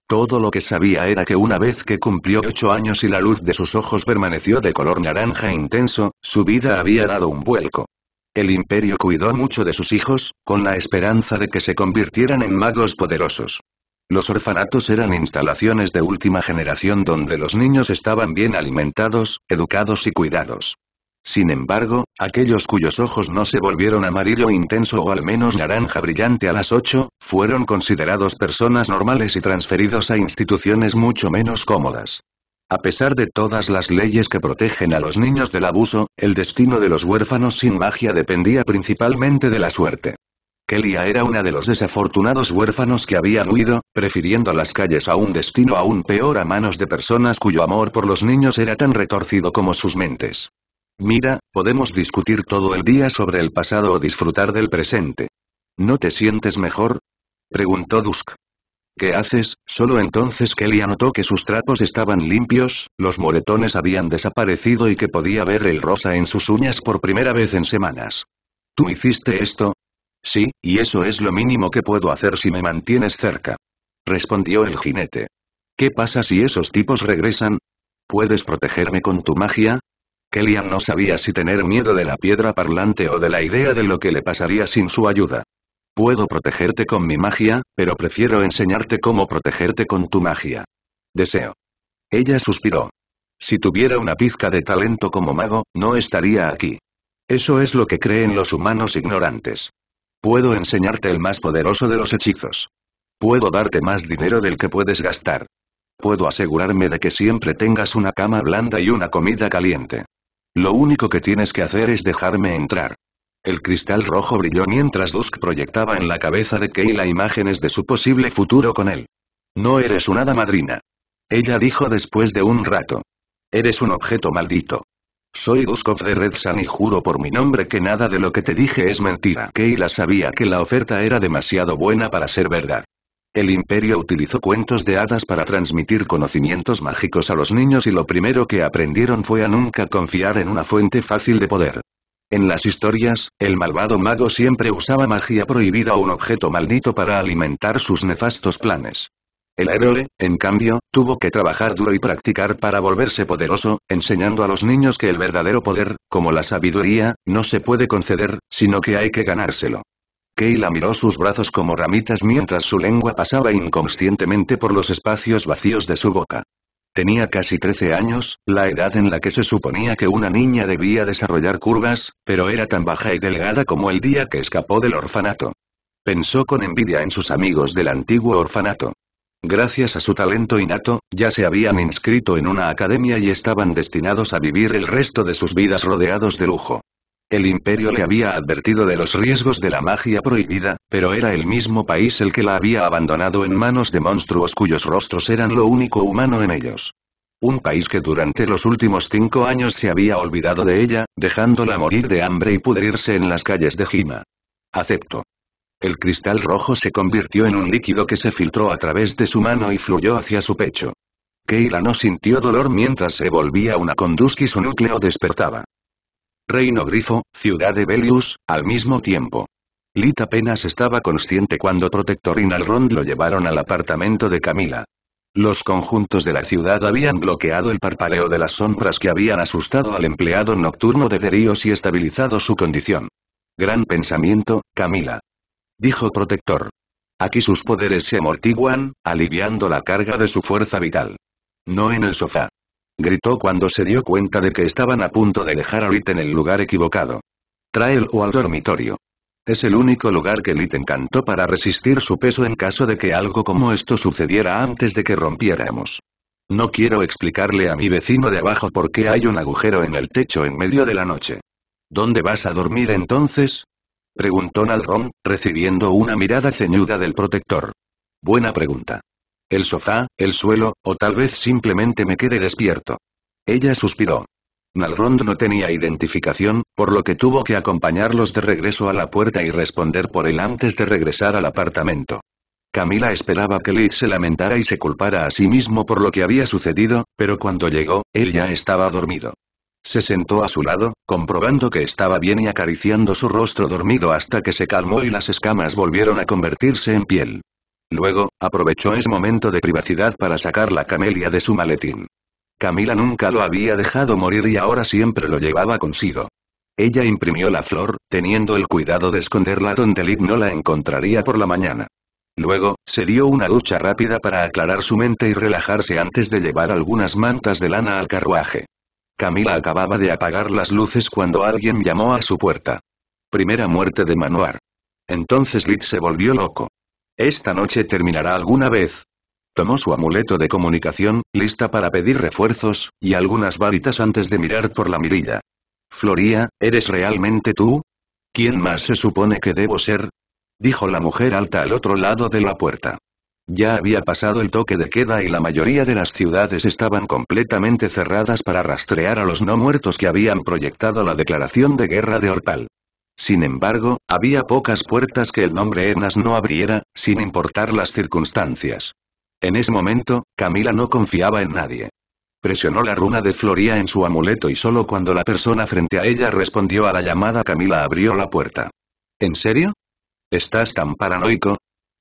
Todo lo que sabía era que una vez que cumplió ocho años y la luz de sus ojos permaneció de color naranja intenso, su vida había dado un vuelco. El imperio cuidó mucho de sus hijos, con la esperanza de que se convirtieran en magos poderosos. Los orfanatos eran instalaciones de última generación donde los niños estaban bien alimentados, educados y cuidados. Sin embargo, aquellos cuyos ojos no se volvieron amarillo intenso o al menos naranja brillante a las 8, fueron considerados personas normales y transferidos a instituciones mucho menos cómodas. A pesar de todas las leyes que protegen a los niños del abuso, el destino de los huérfanos sin magia dependía principalmente de la suerte. Kelia era una de los desafortunados huérfanos que habían huido, prefiriendo las calles a un destino aún peor a manos de personas cuyo amor por los niños era tan retorcido como sus mentes. Mira, podemos discutir todo el día sobre el pasado o disfrutar del presente. ¿No te sientes mejor? Preguntó Dusk. ¿Qué haces? Solo entonces Kelia notó que sus trapos estaban limpios, los moretones habían desaparecido y que podía ver el rosa en sus uñas por primera vez en semanas. ¿Tú hiciste esto? Sí, y eso es lo mínimo que puedo hacer si me mantienes cerca. Respondió el jinete. ¿Qué pasa si esos tipos regresan? ¿Puedes protegerme con tu magia? Kellyan no sabía si tener miedo de la piedra parlante o de la idea de lo que le pasaría sin su ayuda. Puedo protegerte con mi magia, pero prefiero enseñarte cómo protegerte con tu magia. Deseo. Ella suspiró. Si tuviera una pizca de talento como mago, no estaría aquí. Eso es lo que creen los humanos ignorantes. Puedo enseñarte el más poderoso de los hechizos. Puedo darte más dinero del que puedes gastar. Puedo asegurarme de que siempre tengas una cama blanda y una comida caliente. Lo único que tienes que hacer es dejarme entrar. El cristal rojo brilló mientras Dusk proyectaba en la cabeza de la imágenes de su posible futuro con él. No eres una hada madrina. Ella dijo después de un rato. Eres un objeto maldito. Soy Guskov de Red Sun y juro por mi nombre que nada de lo que te dije es mentira. Keila sabía que la oferta era demasiado buena para ser verdad. El imperio utilizó cuentos de hadas para transmitir conocimientos mágicos a los niños y lo primero que aprendieron fue a nunca confiar en una fuente fácil de poder. En las historias, el malvado mago siempre usaba magia prohibida o un objeto maldito para alimentar sus nefastos planes. El héroe, en cambio, tuvo que trabajar duro y practicar para volverse poderoso, enseñando a los niños que el verdadero poder, como la sabiduría, no se puede conceder, sino que hay que ganárselo. Keila miró sus brazos como ramitas mientras su lengua pasaba inconscientemente por los espacios vacíos de su boca. Tenía casi 13 años, la edad en la que se suponía que una niña debía desarrollar curvas, pero era tan baja y delgada como el día que escapó del orfanato. Pensó con envidia en sus amigos del antiguo orfanato. Gracias a su talento innato, ya se habían inscrito en una academia y estaban destinados a vivir el resto de sus vidas rodeados de lujo. El imperio le había advertido de los riesgos de la magia prohibida, pero era el mismo país el que la había abandonado en manos de monstruos cuyos rostros eran lo único humano en ellos. Un país que durante los últimos cinco años se había olvidado de ella, dejándola morir de hambre y pudrirse en las calles de Jima. Acepto. El cristal rojo se convirtió en un líquido que se filtró a través de su mano y fluyó hacia su pecho. Keila no sintió dolor mientras se volvía una conduzca y su núcleo despertaba. Reino Grifo, ciudad de Belius, al mismo tiempo. Lit apenas estaba consciente cuando Protector y Nalrond lo llevaron al apartamento de Camila. Los conjuntos de la ciudad habían bloqueado el parpaleo de las sombras que habían asustado al empleado nocturno de Deríos y estabilizado su condición. Gran pensamiento, Camila dijo Protector. Aquí sus poderes se amortiguan, aliviando la carga de su fuerza vital. No en el sofá. Gritó cuando se dio cuenta de que estaban a punto de dejar a Lit en el lugar equivocado. o al dormitorio. Es el único lugar que Lit encantó para resistir su peso en caso de que algo como esto sucediera antes de que rompiéramos. No quiero explicarle a mi vecino de abajo por qué hay un agujero en el techo en medio de la noche. ¿Dónde vas a dormir entonces? Preguntó Nalrond, recibiendo una mirada ceñuda del protector. Buena pregunta. El sofá, el suelo, o tal vez simplemente me quede despierto. Ella suspiró. Nalrond no tenía identificación, por lo que tuvo que acompañarlos de regreso a la puerta y responder por él antes de regresar al apartamento. Camila esperaba que Liz se lamentara y se culpara a sí mismo por lo que había sucedido, pero cuando llegó, él ya estaba dormido. Se sentó a su lado, comprobando que estaba bien y acariciando su rostro dormido hasta que se calmó y las escamas volvieron a convertirse en piel. Luego, aprovechó ese momento de privacidad para sacar la camelia de su maletín. Camila nunca lo había dejado morir y ahora siempre lo llevaba consigo. Ella imprimió la flor, teniendo el cuidado de esconderla donde Lid no la encontraría por la mañana. Luego, se dio una ducha rápida para aclarar su mente y relajarse antes de llevar algunas mantas de lana al carruaje. Camila acababa de apagar las luces cuando alguien llamó a su puerta. Primera muerte de Manuar. Entonces Lit se volvió loco. Esta noche terminará alguna vez. Tomó su amuleto de comunicación, lista para pedir refuerzos, y algunas varitas antes de mirar por la mirilla. Floría, ¿eres realmente tú? ¿Quién más se supone que debo ser? Dijo la mujer alta al otro lado de la puerta. Ya había pasado el toque de queda y la mayoría de las ciudades estaban completamente cerradas para rastrear a los no muertos que habían proyectado la declaración de guerra de Orpal. Sin embargo, había pocas puertas que el nombre Enas no abriera, sin importar las circunstancias. En ese momento, Camila no confiaba en nadie. Presionó la runa de Floría en su amuleto y solo cuando la persona frente a ella respondió a la llamada Camila abrió la puerta. ¿En serio? ¿Estás tan paranoico?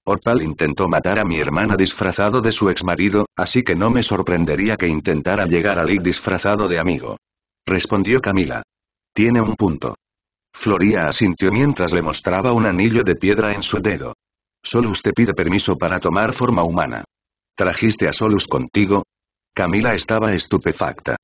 Orpal intentó matar a mi hermana disfrazado de su exmarido, así que no me sorprendería que intentara llegar a Lee disfrazado de amigo. Respondió Camila. Tiene un punto. Floría asintió mientras le mostraba un anillo de piedra en su dedo. Solus te pide permiso para tomar forma humana. ¿Trajiste a Solus contigo? Camila estaba estupefacta.